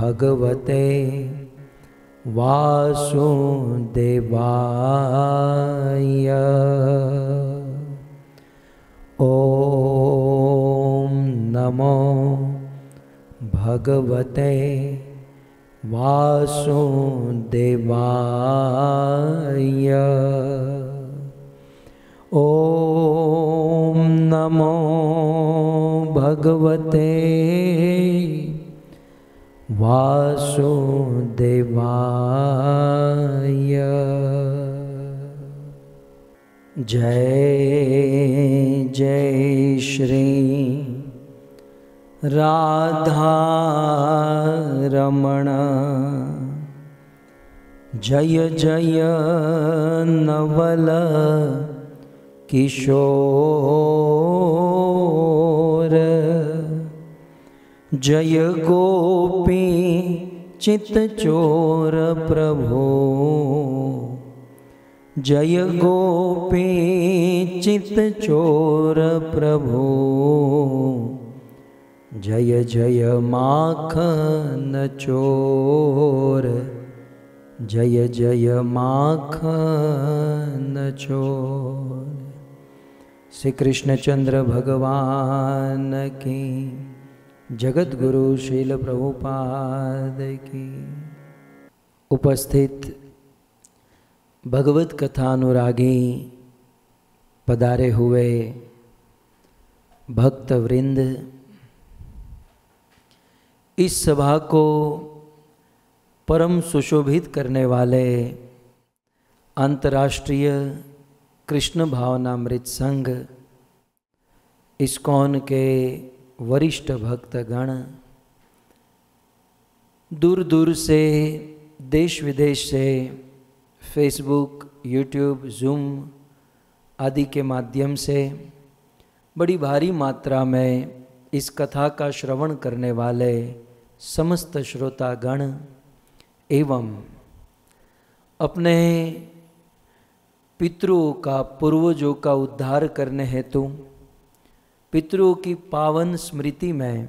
भगवते वासुदेवाय ओ नमो भगवते वासुदेवाय ओ नमो भगवते वासुदेवाय जय जय श्री राधा रमण जय जय नवल किशो जय गोपी चित चोर प्रभो जय गोपी चित चोर प्रभो जय जय माखन चोर जय जय माखन चोर श्री कृष्णचंद्र भगवान की जगत गुरु शील प्रभुपाद की उपस्थित भगवत कथा अनुरागी पधारे हुए भक्त वृंद इस सभा को परम सुशोभित करने वाले अंतर्राष्ट्रीय कृष्ण भावनामृत संघ इस्कॉन के वरिष्ठ भक्तगण दूर दूर से देश विदेश से फेसबुक यूट्यूब जूम आदि के माध्यम से बड़ी भारी मात्रा में इस कथा का श्रवण करने वाले समस्त श्रोतागण एवं अपने पितरों का पूर्वजों का उद्धार करने हेतु पितरों की पावन स्मृति में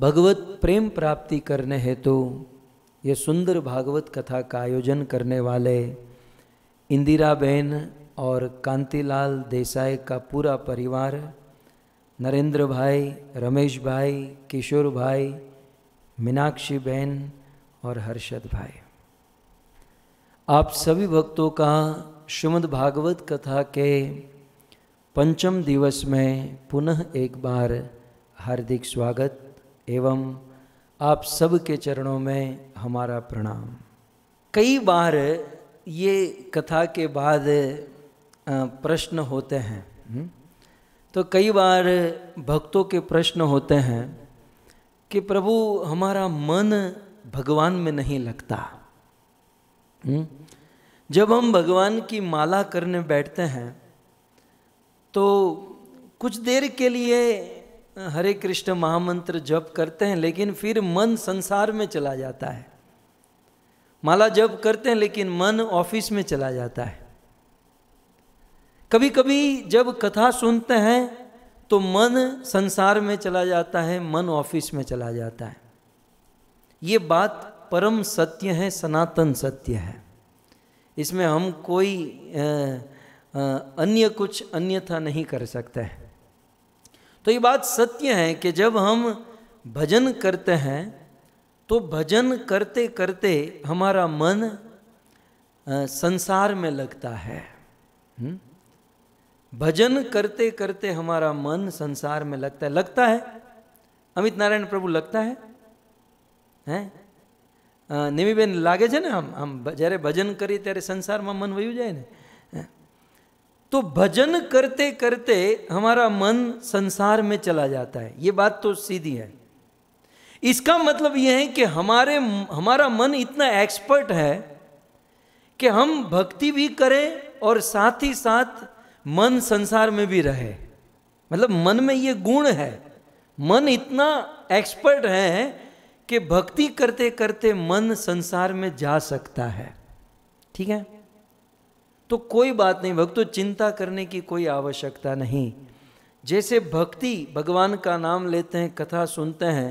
भगवत प्रेम प्राप्ति करने हेतु तो यह सुंदर भागवत कथा का आयोजन करने वाले इंदिरा बहन और कांतिलाल देसाई का पूरा परिवार नरेंद्र भाई रमेश भाई किशोर भाई मीनाक्षी बहन और हर्षद भाई आप सभी भक्तों का सुमद भागवत कथा के पंचम दिवस में पुनः एक बार हार्दिक स्वागत एवं आप सब के चरणों में हमारा प्रणाम कई बार ये कथा के बाद प्रश्न होते हैं हम्म? तो कई बार भक्तों के प्रश्न होते हैं कि प्रभु हमारा मन भगवान में नहीं लगता हम्म? जब हम भगवान की माला करने बैठते हैं तो कुछ देर के लिए हरे कृष्ण महामंत्र जप करते हैं लेकिन फिर मन संसार में चला जाता है माला जप करते हैं लेकिन मन ऑफिस में चला जाता है कभी कभी जब कथा सुनते हैं तो मन संसार में चला जाता है मन ऑफिस में चला जाता है ये बात परम सत्य है सनातन सत्य है इसमें हम कोई आ, अन्य कुछ अन्यथा नहीं कर सकता है तो ये बात सत्य है कि जब हम भजन करते हैं तो भजन करते करते हमारा मन संसार में लगता है भजन करते करते हमारा मन संसार में लगता है लगता है अमित नारायण प्रभु लगता है हैं निमीबेन लागे છે हम આમ આમ જ્યારે ભજન કરીએ ત્યારે સંસારમાં મન વયું જાય तो भजन करते करते हमारा मन संसार में चला जाता है ये बात तो सीधी है इसका मतलब यह है कि हमारे हमारा मन इतना एक्सपर्ट है कि हम भक्ति भी करें और साथ ही साथ मन संसार में भी रहे मतलब मन में ये गुण है मन इतना एक्सपर्ट है कि भक्ति करते करते मन संसार में जा सकता है ठीक है तो कोई बात नहीं भक्तों तो चिंता करने की कोई आवश्यकता नहीं जैसे भक्ति भगवान का नाम लेते हैं कथा सुनते हैं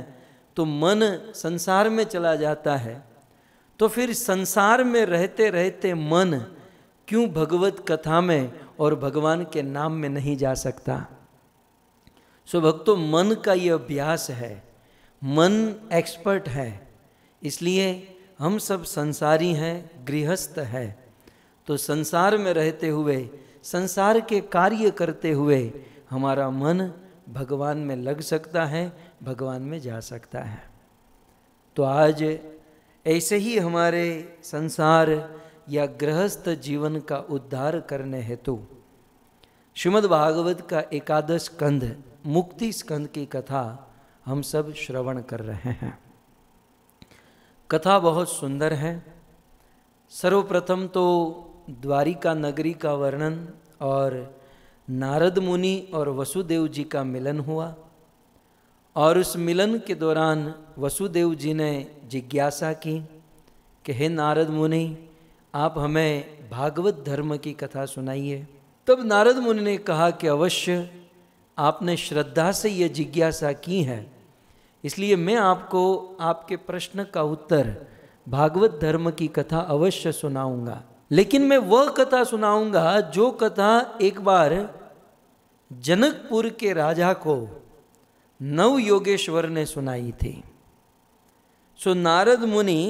तो मन संसार में चला जाता है तो फिर संसार में रहते रहते मन क्यों भगवत कथा में और भगवान के नाम में नहीं जा सकता सो भक्तों मन का ये अभ्यास है मन एक्सपर्ट है इसलिए हम सब संसारी हैं गृहस्थ हैं तो संसार में रहते हुए संसार के कार्य करते हुए हमारा मन भगवान में लग सकता है भगवान में जा सकता है तो आज ऐसे ही हमारे संसार या गृहस्थ जीवन का उद्धार करने हेतु श्रीमद् भागवत का एकादश स्कंध मुक्ति स्कंध की कथा हम सब श्रवण कर रहे हैं कथा बहुत सुंदर है सर्वप्रथम तो द्वारिका नगरी का वर्णन और नारद मुनि और वसुदेव जी का मिलन हुआ और उस मिलन के दौरान वसुदेव जी ने जिज्ञासा की कि हे नारद मुनि आप हमें भागवत धर्म की कथा सुनाइए तब नारद मुनि ने कहा कि अवश्य आपने श्रद्धा से यह जिज्ञासा की है इसलिए मैं आपको आपके प्रश्न का उत्तर भागवत धर्म की कथा अवश्य सुनाऊंगा लेकिन मैं वह कथा सुनाऊंगा जो कथा एक बार जनकपुर के राजा को नव योगेश्वर ने सुनाई थी सो नारद मुनि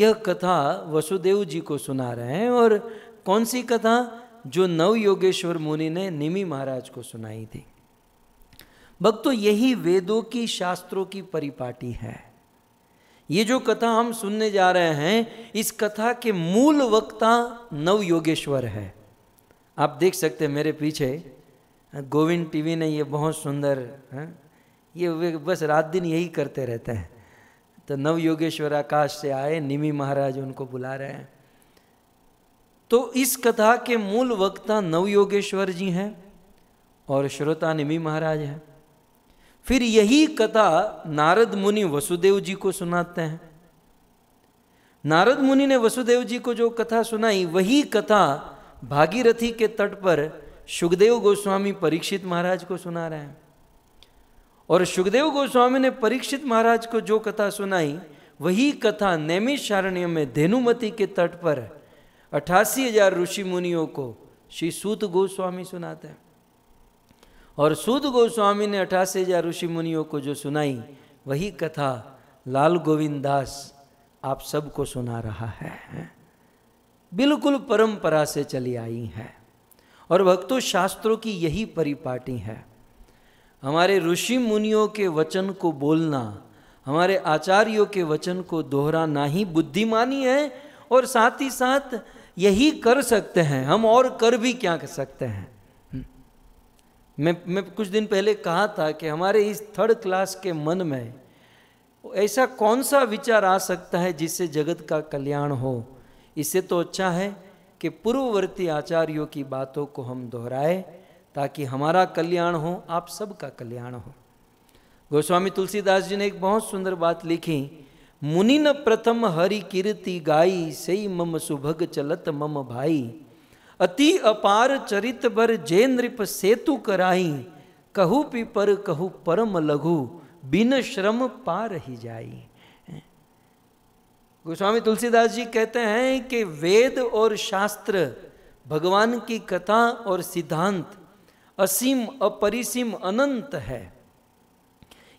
यह कथा वसुदेव जी को सुना रहे हैं और कौन सी कथा जो नव योगेश्वर मुनि ने निमी महाराज को सुनाई थी भक्तों यही वेदों की शास्त्रों की परिपाटी है ये जो कथा हम सुनने जा रहे हैं इस कथा के मूल वक्ता नव योगेश्वर है आप देख सकते हैं मेरे पीछे गोविंद टीवी ने ये बहुत सुंदर है हाँ, ये बस रात दिन यही करते रहते हैं तो नव योगेश्वर आकाश से आए निमी महाराज उनको बुला रहे हैं तो इस कथा के मूल वक्ता नव योगेश्वर जी हैं और श्रोता निमी महाराज हैं फिर यही कथा नारद मुनि वसुदेव जी को सुनाते हैं नारद मुनि ने वसुदेव जी को जो कथा सुनाई वही कथा भागीरथी के तट पर सुखदेव गोस्वामी परीक्षित महाराज को सुना रहे हैं और सुखदेव गोस्वामी ने परीक्षित महाराज को जो कथा सुनाई वही कथा शारण्य में धेनुमती के तट पर अठासी हजार ऋषि मुनियों को श्री सूत गोस्वामी सुनाते हैं और सूद गोस्वामी ने अठासी हजार ऋषि मुनियों को जो सुनाई वही कथा लाल गोविंद दास आप सबको सुना रहा है बिल्कुल परंपरा से चली आई है और भक्तों शास्त्रों की यही परिपाटी है हमारे ऋषि मुनियों के वचन को बोलना हमारे आचार्यों के वचन को दोहराना ही बुद्धिमानी है और साथ ही साथ यही कर सकते हैं हम और कर भी क्या कर सकते हैं मैं मैं कुछ दिन पहले कहा था कि हमारे इस थर्ड क्लास के मन में ऐसा कौन सा विचार आ सकता है जिससे जगत का कल्याण हो इससे तो अच्छा है कि पूर्ववर्ती आचार्यों की बातों को हम दोहराए ताकि हमारा कल्याण हो आप सबका कल्याण हो गोस्वामी तुलसीदास जी ने एक बहुत सुंदर बात लिखी मुनि न प्रथम हरि कीर्ति गाई सही मम सुभग चलत मम भाई अति अपार चरित बर जे नृप सेतु कराई कहू पिपर कहू परम लघु बिन श्रम पा रही जाई गोस्वामी तुलसीदास जी कहते हैं कि वेद और शास्त्र भगवान की कथा और सिद्धांत असीम अपरिसीम अनंत है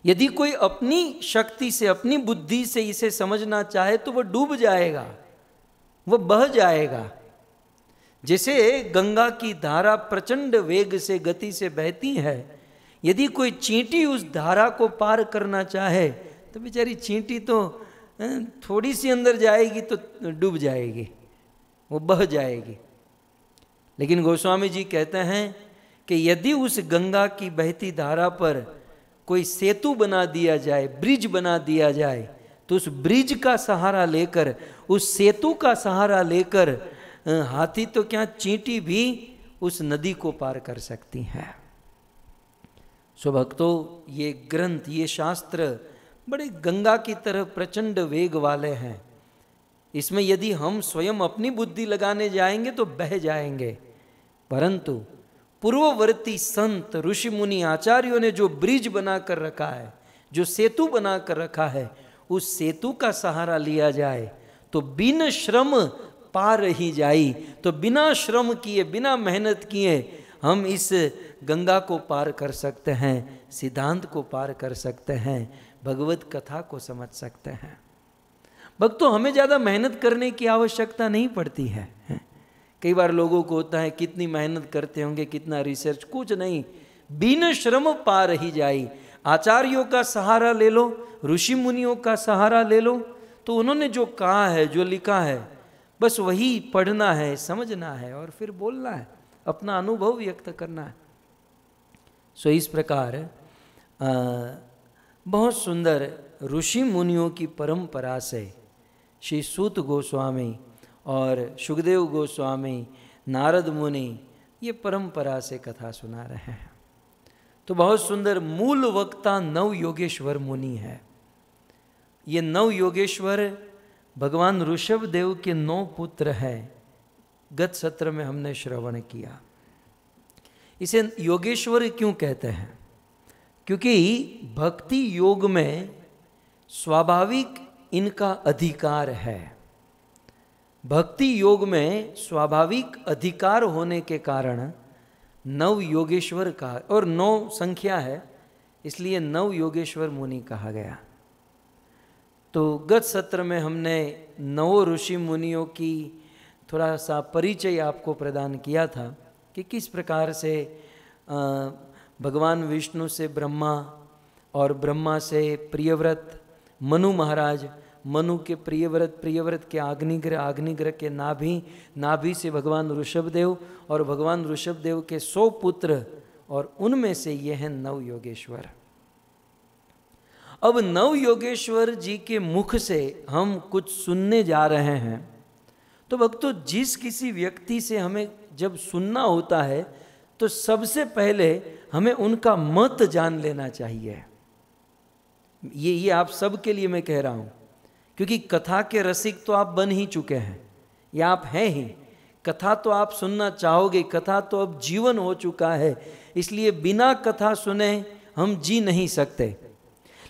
यदि कोई अपनी शक्ति से अपनी बुद्धि से इसे समझना चाहे तो वह डूब जाएगा वह बह जाएगा जैसे गंगा की धारा प्रचंड वेग से गति से बहती है यदि कोई चींटी उस धारा को पार करना चाहे तो बेचारी चींटी तो थोड़ी सी अंदर जाएगी तो डूब जाएगी वो बह जाएगी लेकिन गोस्वामी जी कहते हैं कि यदि उस गंगा की बहती धारा पर कोई सेतु बना दिया जाए ब्रिज बना दिया जाए तो उस ब्रिज का सहारा लेकर उस सेतु का सहारा लेकर हाथी तो क्या चींटी भी उस नदी को पार कर सकती है सो ये ग्रंथ ये शास्त्र बड़े गंगा की तरह प्रचंड वेग वाले हैं इसमें यदि हम स्वयं अपनी बुद्धि लगाने जाएंगे तो बह जाएंगे परंतु पूर्ववर्ती संत ऋषि मुनि आचार्यों ने जो ब्रिज बना कर रखा है जो सेतु बना कर रखा है उस सेतु का सहारा लिया जाए तो बिन श्रम पा रही जाई तो बिना श्रम किए बिना मेहनत किए हम इस गंगा को पार कर सकते हैं सिद्धांत को पार कर सकते हैं भगवत कथा को समझ सकते हैं भक्तों हमें ज़्यादा मेहनत करने की आवश्यकता नहीं पड़ती है कई बार लोगों को होता है कितनी मेहनत करते होंगे कितना रिसर्च कुछ नहीं बिन श्रम पा रही जाए आचार्यों का सहारा ले लो ऋषि मुनियों का सहारा ले लो तो उन्होंने जो कहा है जो लिखा है बस वही पढ़ना है समझना है और फिर बोलना है अपना अनुभव व्यक्त करना है सो इस प्रकार आ, बहुत सुंदर ऋषि मुनियों की परंपरा से श्री सूत गोस्वामी और सुखदेव गोस्वामी नारद मुनि ये परंपरा से कथा सुना रहे हैं तो बहुत सुंदर मूल वक्ता नव योगेश्वर मुनि है ये नव योगेश्वर भगवान ऋषभ देव के नौ पुत्र हैं गत सत्र में हमने श्रवण किया इसे योगेश्वर क्यों कहते हैं क्योंकि भक्ति योग में स्वाभाविक इनका अधिकार है भक्ति योग में स्वाभाविक अधिकार होने के कारण नव योगेश्वर का और नौ संख्या है इसलिए नव योगेश्वर मुनि कहा गया तो गत सत्र में हमने नौ ऋषि मुनियों की थोड़ा सा परिचय आपको प्रदान किया था कि किस प्रकार से भगवान विष्णु से ब्रह्मा और ब्रह्मा से प्रियव्रत मनु महाराज मनु के प्रियव्रत प्रियव्रत के आग्निग्रह आग्निग्रह के नाभि नाभि से भगवान ऋषभदेव और भगवान ऋषभदेव के सौ पुत्र और उनमें से ये हैं नव योगेश्वर अब नव योगेश्वर जी के मुख से हम कुछ सुनने जा रहे हैं तो भक्तों जिस किसी व्यक्ति से हमें जब सुनना होता है तो सबसे पहले हमें उनका मत जान लेना चाहिए ये ये आप सबके लिए मैं कह रहा हूँ क्योंकि कथा के रसिक तो आप बन ही चुके हैं या आप हैं ही कथा तो आप सुनना चाहोगे कथा तो अब जीवन हो चुका है इसलिए बिना कथा सुने हम जी नहीं सकते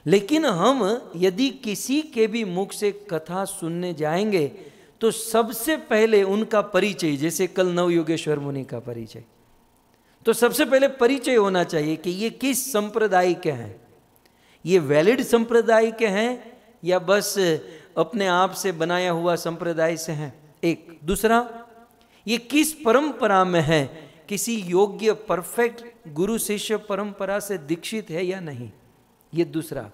लेकिन हम यदि किसी के भी मुख से कथा सुनने जाएंगे तो सबसे पहले उनका परिचय जैसे कल नव योगेश्वर मुनि का परिचय तो सबसे पहले परिचय होना चाहिए कि ये किस संप्रदाय के हैं ये वैलिड संप्रदाय के हैं या बस अपने आप से बनाया हुआ संप्रदाय से हैं एक दूसरा ये किस परंपरा में है किसी योग्य परफेक्ट गुरु शिष्य परंपरा से दीक्षित है या नहीं ये दूसरा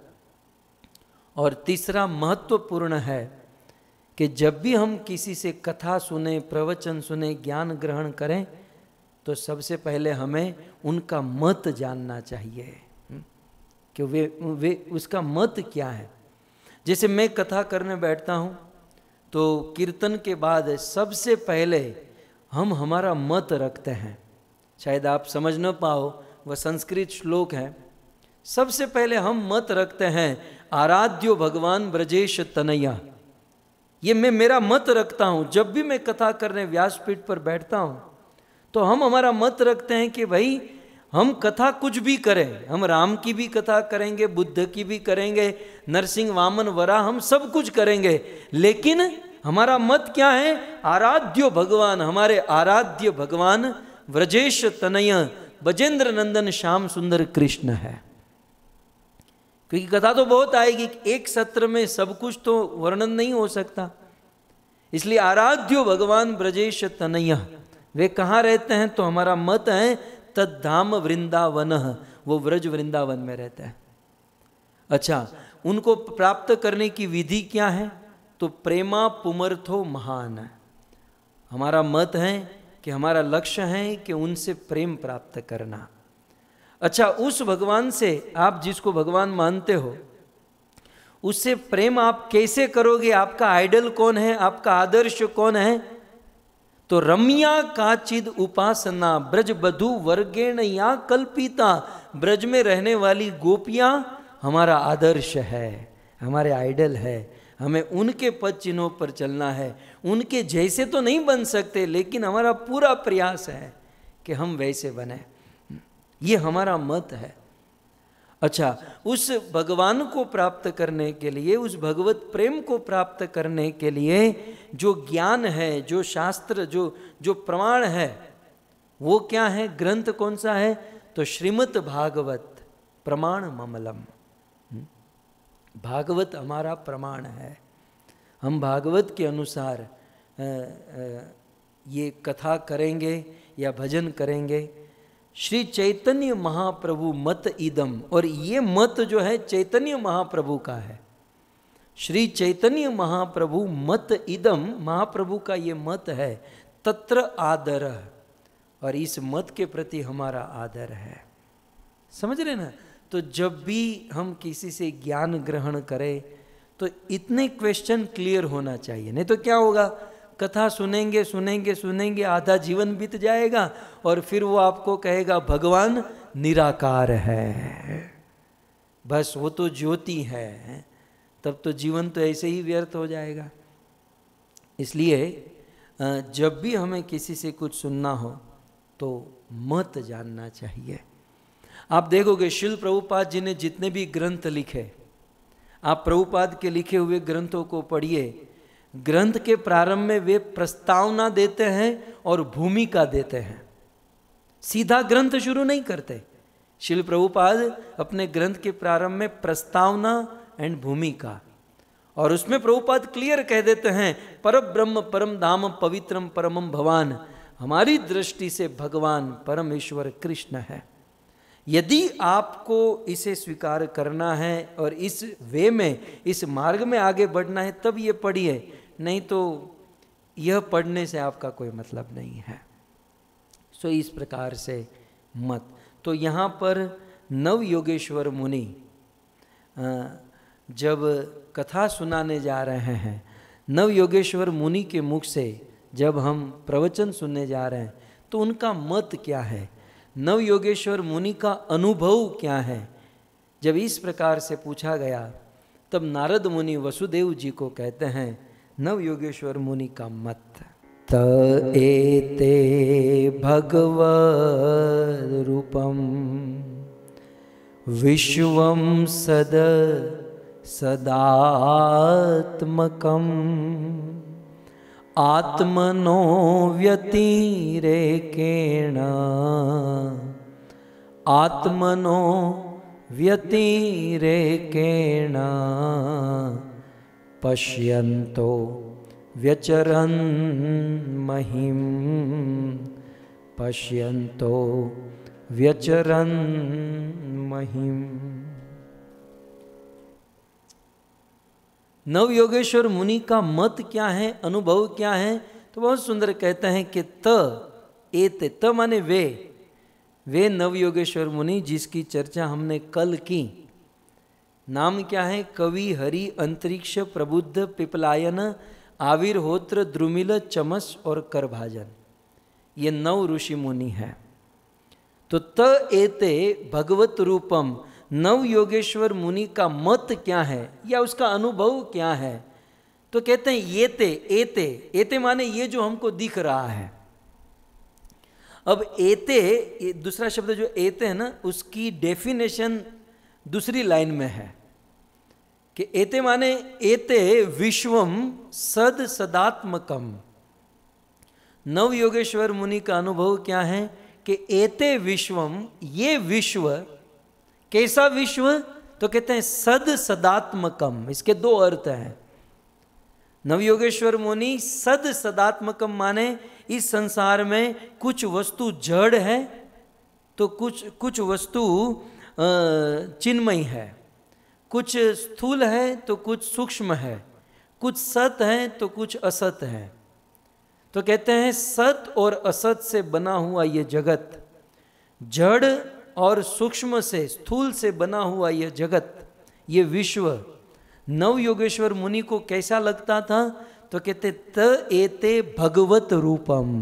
और तीसरा महत्वपूर्ण है कि जब भी हम किसी से कथा सुने प्रवचन सुने ज्ञान ग्रहण करें तो सबसे पहले हमें उनका मत जानना चाहिए हम्म? कि वे वे उसका मत क्या है जैसे मैं कथा करने बैठता हूँ तो कीर्तन के बाद सबसे पहले हम हमारा मत रखते हैं शायद आप समझ न पाओ वह संस्कृत श्लोक है सबसे पहले हम मत रखते हैं आराध्यो भगवान ब्रजेश तनैया ये मैं मेरा मत रखता हूं जब भी मैं कथा करने व्यासपीठ पर बैठता हूं तो हम हमारा मत रखते हैं कि भाई हम कथा कुछ भी करें हम राम की भी कथा करेंगे बुद्ध की भी करेंगे नरसिंह वामन वरा हम सब कुछ करेंगे लेकिन हमारा मत क्या है आराध्यो भगवान हमारे आराध्य भगवान व्रजेश तनय बजेंद्र नंदन श्याम सुंदर कृष्ण है क्योंकि कथा तो बहुत आएगी एक सत्र में सब कुछ तो वर्णन नहीं हो सकता इसलिए आराध्यो भगवान ब्रजेश तनैया वे कहाँ रहते हैं तो हमारा मत है तद धाम वृंदावन वो व्रज वृंदावन में रहता है अच्छा उनको प्राप्त करने की विधि क्या है तो प्रेमा पुमर्थो महान है हमारा मत है कि हमारा लक्ष्य है कि उनसे प्रेम प्राप्त करना अच्छा उस भगवान से आप जिसको भगवान मानते हो उससे प्रेम आप कैसे करोगे आपका आइडल कौन है आपका आदर्श कौन है तो रम्या चिद उपासना ब्रज बधु वर्गेण या कल्पिता ब्रज में रहने वाली गोपियां हमारा आदर्श है हमारे आइडल है हमें उनके पद चिन्हों पर चलना है उनके जैसे तो नहीं बन सकते लेकिन हमारा पूरा प्रयास है कि हम वैसे बने ये हमारा मत है अच्छा उस भगवान को प्राप्त करने के लिए उस भगवत प्रेम को प्राप्त करने के लिए जो ज्ञान है जो शास्त्र जो जो प्रमाण है वो क्या है ग्रंथ कौन सा है तो श्रीमद भागवत प्रमाण ममलम हम्म? भागवत हमारा प्रमाण है हम भागवत के अनुसार ये कथा करेंगे या भजन करेंगे श्री चैतन्य महाप्रभु मत इदम और ये मत जो है चैतन्य महाप्रभु का है श्री चैतन्य महाप्रभु मत इदम महाप्रभु का ये मत है तत्र आदर और इस मत के प्रति हमारा आदर है समझ रहे ना तो जब भी हम किसी से ज्ञान ग्रहण करें तो इतने क्वेश्चन क्लियर होना चाहिए नहीं तो क्या होगा कथा सुनेंगे सुनेंगे सुनेंगे आधा जीवन बीत जाएगा और फिर वो आपको कहेगा भगवान निराकार है बस वो तो ज्योति है तब तो जीवन तो ऐसे ही व्यर्थ हो जाएगा इसलिए जब भी हमें किसी से कुछ सुनना हो तो मत जानना चाहिए आप देखोगे शिल प्रभुपाद जी ने जितने भी ग्रंथ लिखे आप प्रभुपाद के लिखे हुए ग्रंथों को पढ़िए ग्रंथ के प्रारंभ में वे प्रस्तावना देते हैं और भूमिका देते हैं सीधा ग्रंथ शुरू नहीं करते शिल प्रभुपाद अपने ग्रंथ के प्रारंभ में प्रस्तावना एंड भूमिका और उसमें प्रभुपाद क्लियर कह देते हैं पर ब्रह्म परम धाम पवित्रम परमम भवान हमारी दृष्टि से भगवान परमेश्वर कृष्ण है यदि आपको इसे स्वीकार करना है और इस वे में इस मार्ग में आगे बढ़ना है तब ये पढ़िए नहीं तो यह पढ़ने से आपका कोई मतलब नहीं है सो इस प्रकार से मत तो यहाँ पर नव योगेश्वर मुनि जब कथा सुनाने जा रहे हैं नव योगेश्वर मुनि के मुख से जब हम प्रवचन सुनने जा रहे हैं तो उनका मत क्या है नव योगेश्वर मुनि का अनुभव क्या है जब इस प्रकार से पूछा गया तब नारद मुनि वसुदेव जी को कहते हैं नव योगेश्वर मुनि का मत त एते भगवरूपम विश्वं सद सदात्मकम् आत्मनो व्यतिरेकेण आत्मनो व्यतिरेकेण पश्यन्तो व्यचरन् महिं पश्यन्तो व्यचरन् महिम नव योगेश्वर मुनि का मत क्या है अनुभव क्या है तो बहुत सुंदर कहते हैं कि त एते त माने वे वे नवयोगेश्वर मुनि जिसकी चर्चा हमने कल की नाम क्या है कवि हरि अंतरिक्ष प्रबुद्ध पिपलायन आविर्होत्र द्रुमिल चमस और करभाजन ये नौ ऋषि मुनि है तो त एते भगवत रूपम नव योगेश्वर मुनि का मत क्या है या उसका अनुभव क्या है तो कहते हैं ये ते एते एते माने ये जो हमको दिख रहा है अब एते दूसरा शब्द जो एते है ना उसकी डेफिनेशन दूसरी लाइन में है कि एते माने एते विश्वम सद सदात्मकम नव योगेश्वर मुनि का अनुभव क्या है कि एते विश्वम ये विश्व कैसा विश्व तो कहते हैं सद सदात्मकम इसके दो अर्थ हैं नवयोगेश्वर मुनि सद सदात्मकम माने इस संसार में कुछ वस्तु जड़ है तो कुछ कुछ वस्तु चिन्मयी है कुछ स्थूल है तो कुछ सूक्ष्म है कुछ सत है तो कुछ असत है तो कहते हैं सत और असत से बना हुआ यह जगत जड़ और सूक्ष्म से स्थूल से बना हुआ यह जगत ये विश्व नव योगेश्वर मुनि को कैसा लगता था तो कहते त एते भगवत रूपम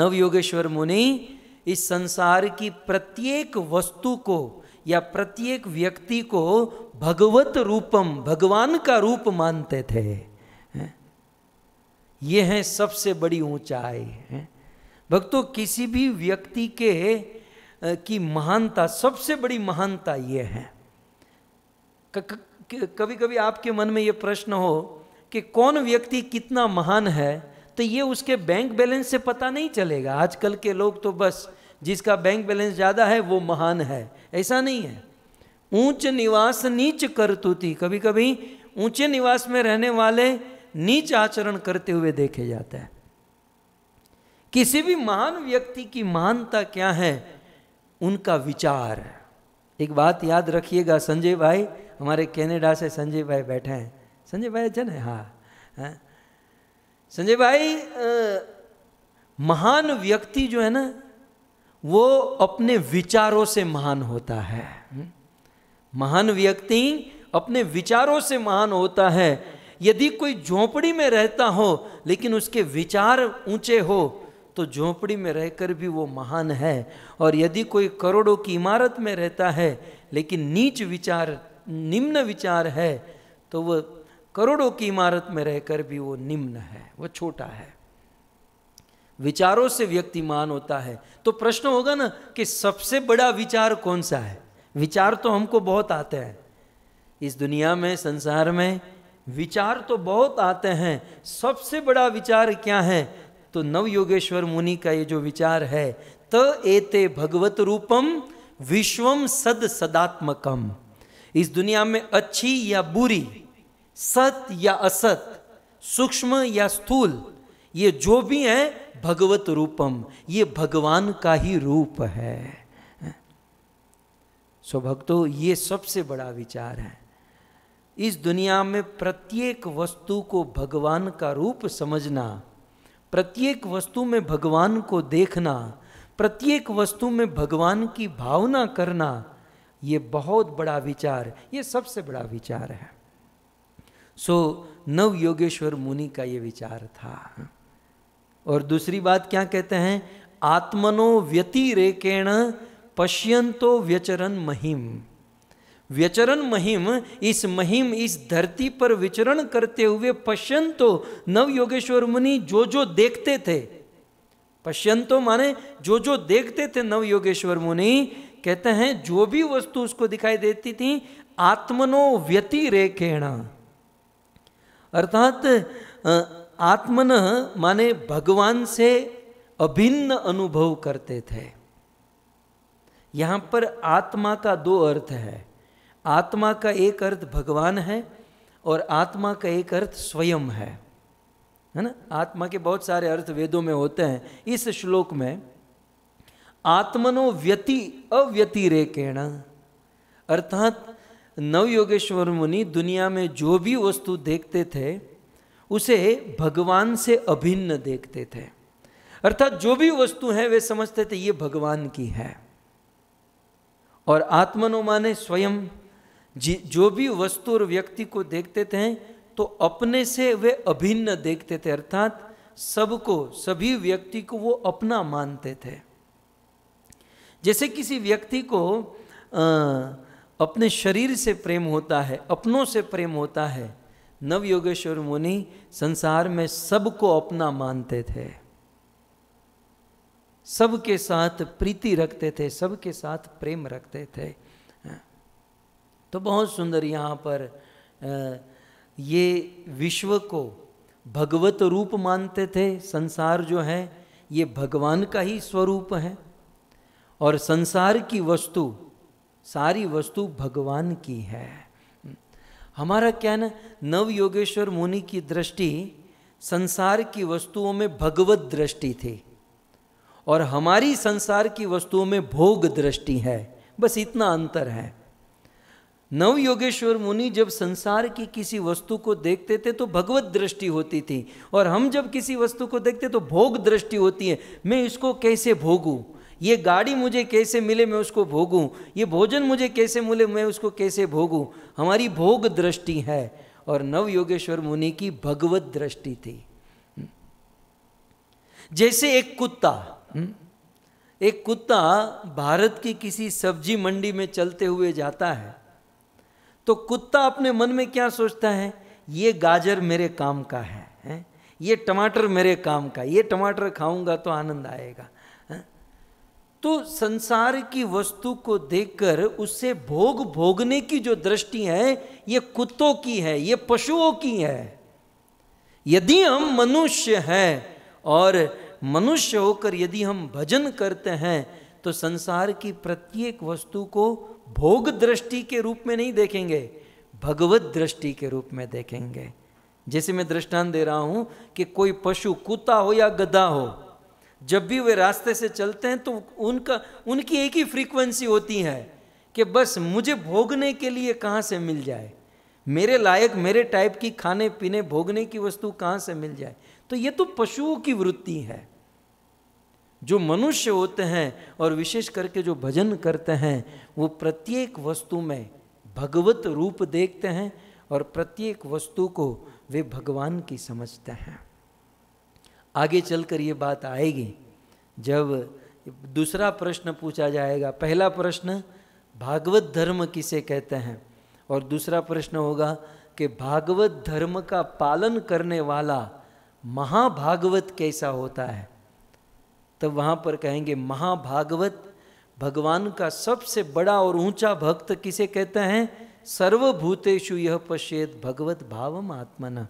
नव योगेश्वर मुनि इस संसार की प्रत्येक वस्तु को या प्रत्येक व्यक्ति को भगवत रूपम भगवान का रूप मानते थे ये है सबसे बड़ी ऊंचाई है भक्तों किसी भी व्यक्ति के की महानता सबसे बड़ी महानता ये है कभी कभी आपके मन में ये प्रश्न हो कि कौन व्यक्ति कितना महान है तो ये उसके बैंक बैलेंस से पता नहीं चलेगा आजकल के लोग तो बस जिसका बैंक बैलेंस ज़्यादा है वो महान है ऐसा नहीं है ऊंच निवास नीच करतूती कभी कभी ऊंचे निवास में रहने वाले नीच आचरण करते हुए देखे जाते हैं किसी भी महान व्यक्ति की महानता क्या है उनका विचार एक बात याद रखिएगा संजय भाई हमारे कनाडा से संजय भाई बैठे हैं संजय भाई जन ना हाँ, हाँ। संजय भाई आ, महान व्यक्ति जो है ना वो अपने विचारों से महान होता है महान व्यक्ति अपने विचारों से महान होता है यदि कोई झोंपड़ी में रहता हो लेकिन उसके विचार ऊंचे हो तो झोंपड़ी में रहकर भी वो महान है और यदि कोई करोड़ों की इमारत में रहता है लेकिन नीच विचार निम्न विचार है तो वह करोड़ों की इमारत में रहकर भी वो निम्न है वो छोटा है विचारों से व्यक्ति होता है तो प्रश्न होगा ना कि सबसे बड़ा विचार कौन सा है विचार तो हमको बहुत आते हैं इस दुनिया में संसार में विचार तो बहुत आते हैं सबसे बड़ा विचार क्या है तो नव योगेश्वर मुनि का ये जो विचार है त एते भगवत रूपम विश्वम सद सदात्मकम इस दुनिया में अच्छी या बुरी सत या असत सूक्ष्म या स्थूल ये जो भी है भगवत रूपम ये भगवान का ही रूप है सो भक्तों ये सबसे बड़ा विचार है इस दुनिया में प्रत्येक वस्तु को भगवान का रूप समझना प्रत्येक वस्तु में भगवान को देखना प्रत्येक वस्तु में भगवान की भावना करना ये बहुत बड़ा विचार ये सबसे बड़ा विचार है सो नव योगेश्वर मुनि का ये विचार था और दूसरी बात क्या कहते हैं आत्मनो व्यतिरेकेण पश्यंतो व्यचरण महिम व्यचरण महिम इस महिम इस धरती पर विचरण करते हुए पश्यंतो नव योगेश्वर मुनि जो जो देखते थे पश्यंतो माने जो जो देखते थे नव योगेश्वर मुनि कहते हैं जो भी वस्तु उसको दिखाई देती थी आत्मनो व्यतिरेकेण अर्थात आत्मन माने भगवान से अभिन्न अनुभव करते थे यहाँ पर आत्मा का दो अर्थ है आत्मा का एक अर्थ भगवान है और आत्मा का एक अर्थ स्वयं है है ना आत्मा के बहुत सारे अर्थ वेदों में होते हैं इस श्लोक में आत्मनो व्यति अव्यतिरेकेण अर्थात नवयोगेश्वर मुनि दुनिया में जो भी वस्तु देखते थे उसे भगवान से अभिन्न देखते थे अर्थात जो भी वस्तु है वे समझते थे ये भगवान की है और आत्मनुमाने स्वयं जो भी वस्तु और व्यक्ति को देखते थे तो अपने से वे अभिन्न देखते थे अर्थात सबको सभी व्यक्ति को वो अपना मानते थे जैसे किसी व्यक्ति को आ, अपने शरीर से प्रेम होता है अपनों से प्रेम होता है नव योगेश्वर मुनि संसार में सबको अपना मानते थे सबके साथ प्रीति रखते थे सबके साथ प्रेम रखते थे हाँ। तो बहुत सुंदर यहाँ पर ये विश्व को भगवत रूप मानते थे संसार जो है ये भगवान का ही स्वरूप है और संसार की वस्तु सारी वस्तु भगवान की है हमारा क्या ना नव योगेश्वर मुनि की दृष्टि संसार की वस्तुओं में भगवत दृष्टि थी और हमारी संसार की वस्तुओं में भोग दृष्टि है बस इतना अंतर है नव योगेश्वर मुनि जब संसार की किसी वस्तु को देखते थे तो भगवत दृष्टि होती थी और हम जब किसी वस्तु को देखते तो भोग दृष्टि होती है मैं इसको कैसे भोगूँ ये गाड़ी मुझे कैसे मिले मैं उसको भोगूं ये भोजन मुझे कैसे मिले मैं उसको कैसे भोगूं हमारी भोग दृष्टि है और नव योगेश्वर मुनि की भगवत दृष्टि थी जैसे एक कुत्ता हम्म, एक कुत्ता भारत की किसी सब्जी मंडी में चलते हुए जाता है तो कुत्ता अपने मन में क्या सोचता है ये गाजर मेरे काम का है, है? ये टमाटर मेरे काम का ये टमाटर खाऊंगा तो आनंद आएगा तो संसार की वस्तु को देखकर उससे भोग भोगने की जो दृष्टि है ये कुत्तों की है ये पशुओं की है यदि हम मनुष्य हैं और मनुष्य होकर यदि हम भजन करते हैं तो संसार की प्रत्येक वस्तु को भोग दृष्टि के रूप में नहीं देखेंगे भगवत दृष्टि के रूप में देखेंगे जैसे मैं दृष्टांत दे रहा हूं कि कोई पशु कुत्ता हो या गधा हो जब भी वे रास्ते से चलते हैं तो उनका उनकी एक ही फ्रीक्वेंसी होती है कि बस मुझे भोगने के लिए कहाँ से मिल जाए मेरे लायक मेरे टाइप की खाने पीने भोगने की वस्तु कहाँ से मिल जाए तो ये तो पशुओं की वृत्ति है जो मनुष्य होते हैं और विशेष करके जो भजन करते हैं वो प्रत्येक वस्तु में भगवत रूप देखते हैं और प्रत्येक वस्तु को वे भगवान की समझते हैं आगे चलकर ये बात आएगी जब दूसरा प्रश्न पूछा जाएगा पहला प्रश्न भागवत धर्म किसे कहते हैं और दूसरा प्रश्न होगा कि भागवत धर्म का पालन करने वाला महाभागवत कैसा होता है तब वहाँ पर कहेंगे महाभागवत भगवान का सबसे बड़ा और ऊंचा भक्त किसे कहते हैं सर्वभूतेशु यह पश्येत भगवत भावम आत्मना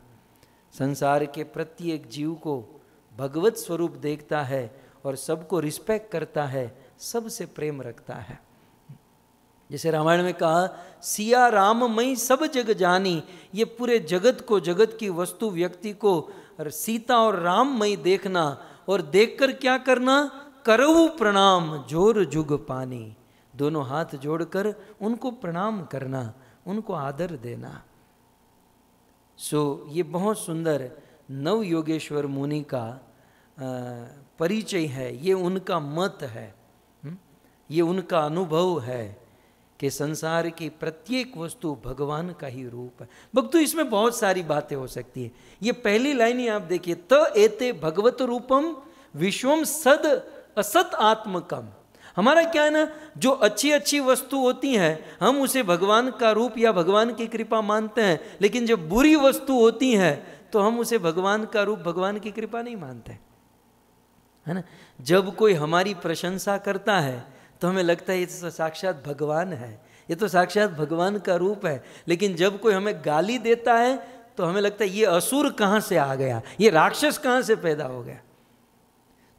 संसार के प्रत्येक जीव को भगवत स्वरूप देखता है और सबको रिस्पेक्ट करता है सबसे प्रेम रखता है जैसे रामायण में कहा सिया राम मई सब जग जानी ये पूरे जगत को जगत की वस्तु व्यक्ति को और सीता और राम मई देखना और देखकर क्या करना करऊ प्रणाम जोर जुग पानी दोनों हाथ जोड़कर उनको प्रणाम करना उनको आदर देना सो so, ये बहुत सुंदर नव योगेश्वर मुनि का परिचय है ये उनका मत है ये उनका अनुभव है कि संसार की प्रत्येक वस्तु भगवान का ही रूप है भक्तों इसमें बहुत सारी बातें हो सकती है ये पहली लाइन ही आप देखिए त एते भगवत रूपम विश्वम सद असत आत्मकम हमारा क्या है ना जो अच्छी अच्छी वस्तु होती है हम उसे भगवान का रूप या भगवान की कृपा मानते हैं लेकिन जब बुरी वस्तु होती है तो हम उसे भगवान का रूप भगवान की कृपा नहीं मानते है ना जब कोई हमारी प्रशंसा करता है तो हमें लगता है ये तो साक्षात भगवान है ये तो साक्षात भगवान का रूप है लेकिन जब कोई हमें गाली देता है तो हमें लगता है ये असुर कहाँ से आ गया ये राक्षस कहाँ से पैदा हो गया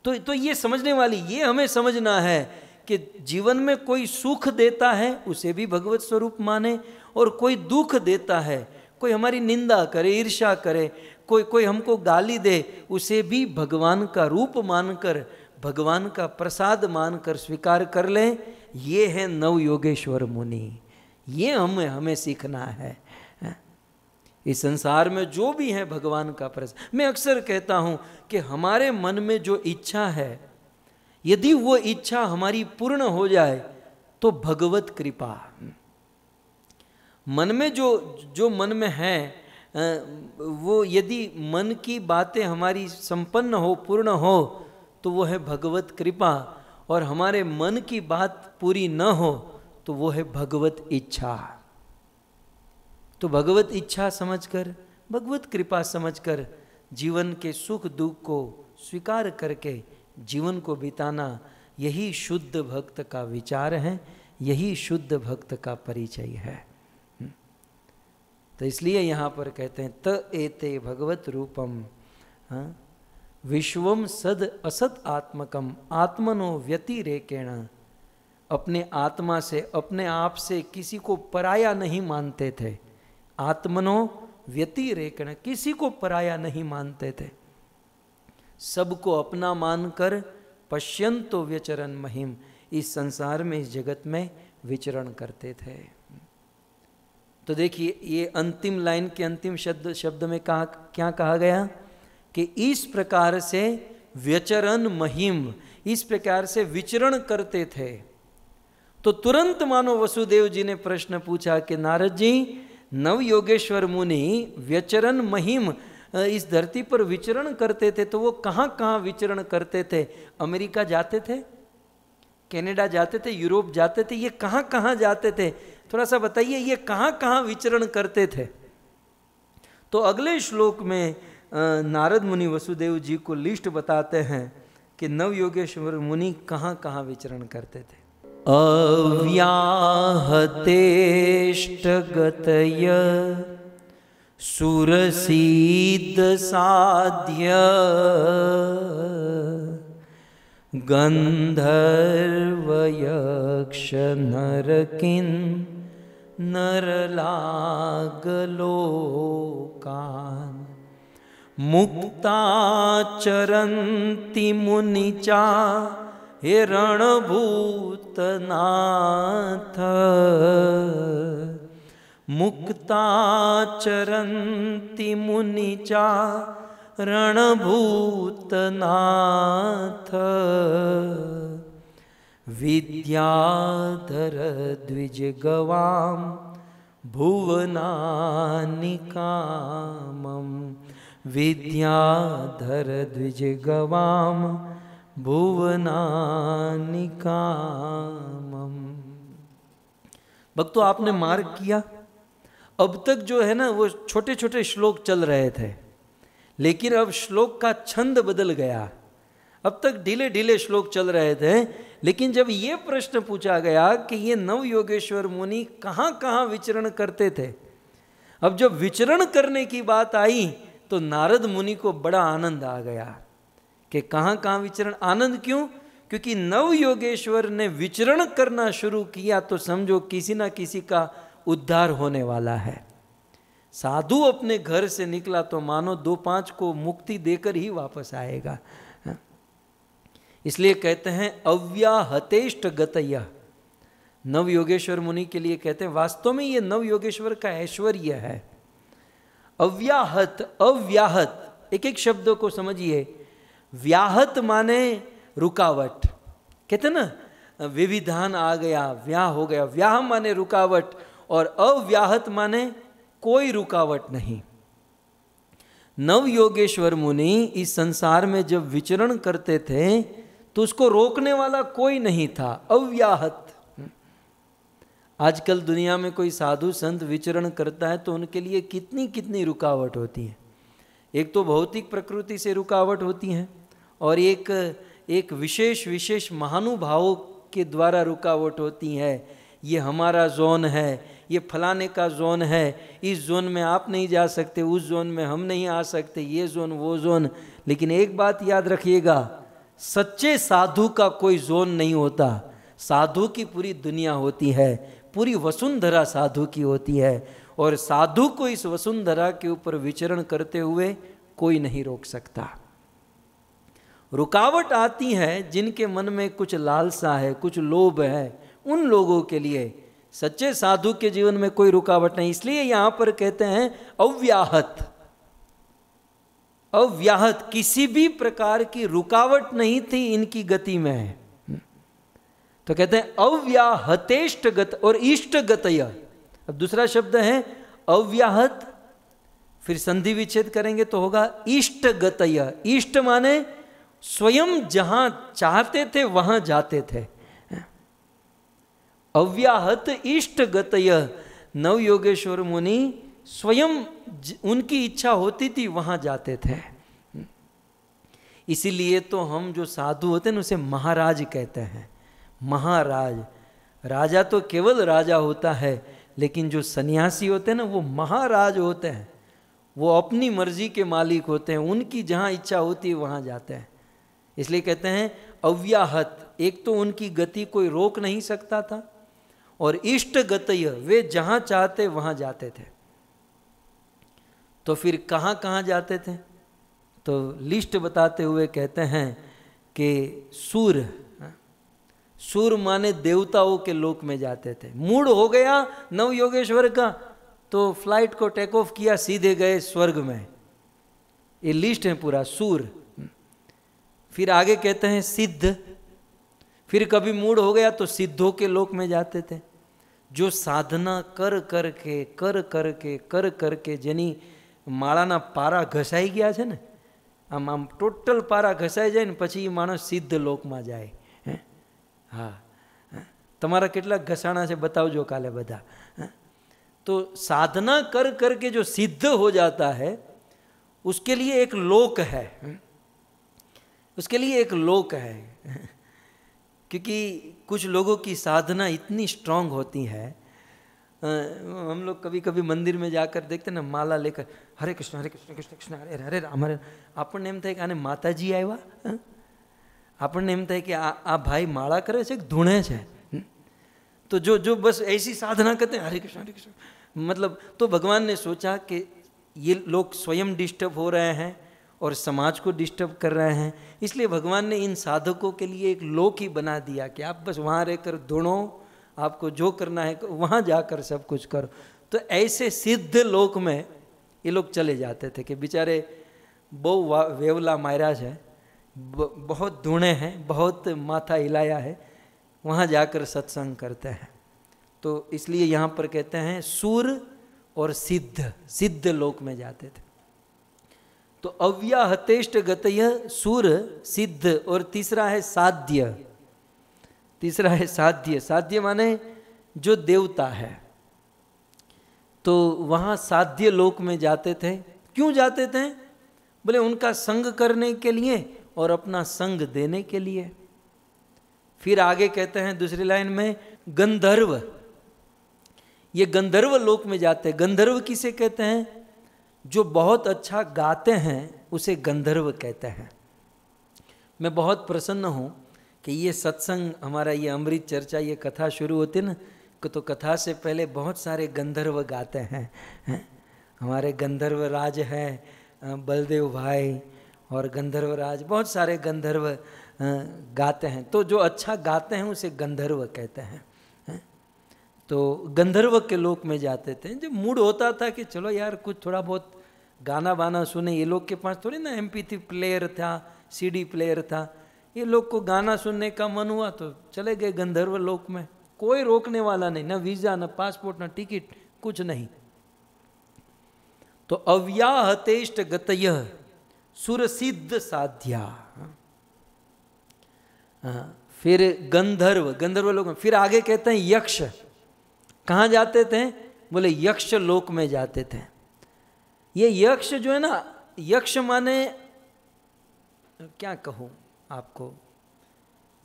तो तो ये समझने वाली ये हमें समझना है कि जीवन में कोई सुख देता है उसे भी भगवत स्वरूप माने और कोई दुख देता है कोई हमारी निंदा करे ईर्षा करे कोई कोई हमको गाली दे उसे भी भगवान का रूप मानकर भगवान का प्रसाद मानकर स्वीकार कर लें ये है नव योगेश्वर मुनि ये हमें हमें सीखना है हाँ? इस संसार में जो भी है भगवान का प्रसाद मैं अक्सर कहता हूं कि हमारे मन में जो इच्छा है यदि वो इच्छा हमारी पूर्ण हो जाए तो भगवत कृपा मन में जो जो मन में है वो यदि मन की बातें हमारी संपन्न हो पूर्ण हो तो वो है भगवत कृपा और हमारे मन की बात पूरी न हो तो वो है भगवत इच्छा तो भगवत इच्छा समझकर भगवत कृपा समझकर जीवन के सुख दुख को स्वीकार करके जीवन को बिताना यही शुद्ध भक्त का विचार है यही शुद्ध भक्त का परिचय है तो इसलिए यहाँ पर कहते हैं त एते भगवत रूपम हाँ, विश्वम सद असत आत्मकम आत्मनो व्यतिरेकेण अपने आत्मा से अपने आप से किसी को पराया नहीं मानते थे आत्मनो व्यतिरेकण किसी को पराया नहीं मानते थे सबको अपना मानकर पश्यंतो व्यचरण महिम इस संसार में इस जगत में विचरण करते थे तो देखिए ये अंतिम लाइन के अंतिम शब्द शब्द में कहा क्या कहा गया कि इस प्रकार से व्यचरण महिम इस प्रकार से विचरण करते थे तो तुरंत मानो वसुदेव जी ने प्रश्न पूछा कि नारद जी नव योगेश्वर मुनि व्यचरण महिम इस धरती पर विचरण करते थे तो वो कहाँ कहाँ विचरण करते थे अमेरिका जाते थे कनाडा जाते थे यूरोप जाते थे ये कहाँ कहाँ जाते थे थोड़ा सा बताइए ये कहाँ कहाँ विचरण करते थे तो अगले श्लोक में नारद मुनि वसुदेव जी को लिस्ट बताते हैं कि नव योगेश्वर मुनि कहाँ कहाँ विचरण करते थे अव्याहतेष्टगतय सुरसीद साध्य गन्धर्वयक्षनरकिन् नर लागलो कान मुक्ता चरन्ति मुनिचा हिरणभूतनाथ मुक्ता चरन्ति मुनिचा रणभूतनाथ द्विज गवाम विद्याधर द्विज गवाम भुवनानिकामम भक्तों आपने मार्ग किया अब तक जो है ना वो छोटे छोटे श्लोक चल रहे थे लेकिन अब श्लोक का छंद बदल गया अब तक ढीले ढीले श्लोक चल रहे थे लेकिन जब ये प्रश्न पूछा गया कि ये नव योगेश्वर मुनि कहाँ कहाँ विचरण करते थे अब जब विचरण करने की बात आई तो नारद मुनि को बड़ा आनंद आ गया कि कहाँ कहाँ विचरण आनंद क्यों क्योंकि नव योगेश्वर ने विचरण करना शुरू किया तो समझो किसी ना किसी का उद्धार होने वाला है साधु अपने घर से निकला तो मानो दो पांच को मुक्ति देकर ही वापस आएगा इसलिए कहते हैं अव्याहतेष्ट गतया नव योगेश्वर मुनि के लिए कहते हैं वास्तव में ये नव योगेश्वर का ऐश्वर्य है अव्याहत अव्याहत एक एक शब्द को समझिए व्याहत माने रुकावट कहते ना विविधान आ गया व्याह हो गया व्याह माने रुकावट और अव्याहत माने कोई रुकावट नहीं नव योगेश्वर मुनि इस संसार में जब विचरण करते थे तो उसको रोकने वाला कोई नहीं था अव्याहत आजकल दुनिया में कोई साधु संत विचरण करता है तो उनके लिए कितनी कितनी रुकावट होती है एक तो भौतिक प्रकृति से रुकावट होती है और एक एक विशेष विशेष महानुभावों के द्वारा रुकावट होती है ये हमारा जोन है ये फलाने का जोन है इस जोन में आप नहीं जा सकते उस जोन में हम नहीं आ सकते ये जोन वो जोन लेकिन एक बात याद रखिएगा सच्चे साधु का कोई जोन नहीं होता साधु की पूरी दुनिया होती है पूरी वसुंधरा साधु की होती है और साधु को इस वसुंधरा के ऊपर विचरण करते हुए कोई नहीं रोक सकता रुकावट आती है जिनके मन में कुछ लालसा है कुछ लोभ है उन लोगों के लिए सच्चे साधु के जीवन में कोई रुकावट नहीं इसलिए यहाँ पर कहते हैं अव्याहत अव्याहत किसी भी प्रकार की रुकावट नहीं थी इनकी गति में तो कहते हैं अव्याहतेष्ट गत और इष्ट गतय अब दूसरा शब्द है अव्याहत फिर संधि विच्छेद करेंगे तो होगा इष्ट गतय इष्ट माने स्वयं जहां चाहते थे वहां जाते थे अव्याहत इष्ट गतय नव योगेश्वर मुनि स्वयं उनकी इच्छा होती थी वहां जाते थे इसीलिए तो हम जो साधु होते हैं उसे महाराज कहते हैं महाराज राजा तो केवल राजा होता है लेकिन जो सन्यासी होते हैं ना वो महाराज होते हैं वो अपनी मर्जी के मालिक होते हैं उनकी जहाँ इच्छा होती है वहाँ जाते हैं इसलिए कहते हैं अव्याहत एक तो उनकी गति कोई रोक नहीं सकता था और इष्ट गतय वे जहाँ चाहते वहाँ जाते थे तो फिर कहाँ कहाँ जाते थे तो लिस्ट बताते हुए कहते हैं कि सूर हाँ? सूर माने देवताओं के लोक में जाते थे मूड हो गया नव योगेश्वर का तो फ्लाइट को टेक ऑफ किया सीधे गए स्वर्ग में ये लिस्ट है पूरा सूर फिर आगे कहते हैं सिद्ध फिर कभी मूड हो गया तो सिद्धों के लोक में जाते थे जो साधना कर कर के कर कर के कर कर के यानी માળાના પારા ઘસાઈ ગયા છે ને આમ આમ ટોટલ પારા ઘસાઈ જાય ને પછી એ માણસ સિદ્ધ લોકમાં જાય હે હા તમારા કેટલા ઘસાણા છે બતાવજો કાલે બધા તો સાધના કર કરકે જો સિદ્ધ હો જાતા હૈ ઉકે लिए એક લોક હૈ ઉકે लिए એક લોક હૈ क्योंकि कुछ लोगों સાધના ઇતની સ્ટ્રોંગ હોતી હૈ हम लोग कभी कभी मंदिर में जाकर देखते ना माला लेकर हरे कृष्ण हरे कृष्ण कृष्ण कृष्ण हरे हरे राम हरे આપણને एम थे કે આને માતાજી આવ્યા આપણને એમ થાય કે આ આ ભાઈ માળા કરે છે तो जो जो बस ऐसी साधना करते हैं हरे कृष्ण हरे कृष्ण मतलब तो भगवान ने सोचा कि ये लोग स्वयं डिस्टर्ब हो रहे हैं और समाज को डिस्टर्ब कर रहे हैं इसलिए भगवान ने इन साधकों के लिए एक लोक ही बना दिया कि आप बस वहाँ रहकर धुणो आपको जो करना है वहाँ जाकर सब कुछ करो तो ऐसे सिद्ध लोक में ये लोग चले जाते थे कि बेचारे बहु वेवला मायराज है बहुत धुणे हैं बहुत माथा हिलाया है वहाँ जाकर सत्संग करते हैं तो इसलिए यहाँ पर कहते हैं सूर और सिद्ध सिद्ध लोक में जाते थे तो अव्याहतेष्ट गतय सूर सिद्ध और तीसरा है साध्य तीसरा है साध्य साध्य माने जो देवता है तो वहाँ साध्य लोक में जाते थे क्यों जाते थे बोले उनका संग करने के लिए और अपना संग देने के लिए फिर आगे कहते हैं दूसरी लाइन में गंधर्व ये गंधर्व लोक में जाते हैं गंधर्व किसे कहते हैं जो बहुत अच्छा गाते हैं उसे गंधर्व कहते हैं मैं बहुत प्रसन्न हूँ कि ये सत्संग हमारा ये अमृत चर्चा ये कथा शुरू होती ना तो कथा से पहले बहुत सारे गंधर्व गाते हैं है? हमारे गंधर्व राज हैं बलदेव भाई और गंधर्व राज बहुत सारे गंधर्व गाते हैं तो जो अच्छा गाते हैं उसे गंधर्व कहते हैं तो गंधर्व के लोक में जाते थे जब मूड होता था कि चलो यार कुछ थोड़ा बहुत गाना वाना सुने ये लोग के पास थोड़ी ना एम प्लेयर था सीडी प्लेयर था ये लोग को गाना सुनने का मन हुआ तो चले गए गंधर्व लोक में कोई रोकने वाला नहीं ना वीज़ा ना पासपोर्ट ना टिकट कुछ नहीं तो अव्याहतेष्ट गतय सुरसिद्ध साध्या हाँ, फिर गंधर्व गंधर्व लोक में फिर आगे कहते हैं यक्ष कहाँ जाते थे बोले यक्ष लोक में जाते थे ये यक्ष जो है ना यक्ष माने क्या कहूँ आपको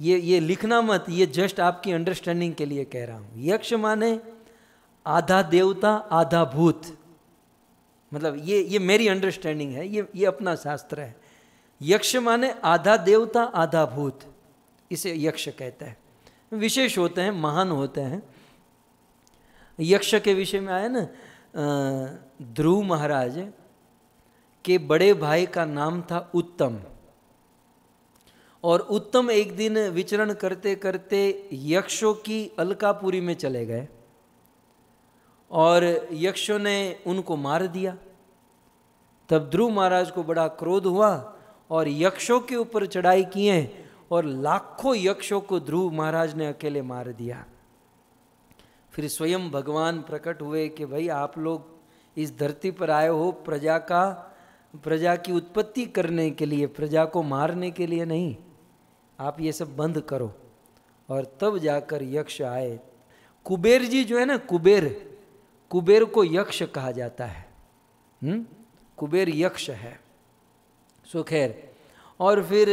ये ये लिखना मत ये जस्ट आपकी अंडरस्टैंडिंग के लिए कह रहा हूं यक्ष माने आधा देवता आधा भूत मतलब ये ये मेरी अंडरस्टैंडिंग है ये ये अपना शास्त्र है यक्ष माने आधा देवता आधा भूत इसे यक्ष कहते हैं विशेष होते हैं महान होते हैं यक्ष के विषय में आया ना ध्रुव महाराज के बड़े भाई का नाम था उत्तम और उत्तम एक दिन विचरण करते करते यक्षों की अलकापुरी में चले गए और यक्षों ने उनको मार दिया तब ध्रुव महाराज को बड़ा क्रोध हुआ और यक्षों के ऊपर चढ़ाई किए और लाखों यक्षों को ध्रुव महाराज ने अकेले मार दिया फिर स्वयं भगवान प्रकट हुए कि भाई आप लोग इस धरती पर आए हो प्रजा का प्रजा की उत्पत्ति करने के लिए प्रजा को मारने के लिए नहीं आप ये सब बंद करो और तब जाकर यक्ष आए कुबेर जी जो है ना कुबेर कुबेर को यक्ष कहा जाता है हुँ? हम्म? कुबेर यक्ष है सो खैर और फिर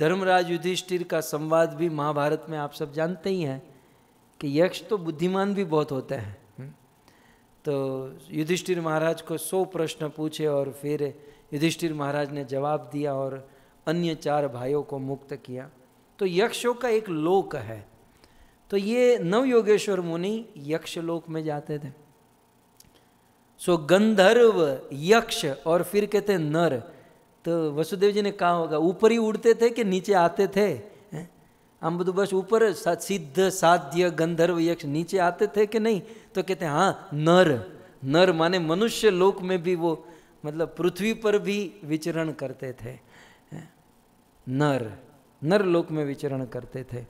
धर्मराज युधिष्ठिर का संवाद भी महाभारत में आप सब जानते ही हैं कि यक्ष तो बुद्धिमान भी बहुत होते हैं हम्म? तो युधिष्ठिर महाराज को सौ प्रश्न पूछे और फिर युधिष्ठिर महाराज ने जवाब दिया और अन्य चार भाइयों को मुक्त किया तो यक्षों का एक लोक है तो ये नव योगेश्वर मुनि यक्ष लोक में जाते थे सो गंधर्व यक्ष और फिर कहते नर तो वसुदेव जी ने कहा होगा ऊपर ही उड़ते थे कि नीचे आते थे हम बुध तो बस ऊपर सिद्ध साध्य गंधर्व यक्ष नीचे आते थे कि नहीं तो कहते हाँ नर नर माने मनुष्य लोक में भी वो मतलब पृथ्वी पर भी विचरण करते थे नर नर लोक में विचरण करते थे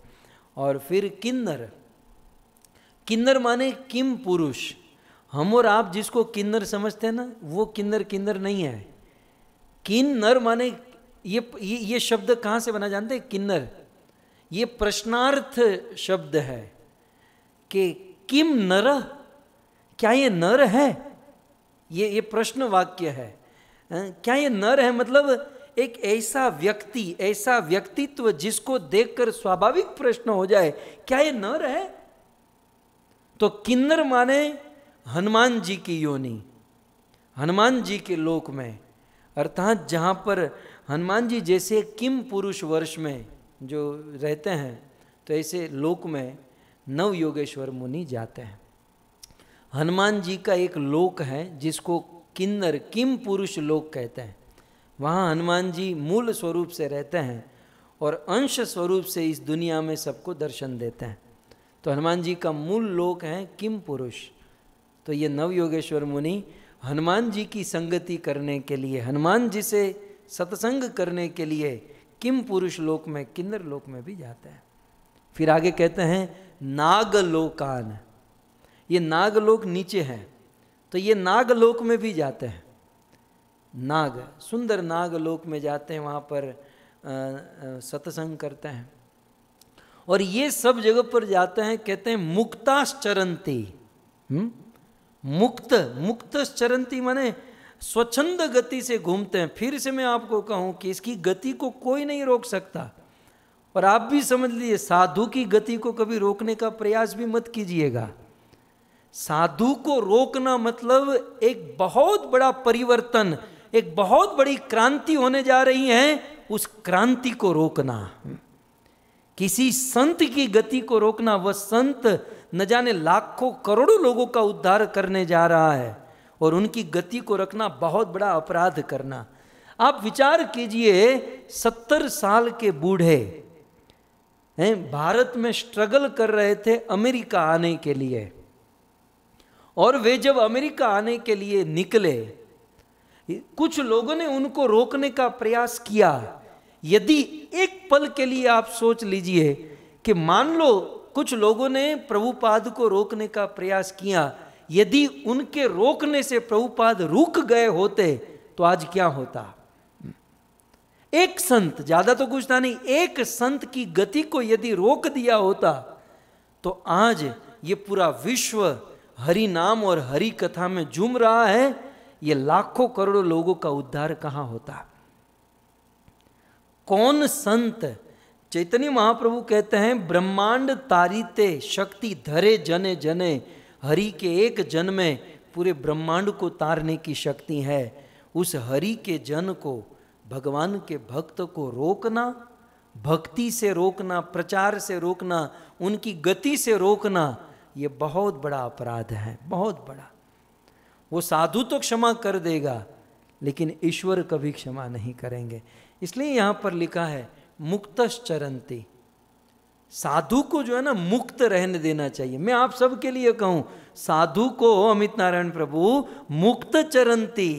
और फिर किन्नर किन्नर माने किम पुरुष हम और आप जिसको किन्नर समझते हैं ना वो किन्नर किन्नर नहीं है किन्नर माने ये ये, ये शब्द कहाँ से बना जानते हैं किन्नर ये प्रश्नार्थ शब्द है कि किम नर क्या ये नर है ये ये प्रश्न वाक्य है क्या ये नर है मतलब एक ऐसा व्यक्ति ऐसा व्यक्तित्व जिसको देखकर स्वाभाविक प्रश्न हो जाए क्या ये नर है तो किन्नर माने हनुमान जी की योनि हनुमान जी के लोक में अर्थात जहाँ पर हनुमान जी जैसे किम पुरुष वर्ष में जो रहते हैं तो ऐसे लोक में नव योगेश्वर मुनि जाते हैं हनुमान जी का एक लोक है जिसको किन्नर किम पुरुष लोक कहते हैं वहाँ हनुमान जी मूल स्वरूप से रहते हैं और अंश स्वरूप से इस दुनिया में सबको दर्शन देते हैं तो हनुमान जी का मूल लोक है किम पुरुष तो ये नवयोगेश्वर मुनि हनुमान जी की संगति करने के लिए हनुमान जी से सत्संग करने के लिए किम पुरुष लोक में किन्नर लोक में भी जाते हैं फिर आगे कहते हैं नागलोकान ये नागलोक नीचे हैं तो ये नागलोक में भी जाते हैं नाग सुंदर नाग लोक में जाते हैं वहाँ पर सत्संग करते हैं और ये सब जगह पर जाते हैं कहते हैं मुक्ताश्चरंती हम्म? मुक्त मुक्तश्चरंती माने स्वच्छंद गति से घूमते हैं फिर से मैं आपको कहूँ कि इसकी गति को कोई नहीं रोक सकता और आप भी समझ लीजिए साधु की गति को कभी रोकने का प्रयास भी मत कीजिएगा साधु को रोकना मतलब एक बहुत बड़ा परिवर्तन एक बहुत बड़ी क्रांति होने जा रही है उस क्रांति को रोकना किसी संत की गति को रोकना वह संत न जाने लाखों करोड़ों लोगों का उद्धार करने जा रहा है और उनकी गति को रखना बहुत बड़ा अपराध करना आप विचार कीजिए सत्तर साल के बूढ़े हैं भारत में स्ट्रगल कर रहे थे अमेरिका आने के लिए और वे जब अमेरिका आने के लिए निकले कुछ लोगों ने उनको रोकने का प्रयास किया यदि एक पल के लिए आप सोच लीजिए कि मान लो कुछ लोगों ने प्रभुपाद को रोकने का प्रयास किया यदि उनके रोकने से प्रभुपाद रुक गए होते तो आज क्या होता एक संत ज्यादा तो कुछ था नहीं एक संत की गति को यदि रोक दिया होता तो आज ये पूरा विश्व हरि नाम और हरि कथा में झूम रहा है ये लाखों करोड़ों लोगों का उद्धार कहाँ होता कौन संत चैतन्य महाप्रभु कहते हैं ब्रह्मांड तारीते शक्ति धरे जने जने हरि के एक जन में पूरे ब्रह्मांड को तारने की शक्ति है उस हरि के जन को भगवान के भक्त को रोकना भक्ति से रोकना प्रचार से रोकना उनकी गति से रोकना ये बहुत बड़ा अपराध है बहुत बड़ा वो साधु तो क्षमा कर देगा लेकिन ईश्वर कभी क्षमा नहीं करेंगे इसलिए यहाँ पर लिखा है मुक्तश्चरंती साधु को जो है ना मुक्त रहने देना चाहिए मैं आप सबके लिए कहूँ साधु को अमित नारायण प्रभु मुक्त चरंती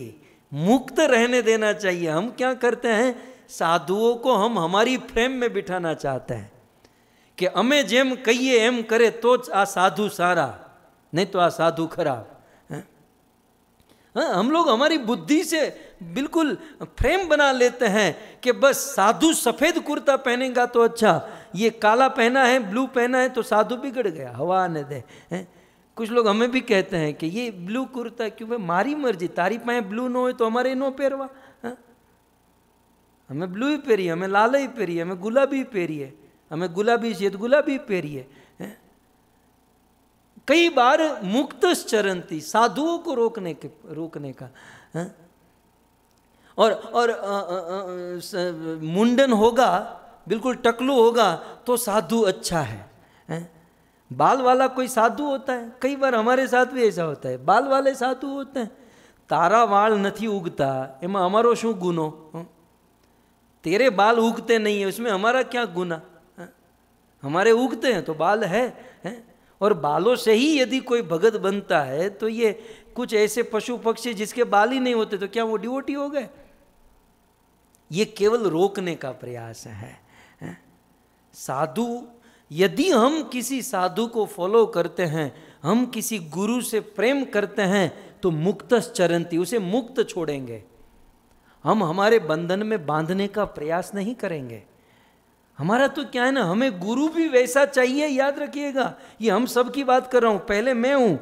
मुक्त रहने देना चाहिए हम क्या करते हैं साधुओं को हम हमारी फ्रेम में बिठाना चाहते हैं कि हमें जेम कहिए एम करे तो आ साधु सारा नहीं तो आ साधु खराब हाँ हम लोग हमारी बुद्धि से बिल्कुल फ्रेम बना लेते हैं कि बस साधु सफ़ेद कुर्ता पहनेगा तो अच्छा ये काला पहना है ब्लू पहना है तो साधु बिगड़ गया हवा आने दे है? कुछ लोग हमें भी कहते हैं कि ये ब्लू कुर्ता क्यों भाई मारी मर्जी तारी पाए ब्लू नो है तो हमारे नो पेरवा हाँ। हमें ब्लू ही पेरी हमें लाल ही पेरी हमें गुलाबी पेरी है हमें गुलाबी चाहिए तो गुलाबी पेरी है कई बार मुक्त चरंती साधुओं को रोकने के रोकने का है? हाँ? और और आ, आ, आ, मुंडन होगा बिल्कुल टकलू होगा तो साधु अच्छा है, है? हाँ? बाल वाला कोई साधु होता है कई बार हमारे साथ भी ऐसा होता है बाल वाले साधु होते हैं तारा वाल हाँ? नहीं उगता એમાં અમારો शू ગુનો તેરે બાલ ઉગતે નહીં હૈ ઉસમે હમારા ક્યાં ગુના हमारे उगते हैं तो बाल है, है और बालों से ही यदि कोई भगत बनता है तो ये कुछ ऐसे पशु पक्षी जिसके बाल ही नहीं होते तो क्या वो डिवोटी हो गए ये केवल रोकने का प्रयास है, है? साधु यदि हम किसी साधु को फॉलो करते हैं हम किसी गुरु से प्रेम करते हैं तो मुक्त चरंती उसे मुक्त छोड़ेंगे हम हमारे बंधन में बांधने का प्रयास नहीं करेंगे हमारा तो क्या है ना हमें गुरु भी वैसा चाहिए याद रखिएगा ये हम सब की बात कर रहा हूँ पहले मैं हूँ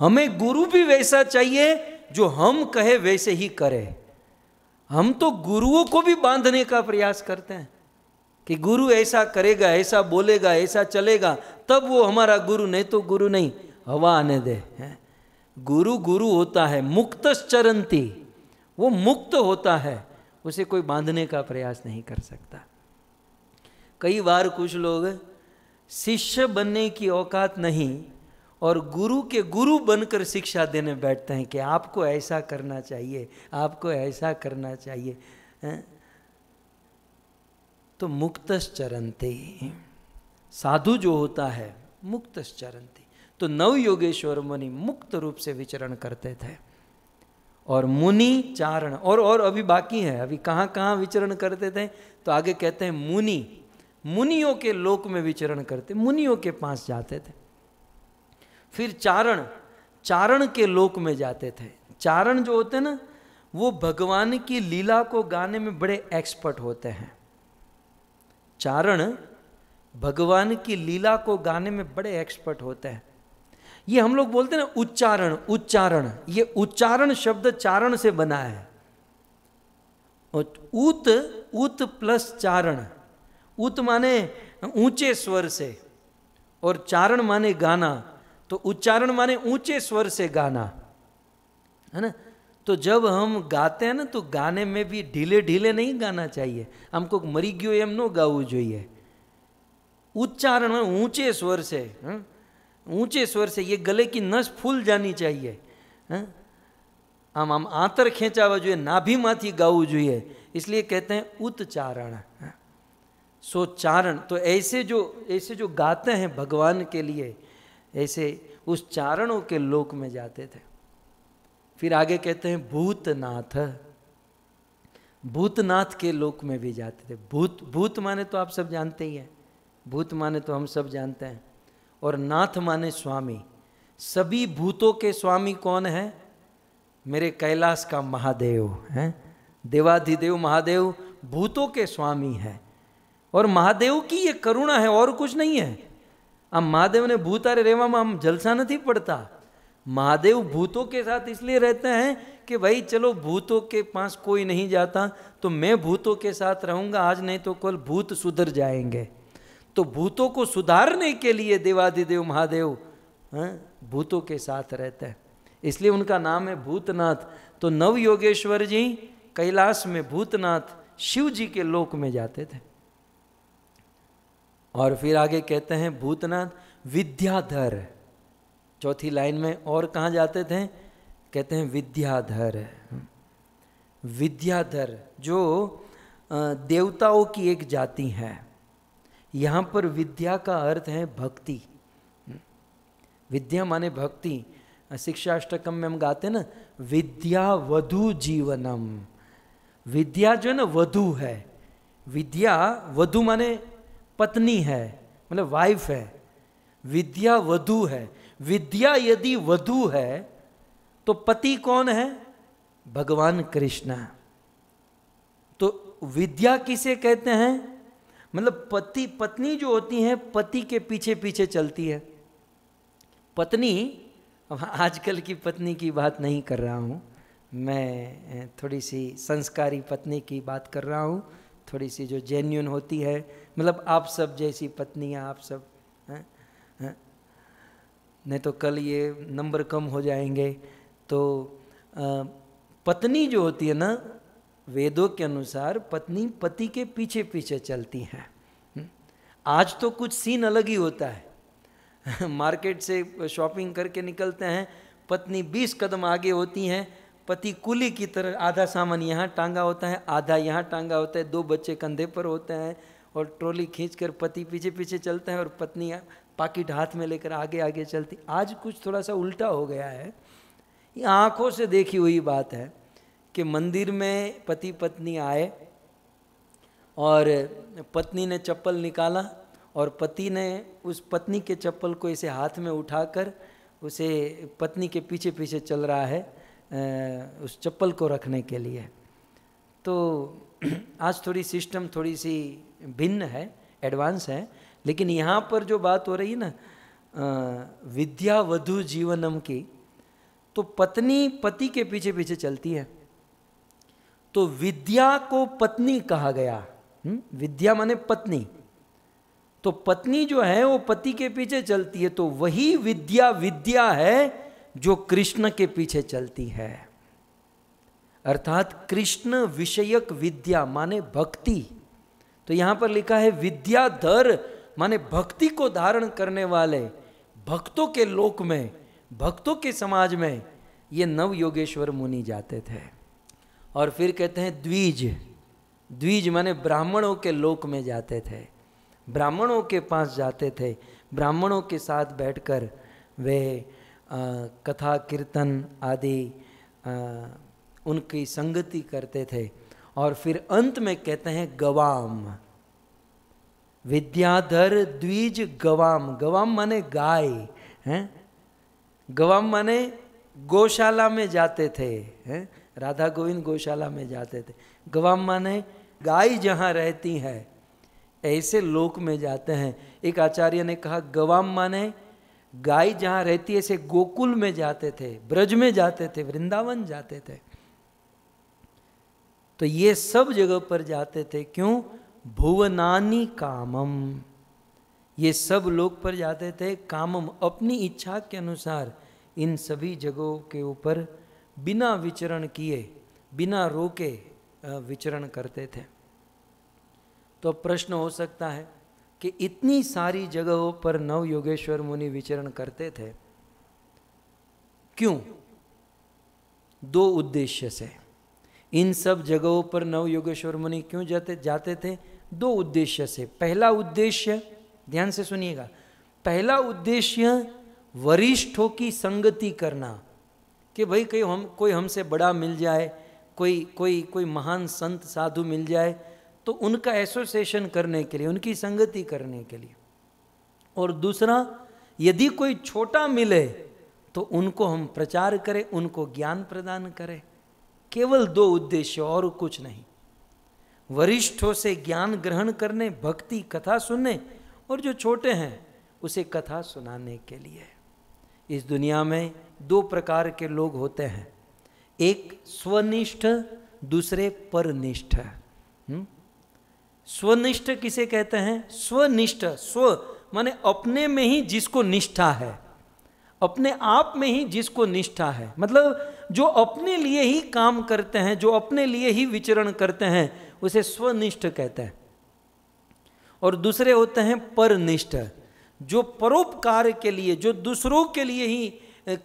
हमें गुरु भी वैसा चाहिए जो हम कहे वैसे ही करे हम तो गुरुओं को भी बांधने का प्रयास करते हैं कि गुरु ऐसा करेगा ऐसा बोलेगा ऐसा चलेगा तब वो हमारा गुरु नहीं तो गुरु नहीं हवा आने दे है? गुरु गुरु होता है मुक्त चरंती वो मुक्त होता है उसे कोई बांधने का प्रयास नहीं कर सकता कई बार कुछ लोग शिष्य बनने की औकात नहीं और गुरु के गुरु बनकर शिक्षा देने बैठते हैं कि आपको ऐसा करना चाहिए आपको ऐसा करना चाहिए है? तो थे साधु जो होता है थे तो नव योगेश्वर मुनि मुक्त रूप से विचरण करते थे और मुनि चारण और और अभी बाकी है अभी कहाँ कहाँ विचरण करते थे तो आगे कहते हैं मुनि मुनियों के लोक में विचरण करते मुनियों के पास जाते थे फिर चारण चारण के लोक में जाते थे चारण जो होते ना वो भगवान की लीला को गाने में बड़े एक्सपर्ट होते हैं चारण भगवान की लीला को गाने में बड़े एक्सपर्ट होते हैं ये हम लोग बोलते हैं ना उच्चारण उच्चारण ये उच्चारण शब्द चारण से बना है उत उत ऊत प्लस चारण उत माने ऊंचे स्वर से और चारण माने गाना तो उच्चारण माने ऊंचे स्वर से गाना है ना तो जब हम गाते हैं ना तो गाने में भी ढीले ढीले नहीं गाना चाहिए हमको मरी गयो એમ ન ગાવું જોઈએ उच्चारण ऊंचे स्वर से ऊंचे स्वर से ये गले की नस फूल जानी चाहिए આમ આમ આંતર ખેંચાવા જોઈએ નાભીમાંથી ગાવું જોઈએ એટલે કહેતા ઉચ્ચારણ सो चारण तो ऐसे जो ऐसे जो गाते हैं भगवान के लिए ऐसे उस चारणों के लोक में जाते थे फिर आगे कहते हैं भूतनाथ भूतनाथ के लोक में भी जाते थे भूत भूत माने तो आप सब जानते ही हैं भूत माने तो हम सब जानते हैं और नाथ माने स्वामी सभी भूतों के स्वामी कौन है मेरे कैलाश का महादेव हैं देवाधिदेव महादेव भूतों के स्वामी हैं और महादेव की ये करुणा है और कुछ नहीं है આમ મહાદેવને रेवा में हम जलसा नहीं पड़ता महादेव भूतों के साथ इसलिए रहते हैं कि भाई चलो भूतों के पास कोई नहीं जाता तो मैं भूतों के साथ रहूंगा आज नहीं तो कल भूत सुधर जाएंगे तो भूतों को सुधारने के लिए देवादिदेव महादेव हाँ, भूतों के साथ रहते हैं इसलिए उनका नाम है भूतनाथ तो नव योगेश्वर जी कैलाश में भूतनाथ शिव जी के लोक में जाते थे और फिर आगे कहते हैं भूतनाथ विद्याधर चौथी लाइन में और कहाँ जाते थे कहते हैं विद्याधर विद्याधर जो देवताओं की एक जाति है यहाँ पर विद्या का अर्थ है भक्ति विद्या माने भक्ति शिक्षाष्टकम में हम गाते ना विद्या वधु जीवनम विद्या जो है ना वधु है विद्या वधु माने पत्नी है मतलब वाइफ है विद्या वधु है विद्या यदि वधु है तो पति कौन है भगवान कृष्ण तो विद्या किसे कहते हैं मतलब पति पत्नी जो होती है पति के पीछे पीछे चलती है पत्नी अब आजकल की पत्नी की बात नहीं कर रहा हूँ मैं थोड़ी सी संस्कारी पत्नी की बात कर रहा हूँ थोड़ी सी जो जेन्यून होती है मतलब आप सब जैसी पत्नियां आप सब हैं नहीं तो कल ये नंबर कम हो जाएंगे तो आ, पत्नी जो होती है ना वेदों के अनुसार पत्नी पति के पीछे पीछे चलती है हम्म। आज तो कुछ सीन अलग ही होता है मार्केट से शॉपिंग करके निकलते हैं पत्नी बीस कदम आगे होती हैं पति कुली की तरह आधा सामान यहाँ टांगा होता है आधा यहाँ टांगा होता है दो बच्चे कंधे पर होते हैं और ट्रॉली खींचकर पति पीछे पीछे चलते हैं और पत्नी पाकिट हाथ में लेकर आगे आगे चलती आज कुछ थोड़ा सा उल्टा हो गया है ये आँखों से देखी हुई बात है कि मंदिर में पति पत्नी आए और पत्नी ने चप्पल निकाला और पति ने उस पत्नी के चप्पल को इसे हाथ में उठाकर उसे पत्नी के पीछे पीछे चल रहा है उस चप्पल को रखने के लिए तो आज थोड़ी सिस्टम थोड़ी सी भिन्न है एडवांस है लेकिन यहाँ पर जो बात हो रही है ना विद्या वधु जीवनम की तो पत्नी पति के पीछे पीछे चलती है तो विद्या को पत्नी कहा गया हुँ? हम्म, विद्या माने पत्नी तो पत्नी जो है वो पति के पीछे चलती है तो वही विद्या विद्या है जो कृष्ण के पीछे चलती है अर्थात कृष्ण विषयक विद्या माने भक्ति तो यहाँ पर लिखा है विद्याधर माने भक्ति को धारण करने वाले भक्तों के लोक में भक्तों के समाज में ये नव योगेश्वर मुनि जाते थे और फिर कहते हैं द्विज द्विज माने ब्राह्मणों के लोक में जाते थे ब्राह्मणों के पास जाते थे ब्राह्मणों के साथ बैठकर वे आ, कथा कीर्तन आदि उनकी संगति करते थे और फिर अंत में कहते हैं गवाम विद्याधर द्विज गवाम गवाम माने गाय हैं गवाम माने गौशाला में जाते थे हैं राधा गोविंद गौशाला में जाते थे गवाम माने गाय जहाँ रहती है ऐसे लोक में जाते हैं एक आचार्य ने कहा गवाम माने गाय जहाँ रहती है ऐसे गोकुल में जाते थे ब्रज में जाते थे वृंदावन जाते थे तो ये सब जगह पर जाते थे क्यों भुवनानी कामम ये सब लोग पर जाते थे कामम अपनी इच्छा के अनुसार इन सभी जगहों के ऊपर बिना विचरण किए बिना रोके विचरण करते थे तो प्रश्न हो सकता है कि इतनी सारी जगहों पर नव योगेश्वर मुनि विचरण करते थे क्यों दो उद्देश्य से इन सब जगहों पर नव योगेश्वर मुनि क्यों जाते जाते थे दो उद्देश्य से पहला उद्देश्य ध्यान से सुनिएगा पहला उद्देश्य वरिष्ठों की संगति करना कि भाई कहीं हम कोई हमसे बड़ा मिल जाए कोई कोई कोई महान संत साधु मिल जाए तो उनका एसोसिएशन करने के लिए उनकी संगति करने के लिए और दूसरा यदि कोई छोटा मिले तो उनको हम प्रचार करें उनको ज्ञान प्रदान करें केवल दो उद्देश्य और कुछ नहीं वरिष्ठों से ज्ञान ग्रहण करने भक्ति कथा सुनने और जो छोटे हैं उसे कथा सुनाने के लिए इस दुनिया में दो प्रकार के लोग होते हैं एक स्वनिष्ठ दूसरे परनिष्ठ हम्म? स्वनिष्ठ किसे कहते हैं स्वनिष्ठ स्व माने अपने में ही जिसको निष्ठा है अपने आप में ही जिसको निष्ठा है मतलब जो अपने लिए ही काम करते हैं जो अपने लिए ही विचरण करते हैं उसे स्वनिष्ठ कहते हैं और दूसरे होते हैं परनिष्ठ जो परोपकार के लिए जो दूसरों के लिए ही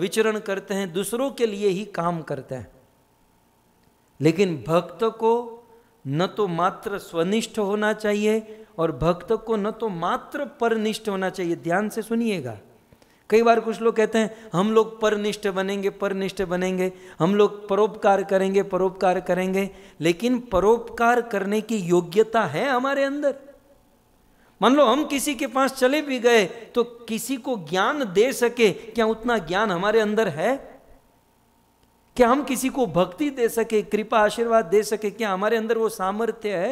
विचरण करते हैं दूसरों के लिए ही काम करते हैं लेकिन भक्त को न तो मात्र स्वनिष्ठ होना चाहिए और भक्त को न तो मात्र परनिष्ठ होना चाहिए ध्यान से सुनिएगा कई बार कुछ लोग कहते हैं हम लोग परनिष्ठ बनेंगे परनिष्ठ बनेंगे हम लोग परोपकार करेंगे परोपकार करेंगे लेकिन परोपकार करने की योग्यता है हमारे अंदर मान लो हम किसी के पास चले भी गए तो किसी को ज्ञान दे सके क्या उतना ज्ञान हमारे अंदर है क्या हम किसी को भक्ति दे सके कृपा आशीर्वाद दे सके क्या हमारे अंदर वो सामर्थ्य है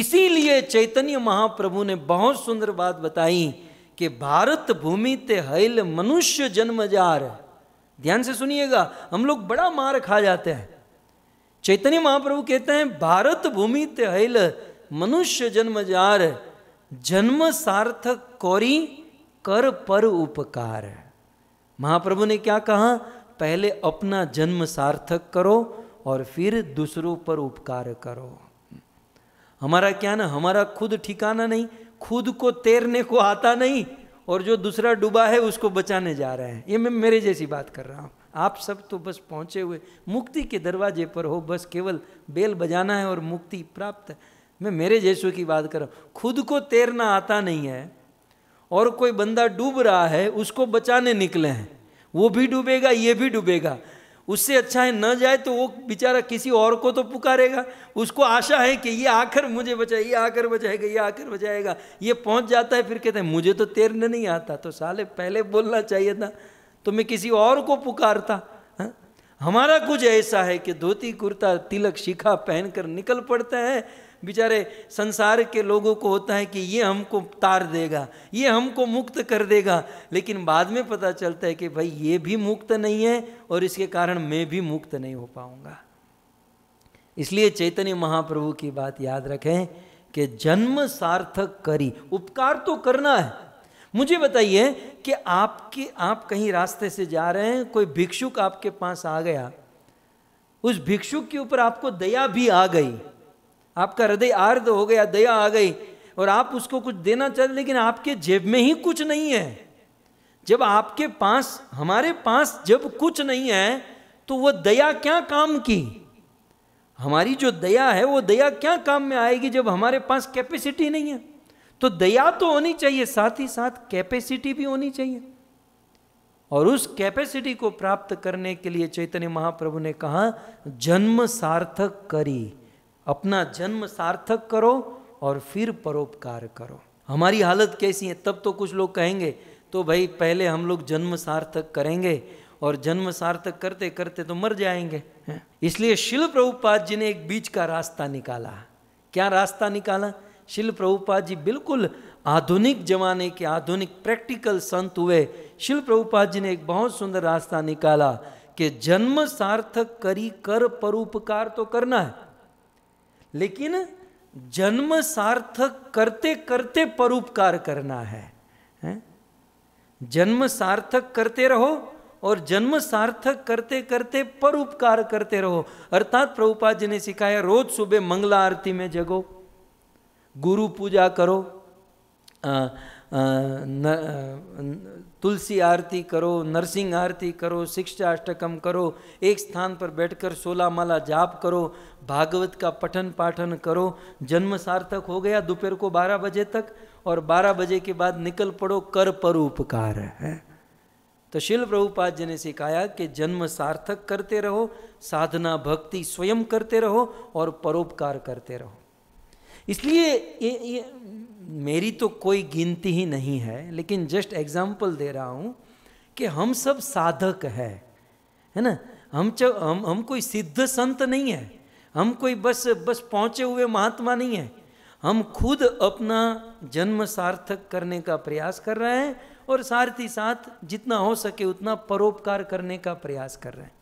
इसीलिए चैतन्य महाप्रभु ने बहुत सुंदर बात बताई कि भारत भूमि ते हैल मनुष्य जन्म रहे ध्यान से सुनिएगा हम लोग बड़ा मार खा जाते हैं चैतन्य महाप्रभु कहते हैं भारत भूमि ते हैल मनुष्य जन्म रहे जन्म सार्थक कौरी कर पर उपकार महाप्रभु ने क्या कहा पहले अपना जन्म सार्थक करो और फिर दूसरों पर उपकार करो हमारा क्या ना हमारा खुद ठिकाना नहीं खुद को तैरने को आता नहीं और जो दूसरा डूबा है उसको बचाने जा रहे हैं ये मैं मेरे जैसी बात कर रहा हूँ आप सब तो बस पहुँचे हुए मुक्ति के दरवाजे पर हो बस केवल बेल बजाना है और मुक्ति प्राप्त है मैं मेरे जैसों की बात कर रहा हूँ खुद को तैरना आता नहीं है और कोई बंदा डूब रहा है उसको बचाने निकले हैं वो भी डूबेगा ये भी डूबेगा उससे अच्छा है न जाए तो वो बेचारा किसी और को तो पुकारेगा उसको आशा है कि ये आकर मुझे बचाए ये आकर बचाएगा ये आकर बचाएगा ये पहुंच जाता है फिर कहते हैं मुझे तो तैरने नहीं आता तो साले पहले बोलना चाहिए था तो मैं किसी और को पुकारता हाँ? हमारा कुछ ऐसा है कि धोती कुर्ता तिलक शिखा पहनकर निकल पड़ता है बेचारे संसार के लोगों को होता है कि ये हमको तार देगा ये हमको मुक्त कर देगा लेकिन बाद में पता चलता है कि भाई ये भी मुक्त नहीं है और इसके कारण मैं भी मुक्त नहीं हो पाऊंगा इसलिए चैतन्य महाप्रभु की बात याद रखें कि जन्म सार्थक करी उपकार तो करना है मुझे बताइए कि आपके आप कहीं रास्ते से जा रहे हैं कोई भिक्षुक आपके पास आ गया उस भिक्षुक के ऊपर आपको दया भी आ गई आपका हृदय आर्द हो गया दया आ गई और आप उसको कुछ देना चाहते लेकिन आपके जेब में ही कुछ नहीं है जब आपके पास हमारे पास जब कुछ नहीं है तो वो दया क्या काम की हमारी जो दया है वो दया क्या काम में आएगी जब हमारे पास कैपेसिटी नहीं है तो दया तो होनी चाहिए साथ ही साथ कैपेसिटी भी होनी चाहिए और उस कैपेसिटी को प्राप्त करने के लिए चैतन्य महाप्रभु ने कहा जन्म सार्थक करी अपना जन्म सार्थक करो और फिर परोपकार करो हमारी हालत कैसी है तब तो कुछ लोग कहेंगे तो भाई पहले हम लोग जन्म सार्थक करेंगे और जन्म सार्थक करते करते तो मर जाएंगे इसलिए शिल प्रभुपाद जी ने एक बीच का रास्ता निकाला क्या रास्ता निकाला शिल प्रभुपाद जी बिल्कुल आधुनिक जमाने के आधुनिक प्रैक्टिकल संत हुए शिल प्रभुपाद जी ने एक बहुत सुंदर रास्ता निकाला कि जन्म सार्थक करी कर परोपकार तो करना है लेकिन जन्म सार्थक करते करते परोपकार करना है, है? जन्म सार्थक करते रहो और जन्म सार्थक करते करते परोपकार करते रहो अर्थात प्रभुपाद जी ने सिखाया रोज सुबह मंगला आरती में जगो गुरु पूजा करो आ, आ, न, न, तुलसी आरती करो नरसिंह आरती करो शिक्षा अष्टकम करो एक स्थान पर बैठकर सोला माला जाप करो भागवत का पठन पाठन करो जन्म सार्थक हो गया दोपहर को बारह बजे तक और बारह बजे के बाद निकल पड़ो कर पर उपकार है तो शिल प्रभुपाद जी ने सिखाया कि जन्म सार्थक करते रहो साधना भक्ति स्वयं करते रहो और परोपकार करते रहो इसलिए ये, ये मेरी तो कोई गिनती ही नहीं है लेकिन जस्ट एग्जाम्पल दे रहा हूँ कि हम सब साधक है है ना हम च हम हम कोई सिद्ध संत नहीं है हम कोई बस बस पहुँचे हुए महात्मा नहीं है हम खुद अपना जन्म सार्थक करने का प्रयास कर रहे हैं और साथ ही साथ जितना हो सके उतना परोपकार करने का प्रयास कर रहे हैं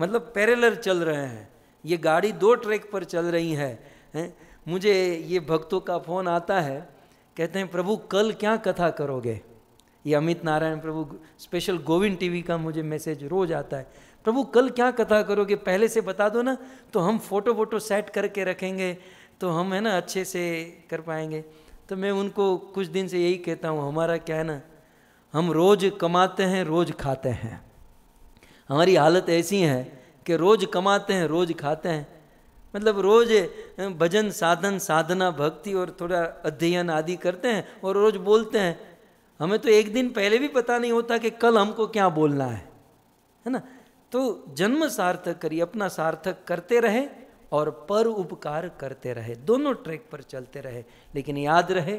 मतलब पैरेलर चल रहे हैं ये गाड़ी दो ट्रैक पर चल रही है, है? मुझे ये भक्तों का फ़ोन आता है कहते हैं प्रभु कल क्या कथा करोगे ये अमित नारायण प्रभु स्पेशल गोविंद टीवी का मुझे मैसेज रोज आता है प्रभु कल क्या कथा करोगे पहले से बता दो ना तो हम फोटो वोटो सेट करके रखेंगे तो हम है ना अच्छे से कर पाएंगे तो मैं उनको कुछ दिन से यही कहता हूँ हमारा क्या है ना हम रोज़ कमाते हैं रोज़ खाते हैं हमारी हालत ऐसी है कि रोज़ कमाते हैं रोज़ खाते हैं मतलब रोज़ भजन साधन साधना भक्ति और थोड़ा अध्ययन आदि करते हैं और रोज़ बोलते हैं हमें तो एक दिन पहले भी पता नहीं होता कि कल हमको क्या बोलना है है ना तो जन्म सार्थक करिए अपना सार्थक करते रहे और पर उपकार करते रहे दोनों ट्रैक पर चलते रहे लेकिन याद रहे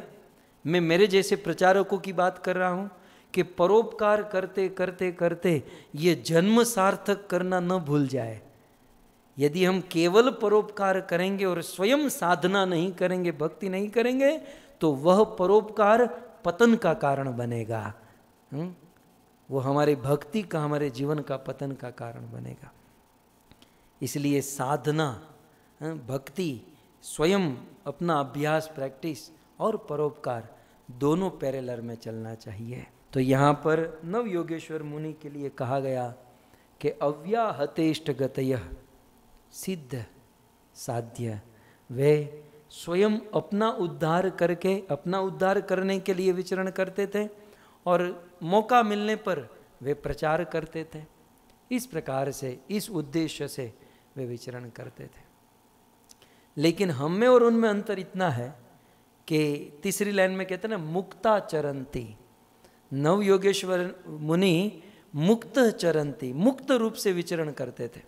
मैं मेरे जैसे प्रचारकों की बात कर रहा हूँ कि परोपकार करते करते करते ये जन्म सार्थक करना न भूल जाए यदि हम केवल परोपकार करेंगे और स्वयं साधना नहीं करेंगे भक्ति नहीं करेंगे तो वह परोपकार पतन का कारण बनेगा हम्म? वो हमारे भक्ति का हमारे जीवन का पतन का कारण बनेगा इसलिए साधना हम्म, भक्ति स्वयं अपना अभ्यास प्रैक्टिस और परोपकार दोनों पैरेलर में चलना चाहिए तो यहाँ पर नव योगेश्वर मुनि के लिए कहा गया कि अव्याहतेष्ट गतय सिद्ध साध्य वे स्वयं अपना उद्धार करके अपना उद्धार करने के लिए विचरण करते थे और मौका मिलने पर वे प्रचार करते थे इस प्रकार से इस उद्देश्य से वे विचरण करते थे लेकिन हम में और उनमें अंतर इतना है कि तीसरी लाइन में कहते हैं ना मुक्ता चरंती नव योगेश्वर मुनि मुक्त चरंती मुक्त रूप से विचरण करते थे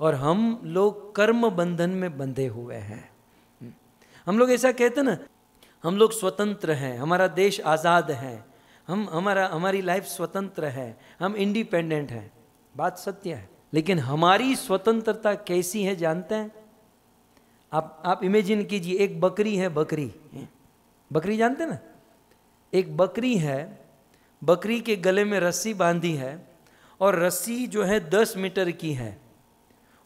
और हम लोग कर्म बंधन में बंधे हुए हैं हम लोग ऐसा कहते ना हम लोग स्वतंत्र हैं हमारा देश आज़ाद है हम हमारा हमारी लाइफ स्वतंत्र है हम इंडिपेंडेंट हैं बात सत्य है लेकिन हमारी स्वतंत्रता कैसी है जानते हैं आप आप इमेजिन कीजिए एक बकरी है बकरी बकरी जानते ना एक बकरी है बकरी के गले में रस्सी बांधी है और रस्सी जो है दस मीटर की है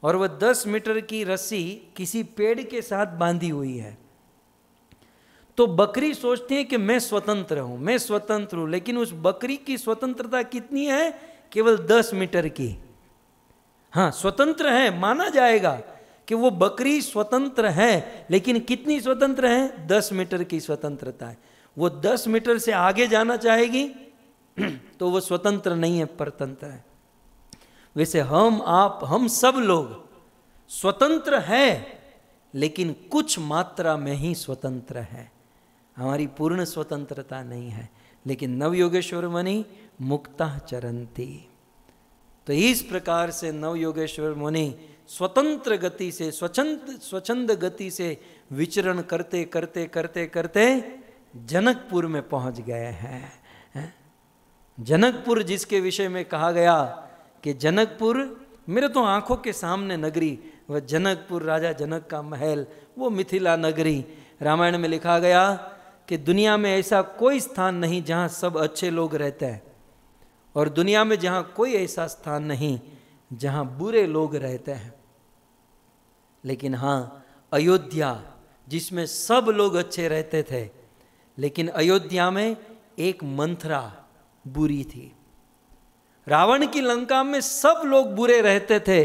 और वह दस मीटर की रस्सी किसी पेड़ के साथ बांधी हुई है तो बकरी सोचती है कि मैं स्वतंत्र हूं मैं स्वतंत्र हूं लेकिन उस बकरी की स्वतंत्रता कितनी है केवल दस मीटर की हाँ स्वतंत्र है माना जाएगा कि वो बकरी स्वतंत्र है लेकिन कितनी स्वतंत्र है दस मीटर की स्वतंत्रता है वो दस मीटर से आगे जाना चाहेगी तो वो स्वतंत्र नहीं है परतंत्र है वैसे हम आप हम सब लोग स्वतंत्र हैं लेकिन कुछ मात्रा में ही स्वतंत्र हैं हमारी पूर्ण स्वतंत्रता नहीं है लेकिन नवयोगेश्वर मुनि मुक्ता चरंती तो इस प्रकार से नवयोगेश्वर मुनि स्वतंत्र गति से स्वच्छंद स्वच्छंद गति से विचरण करते करते करते करते जनकपुर में पहुंच गए हैं जनकपुर जिसके विषय में कहा गया कि जनकपुर मेरे तो आंखों के सामने नगरी वह जनकपुर राजा जनक का महल वो मिथिला नगरी रामायण में लिखा गया कि दुनिया में ऐसा कोई स्थान नहीं जहाँ सब अच्छे लोग रहते हैं और दुनिया में जहाँ कोई ऐसा स्थान नहीं जहाँ बुरे लोग रहते हैं लेकिन हाँ अयोध्या जिसमें सब लोग अच्छे रहते थे लेकिन अयोध्या में एक मंथरा बुरी थी रावण की लंका में सब लोग बुरे रहते थे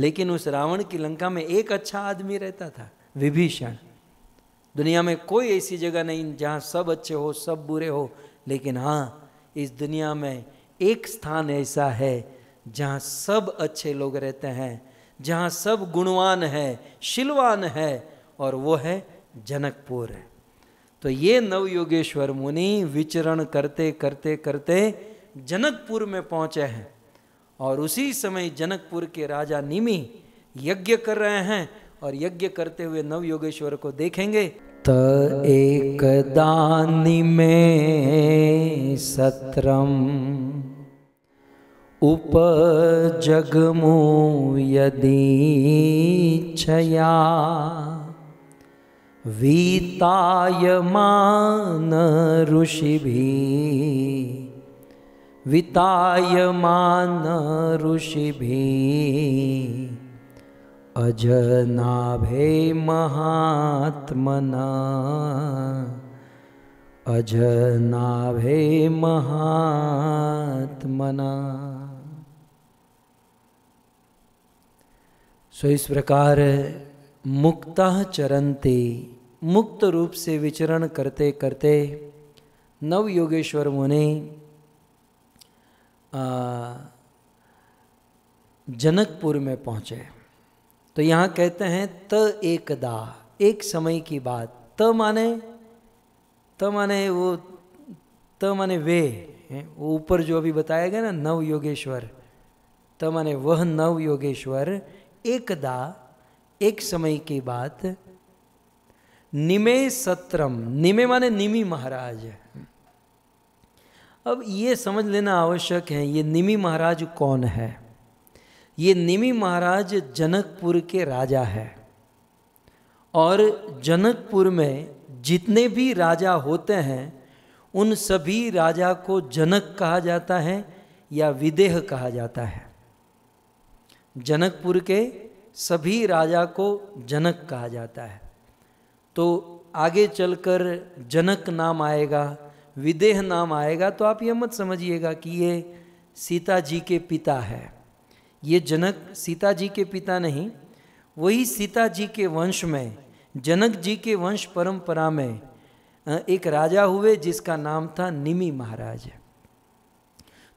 लेकिन उस रावण की लंका में एक अच्छा आदमी रहता था विभीषण दुनिया में कोई ऐसी जगह नहीं जहाँ सब अच्छे हो सब बुरे हो लेकिन हाँ इस दुनिया में एक स्थान ऐसा है जहाँ सब अच्छे लोग रहते हैं जहाँ सब गुणवान है शिलवान है और वो है जनकपुर है तो ये नव योगेश्वर मुनि विचरण करते करते करते जनकपुर में पहुंचे हैं और उसी समय जनकपुर के राजा निमि यज्ञ कर रहे हैं और यज्ञ करते हुए नव योगेश्वर को देखेंगे त एक दानी में सत्रम जगमो यदि छया वीतायमान भी वितायमान ऋषिभिः अजनाभे महात्मना अजनाभे महात्मना सो इस प्रकार मुक्ता चरंते मुक्त रूप से विचरण करते करते नव योगेश्वर मुनि जनकपुर में पहुँचे तो यहाँ कहते हैं त एकदा एक समय की बात त माने त माने वो त माने वे वो ऊपर जो अभी बताया गया ना नव योगेश्वर त माने वह नव योगेश्वर एकदा एक समय की बात निमे सत्रम निमे माने निमी महाराज अब ये समझ लेना आवश्यक है ये निमी महाराज कौन है ये निमी महाराज जनकपुर के राजा है और जनकपुर में जितने भी राजा होते हैं उन सभी राजा को जनक कहा जाता है या विदेह कहा जाता है जनकपुर के सभी राजा को जनक कहा जाता है तो आगे चलकर जनक नाम आएगा विदेह नाम आएगा तो आप यह मत समझिएगा कि ये सीता जी के पिता है ये जनक सीता जी के पिता नहीं वही सीता जी के वंश में जनक जी के वंश परंपरा में एक राजा हुए जिसका नाम था निमी महाराज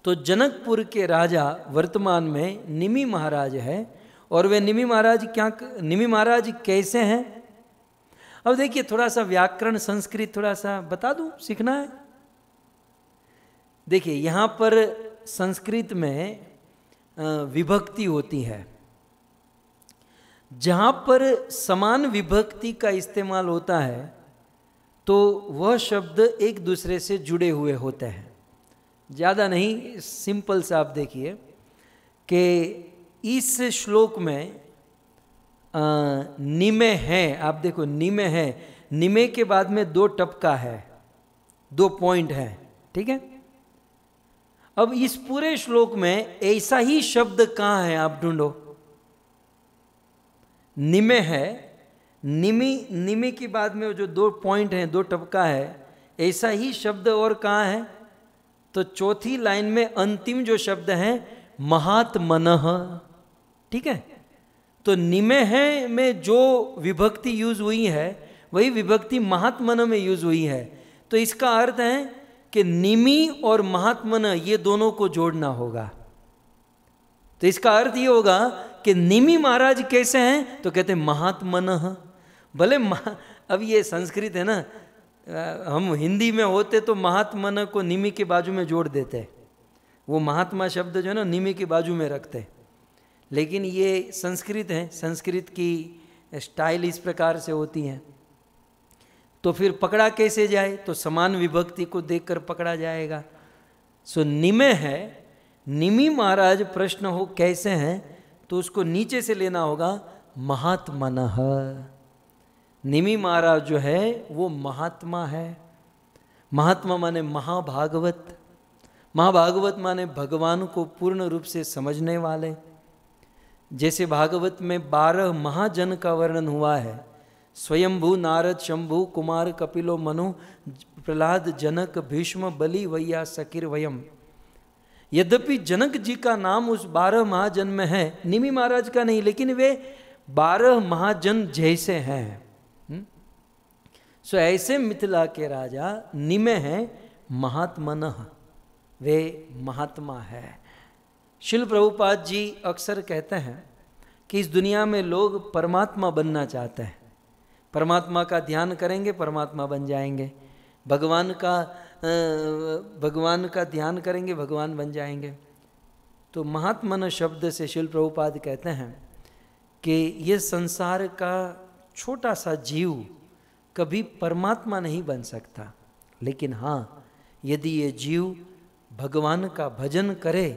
तो जनकपुर के राजा वर्तमान में निमी महाराज है और वे निमी महाराज क्या निमी महाराज कैसे हैं अब देखिए थोड़ा सा व्याकरण संस्कृत थोड़ा सा बता दूं सीखना है देखिए यहाँ पर संस्कृत में विभक्ति होती है जहाँ पर समान विभक्ति का इस्तेमाल होता है तो वह शब्द एक दूसरे से जुड़े हुए होते हैं ज़्यादा नहीं सिंपल से आप देखिए कि इस श्लोक में निमे हैं आप देखो निमे हैं निमे के बाद में दो टपका है दो पॉइंट हैं ठीक है अब इस पूरे श्लोक में ऐसा ही शब्द कहां है आप ढूंढो निमे है निमी निमी के बाद में जो दो पॉइंट हैं दो टपका है ऐसा ही शब्द और कहां है तो चौथी लाइन में अंतिम जो शब्द है महात्मन ठीक है तो निमे है में जो विभक्ति यूज हुई है वही विभक्ति महात्मन में यूज हुई है तो इसका अर्थ है कि निमी और महात्मन ये दोनों को जोड़ना होगा तो इसका अर्थ ये होगा कि निमी महाराज कैसे हैं तो कहते हैं महात्मन भले महा अब ये संस्कृत है ना हम हिंदी में होते तो महात्मन को निमी के बाजू में जोड़ देते वो महात्मा शब्द जो है ना निमी के बाजू में रखते लेकिन ये संस्कृत है संस्कृत की स्टाइल इस प्रकार से होती है तो फिर पकड़ा कैसे जाए तो समान विभक्ति को देखकर पकड़ा जाएगा सो निमे है निमी महाराज प्रश्न हो कैसे हैं तो उसको नीचे से लेना होगा महात्मा निमी महाराज जो है वो महात्मा है महात्मा माने महाभागवत महाभागवत माने भगवान को पूर्ण रूप से समझने वाले जैसे भागवत में बारह महाजन का वर्णन हुआ है स्वयंभू नारद शंभु कुमार कपिलो मनु प्रहलाद जनक भीष्म बलि वैया सकीर वयम यद्यपि जनक जी का नाम उस बारह महाजन में है निमी महाराज का नहीं लेकिन वे बारह महाजन जैसे हैं सो हम्म? ऐसे मिथिला के राजा निमे हैं महात्मन वे महात्मा है शिल प्रभुपाद जी अक्सर कहते हैं कि इस दुनिया में लोग परमात्मा बनना चाहते हैं परमात्मा का ध्यान करेंगे परमात्मा बन जाएंगे भगवान का भगवान का ध्यान करेंगे भगवान बन जाएंगे तो महात्मन शब्द से शिल प्रभुपाद कहते हैं कि ये संसार का छोटा सा जीव कभी परमात्मा नहीं बन सकता लेकिन हाँ यदि ये जीव भगवान का भजन करे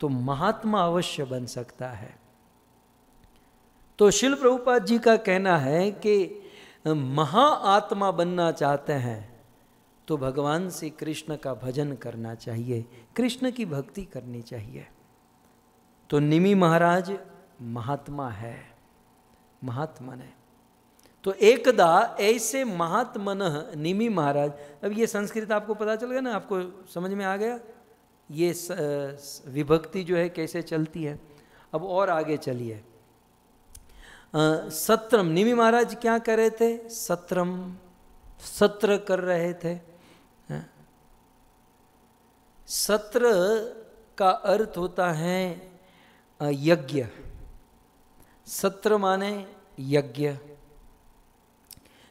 तो महात्मा अवश्य बन सकता है तो शिल प्रभुपाद जी का कहना है कि महाआत्मा बनना चाहते हैं तो भगवान श्री कृष्ण का भजन करना चाहिए कृष्ण की भक्ति करनी चाहिए तो निमी महाराज महात्मा है महात्मा ने तो एकदा ऐसे महात्मन निमी महाराज अब ये संस्कृत आपको पता चल गया ना आपको समझ में आ गया ये विभक्ति जो है कैसे चलती है अब और आगे चलिए सत्रम निमी महाराज क्या कर रहे थे सत्रम सत्र कर रहे थे सत्र का अर्थ होता है यज्ञ सत्र माने यज्ञ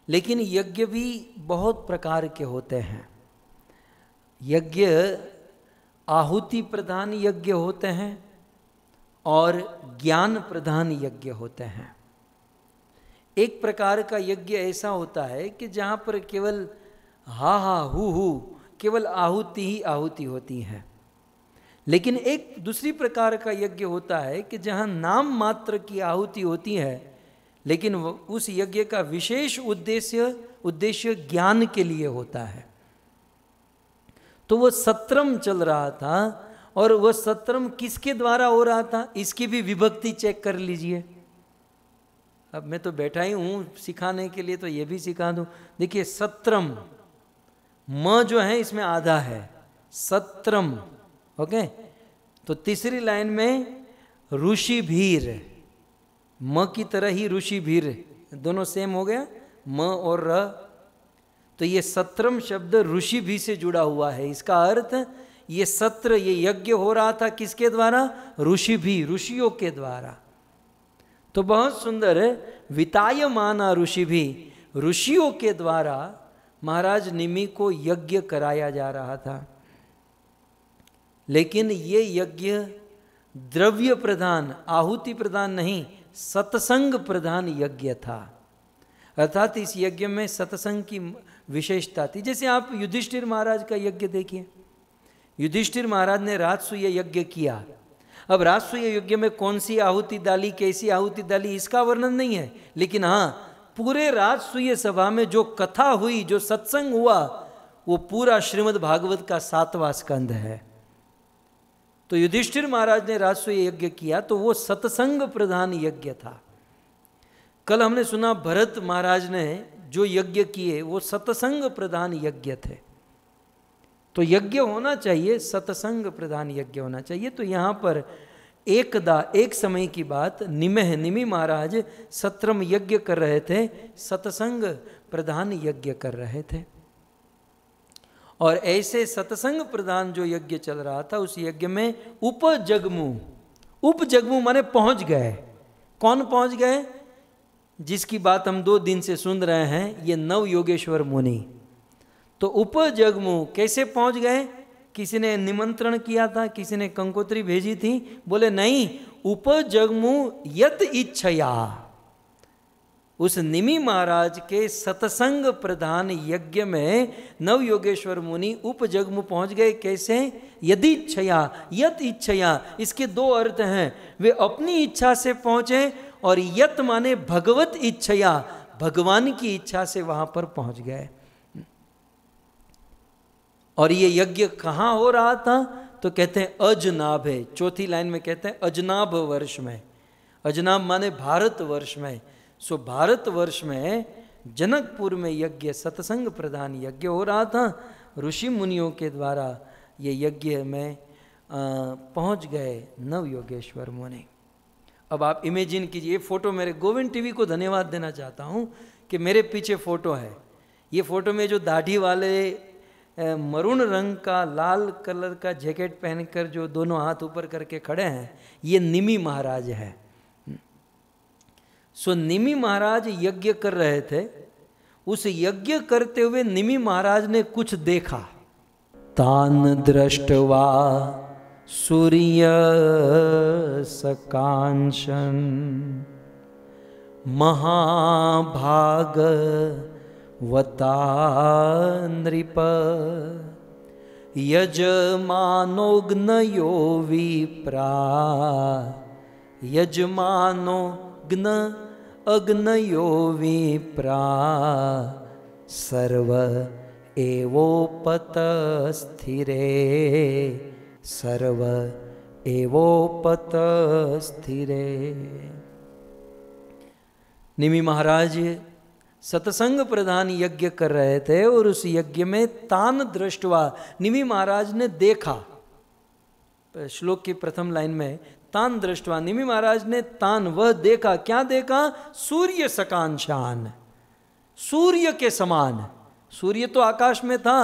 लेकिन यज्ञ भी बहुत प्रकार के होते हैं यज्ञ आहुति प्रधान यज्ञ होते हैं और ज्ञान प्रधान यज्ञ होते हैं एक प्रकार का यज्ञ ऐसा होता है कि जहाँ पर केवल हा हा हु हु केवल आहुति ही आहुति होती है लेकिन एक दूसरी प्रकार का यज्ञ होता है कि जहाँ नाम मात्र की आहुति होती है लेकिन उस यज्ञ का विशेष उद्देश्य उद्देश्य ज्ञान के लिए होता है तो वह सत्रम चल रहा था और वह सत्रम किसके द्वारा हो रहा था इसकी भी विभक्ति चेक कर लीजिए अब मैं तो बैठा ही हूँ सिखाने के लिए तो ये भी सिखा दूँ देखिए सत्रम म जो है इसमें आधा है सत्रम ओके तो तीसरी लाइन में ऋषि भीर म की तरह ही ऋषि भीर दोनों सेम हो गया म और र तो ये सत्रम शब्द ऋषि भी से जुड़ा हुआ है इसका अर्थ ये सत्र ये यज्ञ हो रहा था किसके द्वारा ऋषि भी ऋषियों के द्वारा तो बहुत सुंदर वितायमाना ऋषि भी ऋषियों के द्वारा महाराज निमि को यज्ञ कराया जा रहा था लेकिन ये यज्ञ द्रव्य प्रधान आहुति प्रधान नहीं सत्संग प्रधान यज्ञ था अर्थात इस यज्ञ में सत्संग की विशेषता थी जैसे आप युधिष्ठिर महाराज का यज्ञ देखिए युधिष्ठिर महाराज ने राजसूय यज्ञ किया अब राजस्व यज्ञ में कौन सी आहुति डाली कैसी आहुति डाली इसका वर्णन नहीं है लेकिन हाँ पूरे राजस्वीय सभा में जो कथा हुई जो सत्संग हुआ वो पूरा श्रीमद् भागवत का सातवा स्कंध है तो युधिष्ठिर महाराज ने राजस्व यज्ञ किया तो वो सत्संग प्रधान यज्ञ था कल हमने सुना भरत महाराज ने जो यज्ञ किए वो सत्संग प्रधान यज्ञ थे तो यज्ञ होना चाहिए सत्संग प्रधान यज्ञ होना चाहिए तो यहाँ पर एकदा एक समय की बात निमह निमि महाराज सत्रम यज्ञ कर रहे थे सत्संग प्रधान यज्ञ कर रहे थे और ऐसे सत्संग प्रधान जो यज्ञ चल रहा था उस यज्ञ में उपजगमु उपजगमु माने पहुंच गए कौन पहुंच गए जिसकी बात हम दो दिन से सुन रहे हैं ये नव योगेश्वर मुनि तो उपजगमु कैसे पहुंच गए किसी ने निमंत्रण किया था किसी ने कंकोत्री भेजी थी बोले नहीं उपजगमु यत इच्छया उस निमि महाराज के सत्संग प्रधान यज्ञ में नव योगेश्वर मुनि उपजगमु पहुंच गए कैसे यदि इच्छया यत इच्छया इसके दो अर्थ हैं वे अपनी इच्छा से पहुंचे और यत माने भगवत इच्छया भगवान की इच्छा से वहां पर पहुंच गए और ये यज्ञ कहाँ हो रहा था तो कहते हैं अजनाभ है चौथी लाइन में कहते हैं अजनाभ वर्ष में अजनाभ माने भारत वर्ष में सो भारत वर्ष में जनकपुर में यज्ञ सत्संग प्रधान यज्ञ हो रहा था ऋषि मुनियों के द्वारा ये यज्ञ में पहुंच गए नव योगेश्वर मुनि अब आप इमेजिन कीजिए ये फोटो मेरे गोविंद टीवी को धन्यवाद देना चाहता हूँ कि मेरे पीछे फोटो है ये फोटो में जो दाढ़ी वाले मरून रंग का लाल कलर का जैकेट पहनकर जो दोनों हाथ ऊपर करके खड़े हैं ये निमी महाराज है सो निमी महाराज यज्ञ कर रहे थे उस यज्ञ करते हुए निमी महाराज ने कुछ देखा तान दृष्टवा सूर्य सकांशन महाभाग वता नृप यजमानोऽग्नयो विप्रा यजमानो ग्न अग्नयो विप्रा सर्व एवोपतस्थिरे सर्व एवोपतस्थिरे निमी महाराज सत्संग प्रधान यज्ञ कर रहे थे और उस यज्ञ में तान दृष्टवा निमि महाराज ने देखा श्लोक की प्रथम लाइन में तान दृष्टवा निमि महाराज ने तान वह देखा क्या देखा सूर्य सकांशान सूर्य के समान सूर्य तो आकाश में था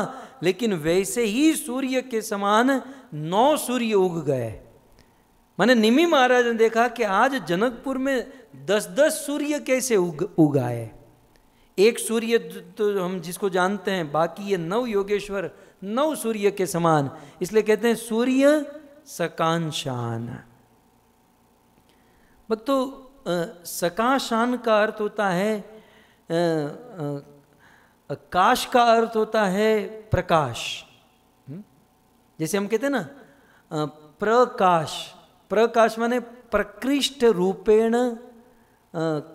लेकिन वैसे ही सूर्य के समान नौ सूर्य उग गए मैंने निमि महाराज ने देखा कि आज जनकपुर में दस दस सूर्य कैसे उग उगाए एक सूर्य तो, तो हम जिसको जानते हैं बाकी ये नव योगेश्वर नव सूर्य के समान इसलिए कहते हैं सूर्य सकांशान भक्तो सकाशान का अर्थ होता है आ, आ, काश का अर्थ होता है प्रकाश हम्म? जैसे हम कहते हैं ना प्रकाश प्रकाश माने प्रकृष्ट रूपेण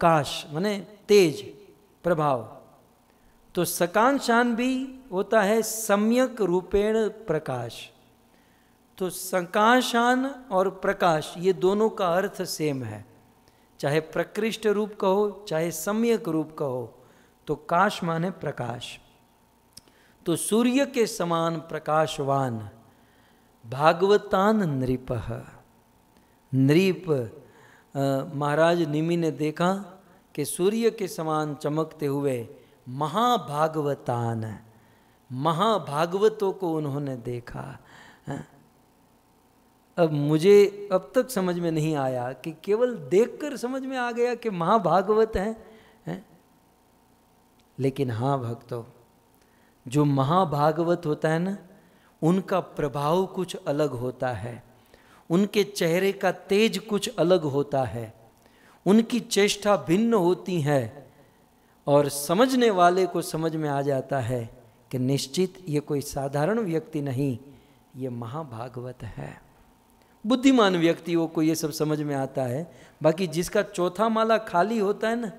काश माने तेज प्रभाव तो सकांशान भी होता है सम्यक रूपेण प्रकाश तो सकांक्षान और प्रकाश ये दोनों का अर्थ सेम है चाहे प्रकृष्ट रूप कहो चाहे सम्यक रूप कहो तो काश माने प्रकाश तो सूर्य के समान प्रकाशवान भागवतान नृप नृप महाराज निमि ने देखा कि सूर्य के समान चमकते हुए महाभागवतान महाभागवतों को उन्होंने देखा हाँ। अब मुझे अब तक समझ में नहीं आया कि केवल देखकर समझ में आ गया कि महाभागवत हैं है? हाँ। लेकिन हाँ भक्तों जो महाभागवत होता है ना उनका प्रभाव कुछ अलग होता है उनके चेहरे का तेज कुछ अलग होता है उनकी चेष्टा भिन्न होती है और समझने वाले को समझ में आ जाता है कि निश्चित ये कोई साधारण व्यक्ति नहीं ये महाभागवत है बुद्धिमान व्यक्तियों को ये सब समझ में आता है बाकी जिसका चौथा माला खाली होता है ना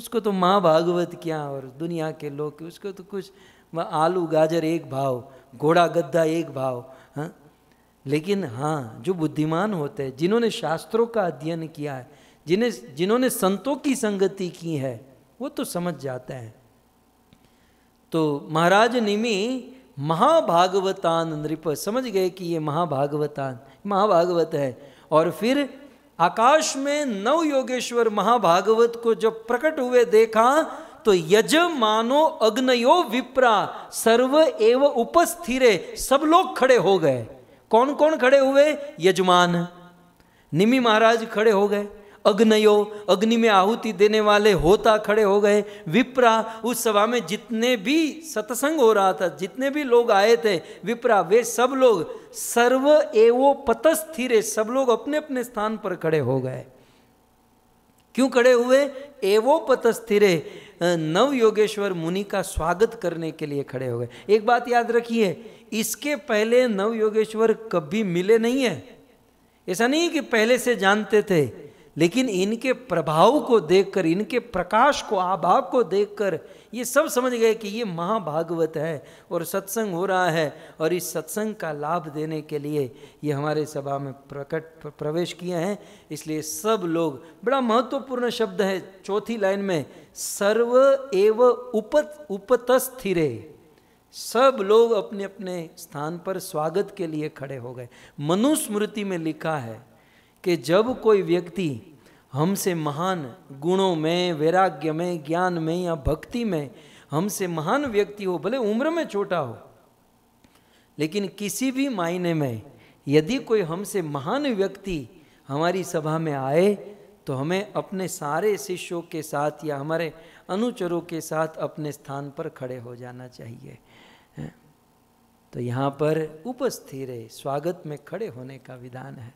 उसको तो माँ भागवत क्या और दुनिया के लोग उसको तो कुछ आलू गाजर एक भाव घोड़ा गद्दा एक भाव हाँ लेकिन हाँ जो बुद्धिमान होते हैं जिन्होंने शास्त्रों का अध्ययन किया है जिन्हें जिन्होंने संतों की संगति की है वो तो समझ जाते हैं तो महाराज निमी महाभागवतान नृप समझ गए कि ये महाभागवतान महाभागवत है और फिर आकाश में नव योगेश्वर महाभागवत को जब प्रकट हुए देखा तो यज मानो अग्नयो विप्रा सर्व एव उपस्थिरे सब लोग खड़े हो गए कौन कौन खड़े हुए यजमान निमी महाराज खड़े हो गए अग्नयो अग्नि में आहुति देने वाले होता खड़े हो गए विप्रा उस सभा में जितने भी सत्संग हो रहा था जितने भी लोग आए थे विप्रा वे सब लोग सर्व एवो पतस्थिरे सब लोग अपने अपने स्थान पर खड़े हो गए क्यों खड़े हुए एवो पतस्थिरे नव योगेश्वर मुनि का स्वागत करने के लिए खड़े हो गए एक बात याद रखिए इसके पहले नव योगेश्वर कभी मिले नहीं है ऐसा नहीं कि पहले से जानते थे लेकिन इनके प्रभाव को देखकर इनके प्रकाश को आभाव को देखकर ये सब समझ गए कि ये महाभागवत है और सत्संग हो रहा है और इस सत्संग का लाभ देने के लिए ये हमारे सभा में प्रकट प्रवेश किए हैं इसलिए सब लोग बड़ा महत्वपूर्ण शब्द है चौथी लाइन में सर्व एव उपत उपतस्थिरे सब लोग अपने अपने स्थान पर स्वागत के लिए खड़े हो गए मनुस्मृति में लिखा है कि जब कोई व्यक्ति हमसे महान गुणों में वैराग्य में ज्ञान में या भक्ति में हमसे महान व्यक्ति हो भले उम्र में छोटा हो लेकिन किसी भी मायने में यदि कोई हमसे महान व्यक्ति हमारी सभा में आए तो हमें अपने सारे शिष्यों के साथ या हमारे अनुचरों के साथ अपने स्थान पर खड़े हो जाना चाहिए तो यहाँ पर उपस्थिर है स्वागत में खड़े होने का विधान है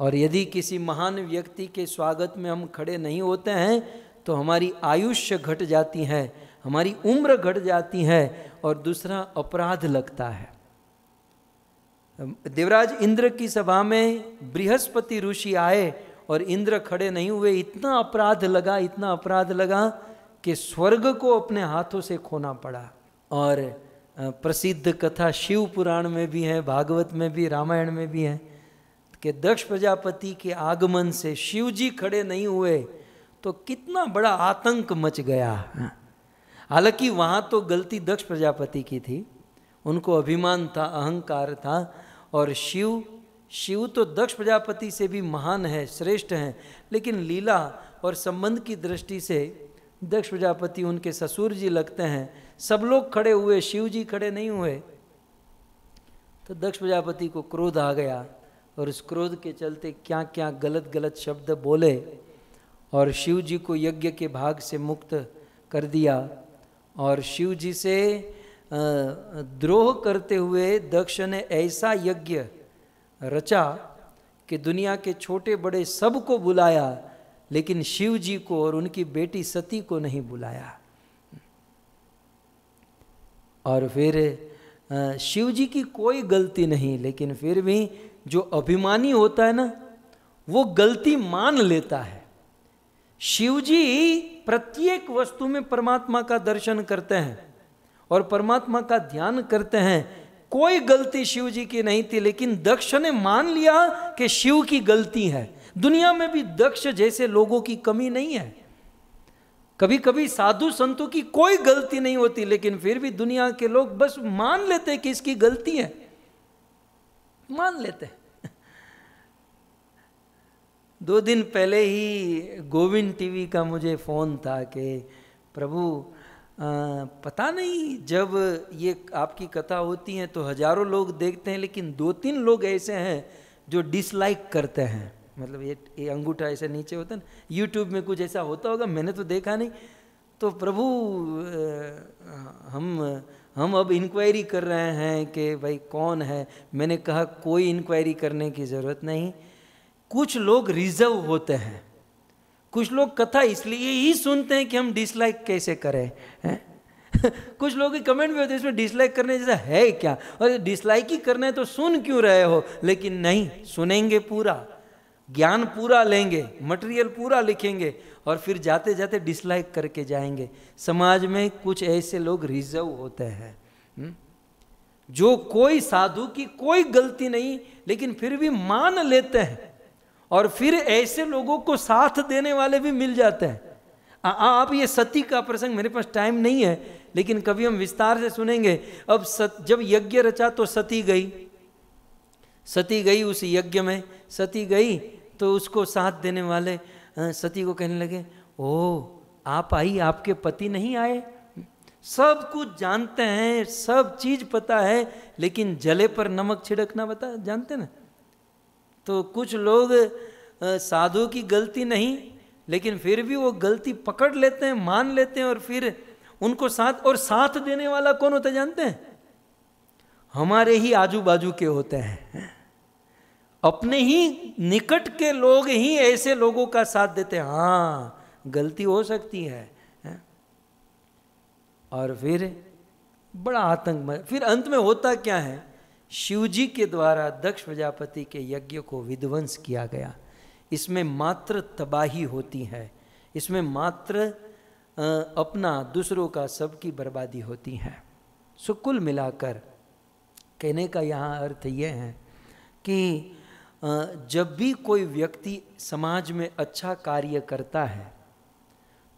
और यदि किसी महान व्यक्ति के स्वागत में हम खड़े नहीं होते हैं तो हमारी आयुष्य घट जाती है हमारी उम्र घट जाती है और दूसरा अपराध लगता है देवराज इंद्र की सभा में बृहस्पति ऋषि आए और इंद्र खड़े नहीं हुए इतना अपराध लगा इतना अपराध लगा कि स्वर्ग को अपने हाथों से खोना पड़ा और प्रसिद्ध कथा शिव पुराण में भी है भागवत में भी रामायण में भी है कि दक्ष प्रजापति के आगमन से शिव जी खड़े नहीं हुए तो कितना बड़ा आतंक मच गया हालांकि वहाँ तो गलती दक्ष प्रजापति की थी उनको अभिमान था अहंकार था और शिव शिव तो दक्ष प्रजापति से भी महान है श्रेष्ठ हैं लेकिन लीला और संबंध की दृष्टि से दक्ष प्रजापति उनके ससुर जी लगते हैं सब लोग खड़े हुए शिव जी खड़े नहीं हुए तो दक्ष प्रजापति को क्रोध आ गया और उस क्रोध के चलते क्या क्या गलत गलत शब्द बोले और शिव जी को यज्ञ के भाग से मुक्त कर दिया और शिव जी से द्रोह करते हुए दक्ष ने ऐसा यज्ञ रचा कि दुनिया के छोटे बड़े सबको बुलाया लेकिन शिव जी को और उनकी बेटी सती को नहीं बुलाया और फिर शिव जी की कोई गलती नहीं लेकिन फिर भी जो अभिमानी होता है ना वो गलती मान लेता है शिवजी प्रत्येक वस्तु में परमात्मा का दर्शन करते हैं और परमात्मा का ध्यान करते हैं कोई गलती शिव जी की नहीं थी लेकिन दक्ष ने मान लिया कि शिव की गलती है दुनिया में भी दक्ष जैसे लोगों की कमी नहीं है कभी कभी साधु संतों की कोई गलती नहीं होती लेकिन फिर भी दुनिया के लोग बस मान लेते कि इसकी गलती है मान लेते दो दिन पहले ही गोविंद टीवी का मुझे फ़ोन था कि प्रभु आ, पता नहीं जब ये आपकी कथा होती है तो हजारों लोग देखते हैं लेकिन दो तीन लोग ऐसे हैं जो डिसलाइक करते हैं मतलब ये ये अंगूठा ऐसे नीचे होता है ना यूट्यूब में कुछ ऐसा होता होगा मैंने तो देखा नहीं तो प्रभु आ, हम हम अब इंक्वायरी कर रहे हैं कि भाई कौन है मैंने कहा कोई इंक्वायरी करने की ज़रूरत नहीं कुछ लोग रिजर्व होते हैं कुछ लोग कथा इसलिए ही सुनते हैं कि हम डिसलाइक कैसे करें हैं कुछ लोग कमेंट भी होते हैं इसमें डिसलाइक करने जैसा है क्या और डिसलाइक ही करना है तो सुन क्यों रहे हो लेकिन नहीं सुनेंगे पूरा ज्ञान पूरा लेंगे मटेरियल पूरा लिखेंगे और फिर जाते जाते डिसलाइक करके जाएंगे समाज में कुछ ऐसे लोग रिजर्व होते हैं हम्म? जो कोई साधु की कोई गलती नहीं लेकिन फिर भी मान लेते हैं और फिर ऐसे लोगों को साथ देने वाले भी मिल जाते हैं आ, आप ये सती का प्रसंग मेरे पास टाइम नहीं है लेकिन कभी हम विस्तार से सुनेंगे अब सत जब यज्ञ रचा तो सती गई सती गई उस यज्ञ में सती गई तो उसको साथ देने वाले सती को कहने लगे ओ आप आई आपके पति नहीं आए सब कुछ जानते हैं सब चीज पता है लेकिन जले पर नमक छिड़कना बता जानते ना तो कुछ लोग साधु की गलती नहीं लेकिन फिर भी वो गलती पकड़ लेते हैं मान लेते हैं और फिर उनको साथ और साथ देने वाला कौन होता जानते हैं हमारे ही आजू बाजू के होते हैं अपने ही निकट के लोग ही ऐसे लोगों का साथ देते हाँ गलती हो सकती है, है? और फिर बड़ा आतंक फिर अंत में होता क्या है शिव जी के द्वारा दक्ष प्रजापति के यज्ञ को विध्वंस किया गया इसमें मात्र तबाही होती है इसमें मात्र अपना दूसरों का सबकी बर्बादी होती है सो कुल मिलाकर कहने का यहाँ अर्थ यह है कि जब भी कोई व्यक्ति समाज में अच्छा कार्य करता है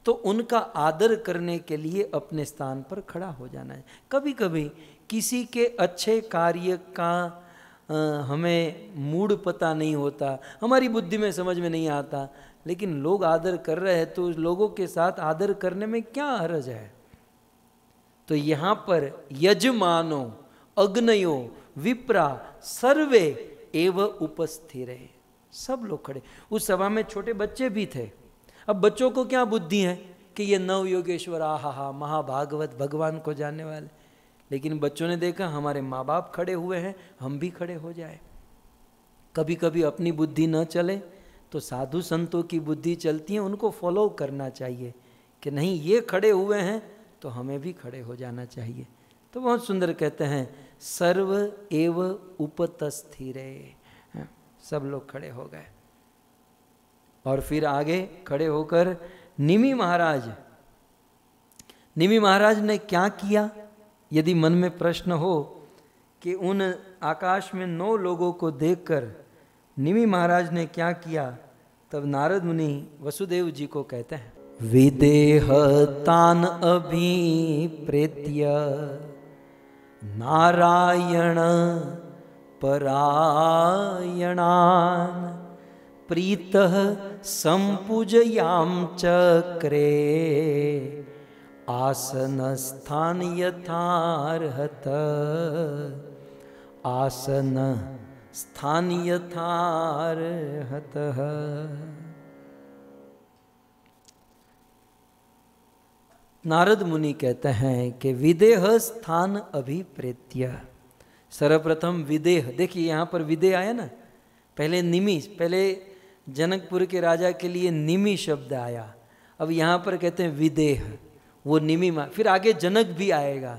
तो उनका आदर करने के लिए अपने स्थान पर खड़ा हो जाना है कभी कभी किसी के अच्छे कार्य का हमें मूड पता नहीं होता हमारी बुद्धि में समझ में नहीं आता लेकिन लोग आदर कर रहे हैं तो लोगों के साथ आदर करने में क्या हरज है तो यहाँ पर यजमानों अग्नयो विप्रा सर्वे एव उपस्थिर सब लोग खड़े उस सभा में छोटे बच्चे भी थे अब बच्चों को क्या बुद्धि है कि ये नव योगेश्वर आहा हा महाभागवत भगवान को जानने वाले लेकिन बच्चों ने देखा हमारे माँ बाप खड़े हुए हैं हम भी खड़े हो जाए कभी कभी अपनी बुद्धि न चले तो साधु संतों की बुद्धि चलती है उनको फॉलो करना चाहिए कि नहीं ये खड़े हुए हैं तो हमें भी खड़े हो जाना चाहिए तो बहुत सुंदर कहते हैं सर्व एव उपतस्थिरे हाँ, सब लोग खड़े हो गए और फिर आगे खड़े होकर निमी महाराज निमी महाराज ने क्या किया यदि मन में प्रश्न हो कि उन आकाश में नौ लोगों को देखकर निमी महाराज ने क्या किया तब नारद मुनि वसुदेव जी को कहते हैं विदेहतान अभी प्रेत्य नारायण परायणान् प्रीत संपूजयाम चक्रे आसनस्थान् यथार्हत आसन स्थान यथार्हतः नारद मुनि कहते हैं कि विदेह स्थान अभिप्रेत्य सर्वप्रथम विदेह देखिए यहाँ पर विदेह आया ना पहले निमि पहले जनकपुर के राजा के लिए निमि शब्द आया अब यहाँ पर कहते हैं विदेह वो निमि फिर आगे जनक भी आएगा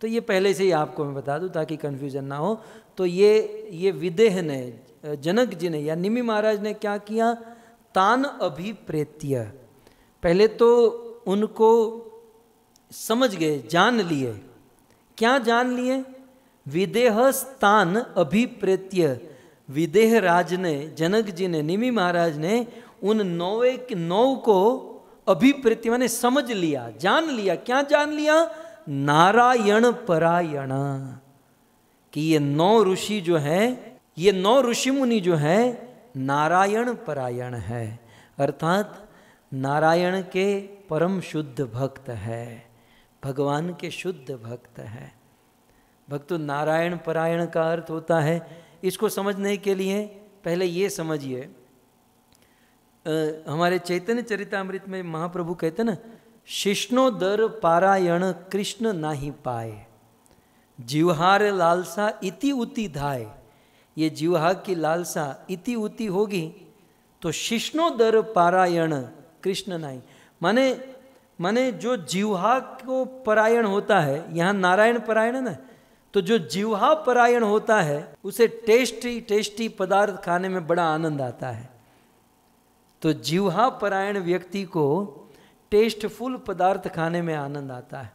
तो ये पहले से ही आपको मैं बता दूं ताकि कन्फ्यूजन ना हो तो ये ये विदेह ने जनक जी ने या निमि महाराज ने क्या किया तान अभिप्रेत्य पहले तो उनको समझ गए जान लिए क्या जान लिए विदेह स्थान अभिप्रेत्य विदेह राज ने जनक जी ने निमी महाराज ने उन नौवे नौ को अभिप्रेत्य मैंने समझ लिया जान लिया क्या जान लिया नारायण परायण कि ये नौ ऋषि जो है ये नौ ऋषि मुनि जो है नारायण परायण है अर्थात नारायण के परम शुद्ध भक्त है भगवान के शुद्ध भक्त है भक्त तो नारायण परायण का अर्थ होता है इसको समझने के लिए पहले ये समझिए हमारे चैतन्य चरितमृत में महाप्रभु कहते ना दर पारायण कृष्ण नाही पाए जीवहार लालसा इति उति धाय ये जीवहा की लालसा इति उति होगी तो शिष्णो दर पारायण कृष्ण नहीं माने माने जो जीवा को परायण होता है यहाँ नारायण परायण है ना तो जो जीवा परायण होता है उसे टेस्टी टेस्टी पदार्थ खाने में बड़ा आनंद आता है तो जीवा परायण व्यक्ति को टेस्टफुल पदार्थ खाने में आनंद आता है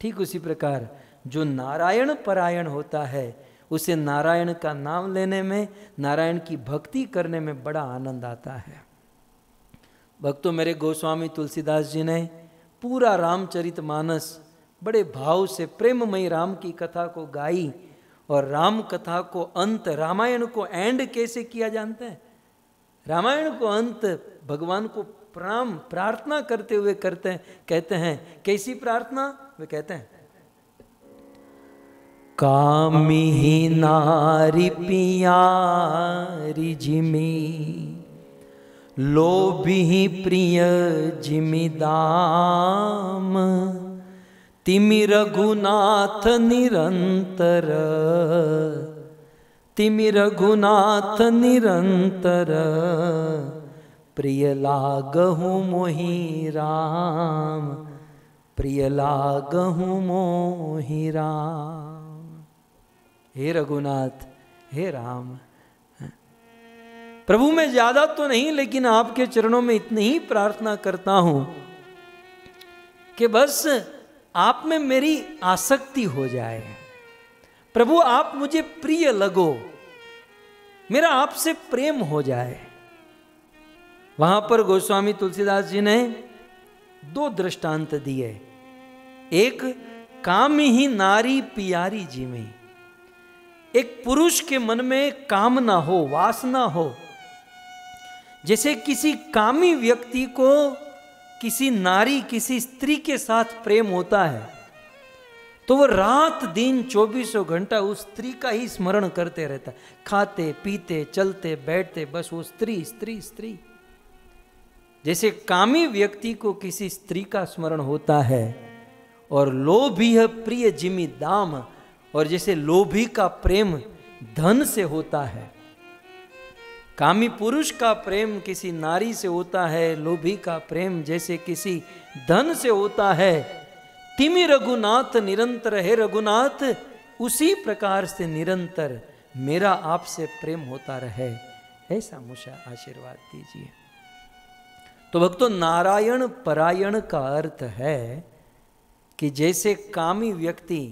ठीक उसी प्रकार जो नारायण परायण होता है उसे नारायण का नाम लेने में नारायण की भक्ति करने में बड़ा आनंद आता है भक्तों मेरे गोस्वामी तुलसीदास जी ने पूरा रामचरित मानस बड़े भाव से प्रेममय राम की कथा को गाई और राम कथा को अंत रामायण को एंड कैसे किया जानते हैं रामायण को अंत भगवान को प्राम प्रार्थना करते हुए करते हैं कहते हैं कैसी प्रार्थना वे कहते हैं कामी नारी पियारी जिमी लोभी प्रिय जिमिदाम तिमि रघुनाथ निरंतर तिमि रघुनाथ निरंतर प्रिय लागहु मोहि राम प्रिय लागहु मोहि राम हे रघुनाथ हे राम प्रभु मैं ज़्यादा तो नहीं लेकिन आपके चरणों में इतनी ही प्रार्थना करता हूं कि बस आप में मेरी आसक्ति हो जाए प्रभु आप मुझे प्रिय लगो मेरा आपसे प्रेम हो जाए वहां पर गोस्वामी तुलसीदास जी ने दो दृष्टांत दिए एक काम ही नारी पियारी जी में एक पुरुष के मन में कामना हो वासना हो जैसे किसी कामी व्यक्ति को किसी नारी किसी स्त्री के साथ प्रेम होता है तो वो रात दिन चौबीसों घंटा उस स्त्री का ही स्मरण करते रहता है खाते पीते चलते बैठते बस वो स्त्री स्त्री स्त्री जैसे कामी व्यक्ति को किसी स्त्री का स्मरण होता है और लोभी है प्रिय जिमी दाम और जैसे लोभी का प्रेम धन से होता है कामी पुरुष का प्रेम किसी नारी से होता है लोभी का प्रेम जैसे किसी धन से होता है तिमी रघुनाथ निरंतर है रघुनाथ उसी प्रकार से निरंतर मेरा आपसे प्रेम होता रहे ऐसा मुझे आशीर्वाद दीजिए तो भक्तों नारायण परायण का अर्थ है कि जैसे कामी व्यक्ति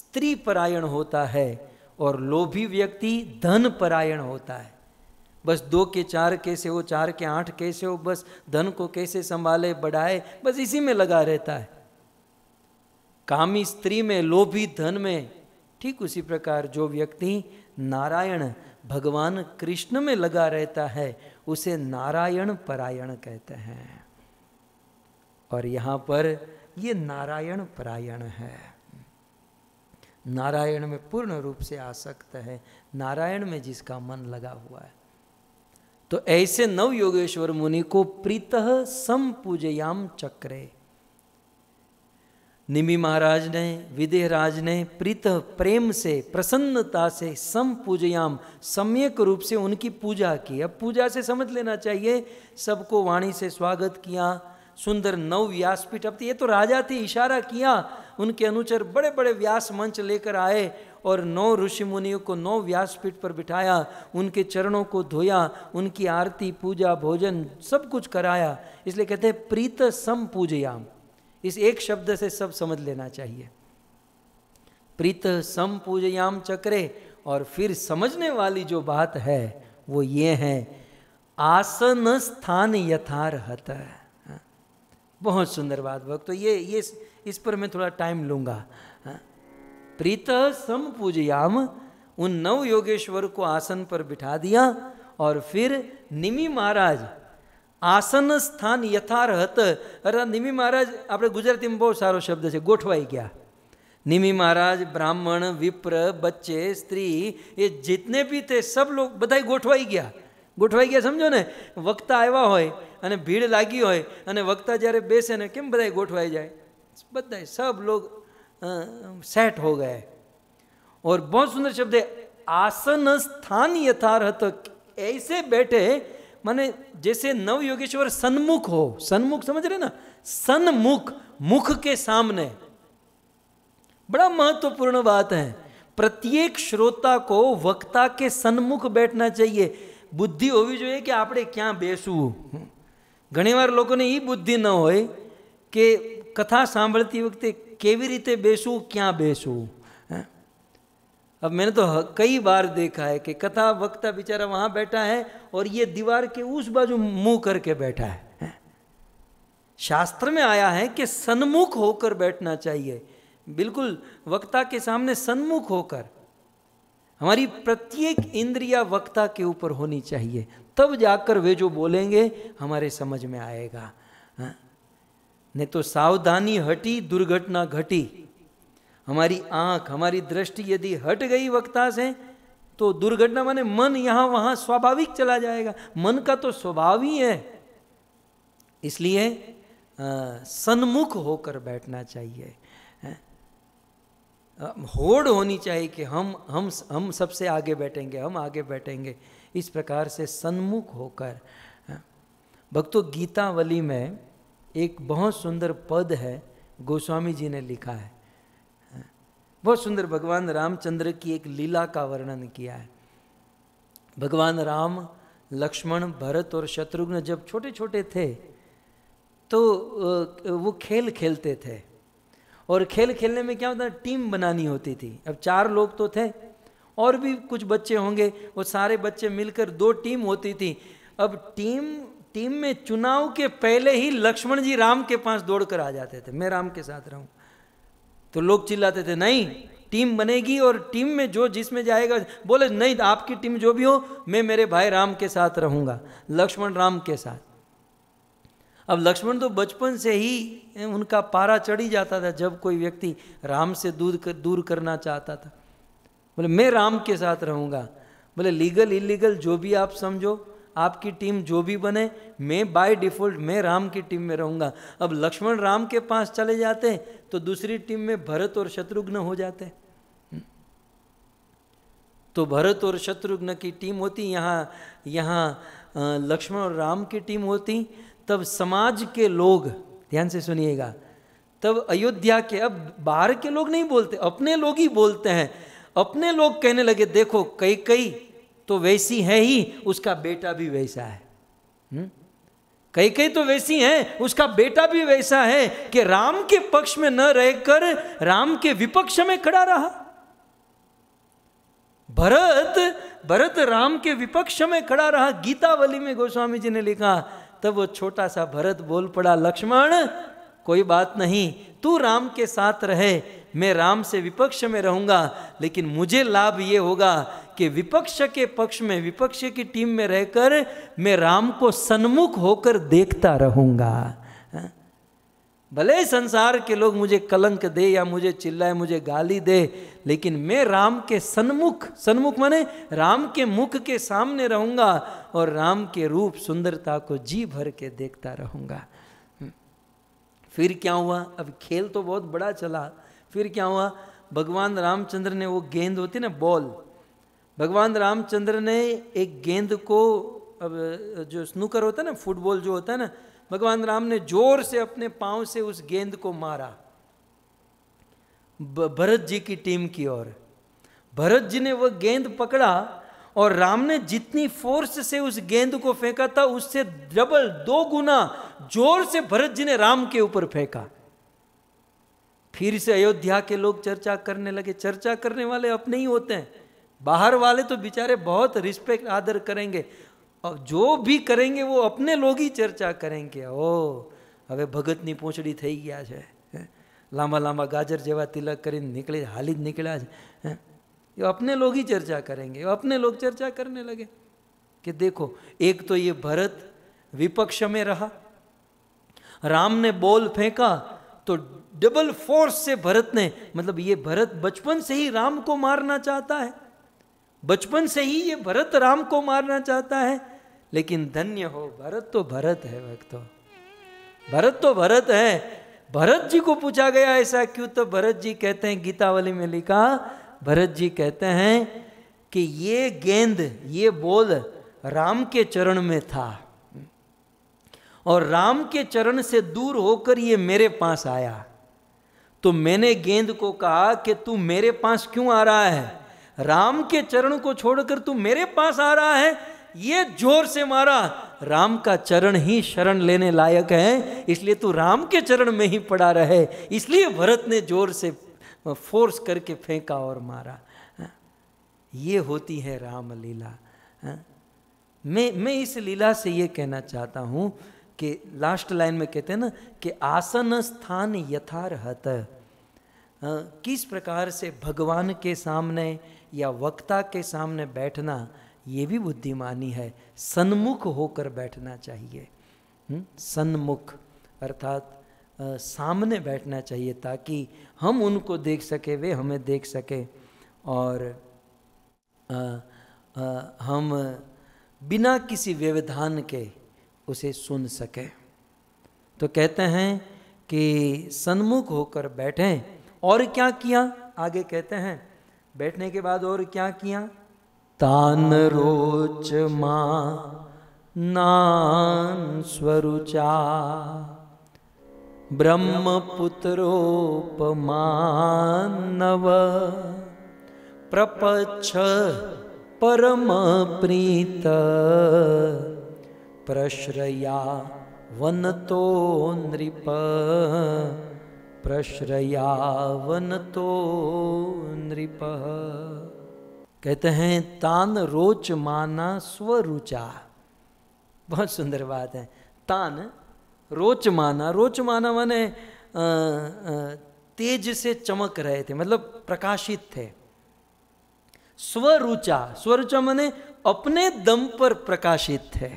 स्त्री परायण होता है और लोभी व्यक्ति धन परायण होता है बस दो के चार कैसे हो चार के आठ कैसे हो बस धन को कैसे संभाले बढ़ाए बस इसी में लगा रहता है कामी स्त्री में लोभी धन में ठीक उसी प्रकार जो व्यक्ति नारायण भगवान कृष्ण में लगा रहता है उसे नारायण परायण कहते हैं और यहां पर ये नारायण परायण है नारायण में पूर्ण रूप से आसक्त है नारायण में जिसका मन लगा हुआ है तो ऐसे नव योगेश्वर मुनि को प्रीत संपूजयाम चक्रे निमि महाराज ने विदेहराज ने प्रीत प्रेम से प्रसन्नता से सम पूजयाम सम्यक रूप से उनकी पूजा की अब पूजा से समझ लेना चाहिए सबको वाणी से स्वागत किया सुंदर नव व्यासपीठ अब तो ये तो राजा थे इशारा किया उनके अनुचर बड़े बड़े व्यास मंच लेकर आए और नौ ऋषि मुनियों को नौ व्यासपीठ पर बिठाया उनके चरणों को धोया उनकी आरती पूजा भोजन सब कुछ कराया इसलिए कहते हैं प्रीत सम पूजयाम इस एक शब्द से सब समझ लेना चाहिए प्रीत सम पूजयाम चक्रे और फिर समझने वाली जो बात है वो ये है आसन स्थान यथारहत हाँ। बहुत सुंदर बात भक्त तो ये ये इस पर मैं थोड़ा टाइम लूँगा प्रीत सम पूजयाम उन नव योगेश्वर को आसन पर बिठा दिया और फिर निमी महाराज આસન સ્થાન યથારહત અરે નિમી મહારાજ આપણે ગુજરાતીમાં બહુ સારો શબ્દ છે ગોઠવાઈ ગયા નિમી મહારાજ બ્રાહ્મણ વિપ્ર બચ્ચે સ્ત્રી એ જીતને બી તે સબ લોક બધા ગોઠવાઈ ગયા ગોઠવાઈ ગયા સમજો ને વક્તા આવ્યા હોય અને ભીડ લાગી હોય અને વક્તા જ્યારે બેસે ને કેમ બધા ગોઠવાઈ જાય बदाय सब लोग आ, सेट हो गए और बहुत सुंदर शब्द है आसन स्थान यथारहत ऐसे बैठे माने जैसे नव योगेश्वर सन्मुख हो सन्मुख समझ रहे ना सन्मुख मुख के सामने बड़ा महत्वपूर्ण बात है प्रत्येक श्रोता को वक्ता के सन्मुख बैठना चाहिए बुद्धि હોવી जो है कि आप क्या बेसू લોકોને એ બુદ્ધિ ન હોય कथा सांभती वक्त केवी रीते बेसू क्या बेसू अब मैंने तो कई बार देखा है कि कथा वक्ता बेचारा वहां बैठा है और ये दीवार के उस बाजू मुंह करके बैठा है शास्त्र में आया है कि सन्मुख होकर बैठना चाहिए बिल्कुल वक्ता के सामने सन्मुख होकर हमारी प्रत्येक इंद्रिया वक्ता के ऊपर होनी चाहिए तब जाकर वे जो बोलेंगे हमारे समझ में आएगा नहीं तो सावधानी हटी दुर्घटना घटी हमारी आंख हमारी दृष्टि यदि हट गई वक्ता से तो दुर्घटना माने मन यहां वहां स्वाभाविक चला जाएगा मन का तो स्वभाव ही है इसलिए सन्मुख होकर बैठना चाहिए होड़ होनी चाहिए कि हम हम हम सबसे आगे बैठेंगे हम आगे बैठेंगे इस प्रकार से सन्मुख होकर भक्तों गीतावली में एक बहुत सुंदर पद है गोस्वामी जी ने लिखा है बहुत सुंदर भगवान रामचंद्र की एक लीला का वर्णन किया है भगवान राम लक्ष्मण भरत और शत्रुघ्न जब छोटे छोटे थे तो वो खेल खेलते थे और खेल खेलने में क्या होता टीम बनानी होती थी अब चार लोग तो थे और भी कुछ बच्चे होंगे वो सारे बच्चे मिलकर दो टीम होती थी अब टीम टीम में चुनाव के पहले ही लक्ष्मण जी राम के पास दौड़कर आ जाते थे मैं राम के साथ रहूं तो लोग चिल्लाते थे नहीं टीम बनेगी और टीम में जो जिसमें जाएगा बोले नहीं आपकी टीम जो भी हो मैं मेरे भाई राम के साथ रहूंगा लक्ष्मण राम के साथ अब लक्ष्मण तो बचपन से ही उनका पारा चढ़ी जाता था जब कोई व्यक्ति राम से दूर कर, दूर करना चाहता था बोले मैं राम के साथ रहूंगा बोले लीगल इलीगल जो भी आप समझो आपकी टीम जो भी बने मैं बाय डिफ़ॉल्ट मैं राम की टीम में रहूंगा अब लक्ष्मण राम के पास चले जाते हैं तो दूसरी टीम में भरत और शत्रुघ्न हो जाते हम्म। तो भरत और शत्रुघ्न की टीम होती यहाँ यहाँ लक्ष्मण और राम की टीम होती तब समाज के लोग ध्यान से सुनिएगा तब अयोध्या के अब बाहर के लोग नहीं बोलते अपने लोग ही बोलते हैं अपने लोग कहने लगे देखो कई कई तो वैसी है ही उसका बेटा भी वैसा है हम्म? कई कई तो वैसी हैं उसका बेटा भी वैसा है कि राम के पक्ष में न रहकर राम के विपक्ष में खड़ा रहा भरत भरत राम के विपक्ष में खड़ा रहा गीतावली में गोस्वामी जी ने लिखा तब वो छोटा सा भरत बोल पड़ा लक्ष्मण कोई बात नहीं तू राम के साथ रहे मैं राम से विपक्ष में रहूंगा लेकिन मुझे लाभ ये होगा कि विपक्ष के पक्ष में विपक्ष की टीम में रहकर मैं राम को सन्मुख होकर देखता रहूंगा हाँ? भले संसार के लोग मुझे कलंक दे या मुझे चिल्लाए मुझे गाली दे लेकिन मैं राम के सन्मुख सन्मुख माने राम के मुख के सामने रहूंगा और राम के रूप सुंदरता को जी भर के देखता रहूंगा हाँ? फिर क्या हुआ अब खेल तो बहुत बड़ा चला फिर क्या हुआ भगवान रामचंद्र ने वो गेंद होती ना बॉल भगवान रामचंद्र ने एक गेंद को अब जो स्नूकर होता है ना फुटबॉल जो होता है ना भगवान राम ने जोर से अपने पांव से उस गेंद को मारा भरत जी की टीम की ओर भरत जी ने वह गेंद पकड़ा और राम ने जितनी फोर्स से उस गेंद को फेंका था उससे डबल दो गुना जोर से भरत जी ने राम के ऊपर फेंका फिर से अयोध्या के लोग चर्चा करने लगे चर्चा करने वाले अपने ही होते हैं बाहर वाले तो बेचारे बहुत रिस्पेक्ट आदर करेंगे और जो भी करेंगे वो अपने लोग ही चर्चा करेंगे ओ હવે भगत પૂંછડી થઈ थी गया है लाबा ગાજર गाजर તિલક तिलक નીકળી निकले જ નીકળ્યા ये अपने लोग ही चर्चा करेंगे अपने लोग चर्चा करने लगे कि देखो एक तो ये भरत विपक्ष में रहा राम ने बोल फेंका तो डबल फोर्स से भरत ने मतलब ये भरत बचपन से ही राम को मारना चाहता है बचपन से ही ये भरत राम को मारना चाहता है लेकिन धन्य हो भरत तो भरत है भक्तों भरत तो भरत है भरत जी को पूछा गया ऐसा क्यों तो भरत जी कहते हैं गीतावली में लिखा भरत जी कहते हैं कि ये गेंद ये बोल राम के चरण में था और राम के चरण से दूर होकर ये मेरे पास आया तो मैंने गेंद को कहा कि तू मेरे पास क्यों आ रहा है राम के चरण को छोड़कर तू मेरे पास आ रहा है ये जोर से मारा राम का चरण ही शरण लेने लायक है इसलिए तू राम के चरण में ही पड़ा रहे इसलिए भरत ने जोर से फोर्स करके फेंका और मारा ये होती है राम लीला मैं मैं इस लीला से ये कहना चाहता हूँ कि लास्ट लाइन में कहते हैं ना कि आसन स्थान यथारहत हाँ, किस प्रकार से भगवान के सामने या वक्ता के सामने बैठना ये भी बुद्धिमानी है सन्मुख होकर बैठना चाहिए हम्म, सन्मुख अर्थात सामने बैठना चाहिए ताकि हम उनको देख सके वे हमें देख सके और आ, आ, हम बिना किसी व्यवधान के उसे सुन सके तो कहते हैं कि सन्मुख होकर बैठें और क्या किया आगे कहते हैं बैठने के बाद और क्या किया तान रोच मां नान स्वरुचा ब्रह्मपुत्रोपमानव प्रपच्छ परम प्रीत प्रश्रया वन तो नृप प्रश्रयावन तो नृप कहते हैं तान रोच माना स्वरुचा बहुत सुंदर बात है तान रोच माना रोच माना माने तेज से चमक रहे थे मतलब प्रकाशित थे स्वरुचा स्वरुचा मैने अपने दम पर प्रकाशित थे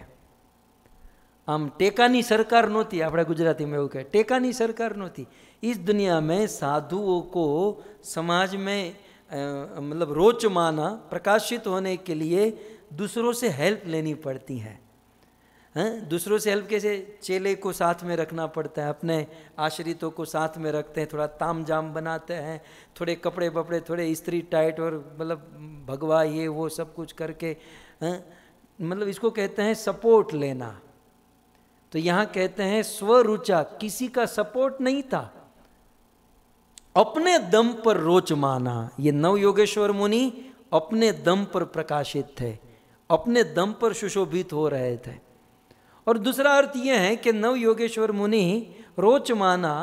આમ सरकार नती નહોતી गुजराती में एवं कह ટેકાની सरकार नती इस दुनिया में साधुओं को समाज में मतलब रोच माना प्रकाशित होने के लिए दूसरों से हेल्प लेनी पड़ती है हैं दूसरों से हेल्प कैसे चेले को साथ में रखना पड़ता है अपने आश्रितों को साथ में रखते हैं थोड़ा ताम जाम बनाते हैं थोड़े कपड़े बपड़े थोड़े स्त्री टाइट और मतलब भगवा ये वो सब कुछ करके हैं मतलब इसको कहते हैं सपोर्ट लेना तो यहाँ कहते हैं स्वरुचा किसी का सपोर्ट नहीं था अपने दम पर रोच माना ये नव योगेश्वर मुनि अपने दम पर प्रकाशित थे अपने दम पर सुशोभित हो रहे थे और दूसरा अर्थ ये है कि नव योगेश्वर मुनि रोच माना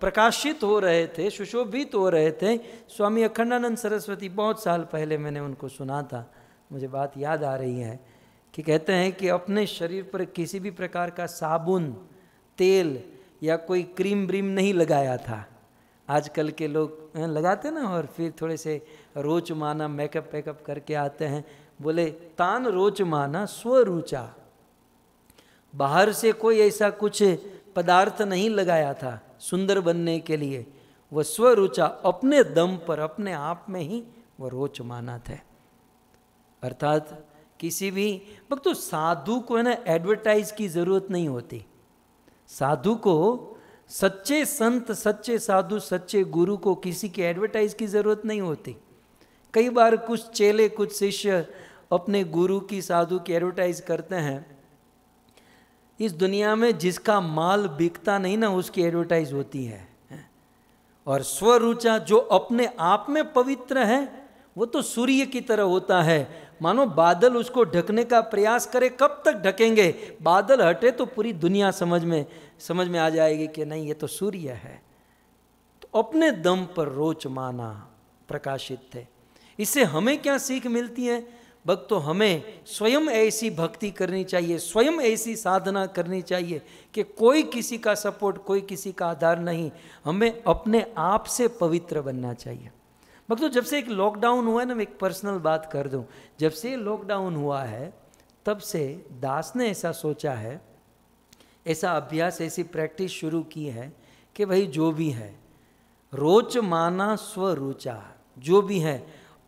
प्रकाशित हो रहे थे सुशोभित हो रहे थे स्वामी अखंडानंद सरस्वती बहुत साल पहले मैंने उनको सुना था मुझे बात याद आ रही है कि कहते हैं कि अपने शरीर पर किसी भी प्रकार का साबुन तेल या कोई क्रीम ब्रीम नहीं लगाया था आजकल के लोग लगाते ना और फिर थोड़े से रोच माना मेकअप वेकअप करके आते हैं बोले तान रोच माना स्वरुचा बाहर से कोई ऐसा कुछ पदार्थ नहीं लगाया था सुंदर बनने के लिए वह स्वरुचा अपने दम पर अपने आप में ही वह रोच माना थे अर्थात किसी भी भक्तों साधु को है ना एडवर्टाइज की ज़रूरत नहीं होती साधु को सच्चे संत सच्चे साधु सच्चे गुरु को किसी की एडवर्टाइज की ज़रूरत नहीं होती कई बार कुछ चेले कुछ शिष्य अपने गुरु की साधु की एडवर्टाइज करते हैं इस दुनिया में जिसका माल बिकता नहीं ना उसकी एडवर्टाइज होती है और स्वरुचा जो अपने आप में पवित्र है वो तो सूर्य की तरह होता है मानो बादल उसको ढकने का प्रयास करे कब तक ढकेंगे बादल हटे तो पूरी दुनिया समझ में समझ में आ जाएगी कि नहीं ये तो सूर्य है तो अपने दम पर रोच माना प्रकाशित थे इससे हमें क्या सीख मिलती है भक्तों तो हमें स्वयं ऐसी भक्ति करनी चाहिए स्वयं ऐसी साधना करनी चाहिए कि कोई किसी का सपोर्ट कोई किसी का आधार नहीं हमें अपने आप से पवित्र बनना चाहिए भक्तों जब से एक लॉकडाउन हुआ है ना मैं एक पर्सनल बात कर दूं जब से लॉकडाउन हुआ है तब से दास ने ऐसा सोचा है ऐसा अभ्यास ऐसी प्रैक्टिस शुरू की है कि भाई जो भी है रोच माना स्वरुचा जो भी है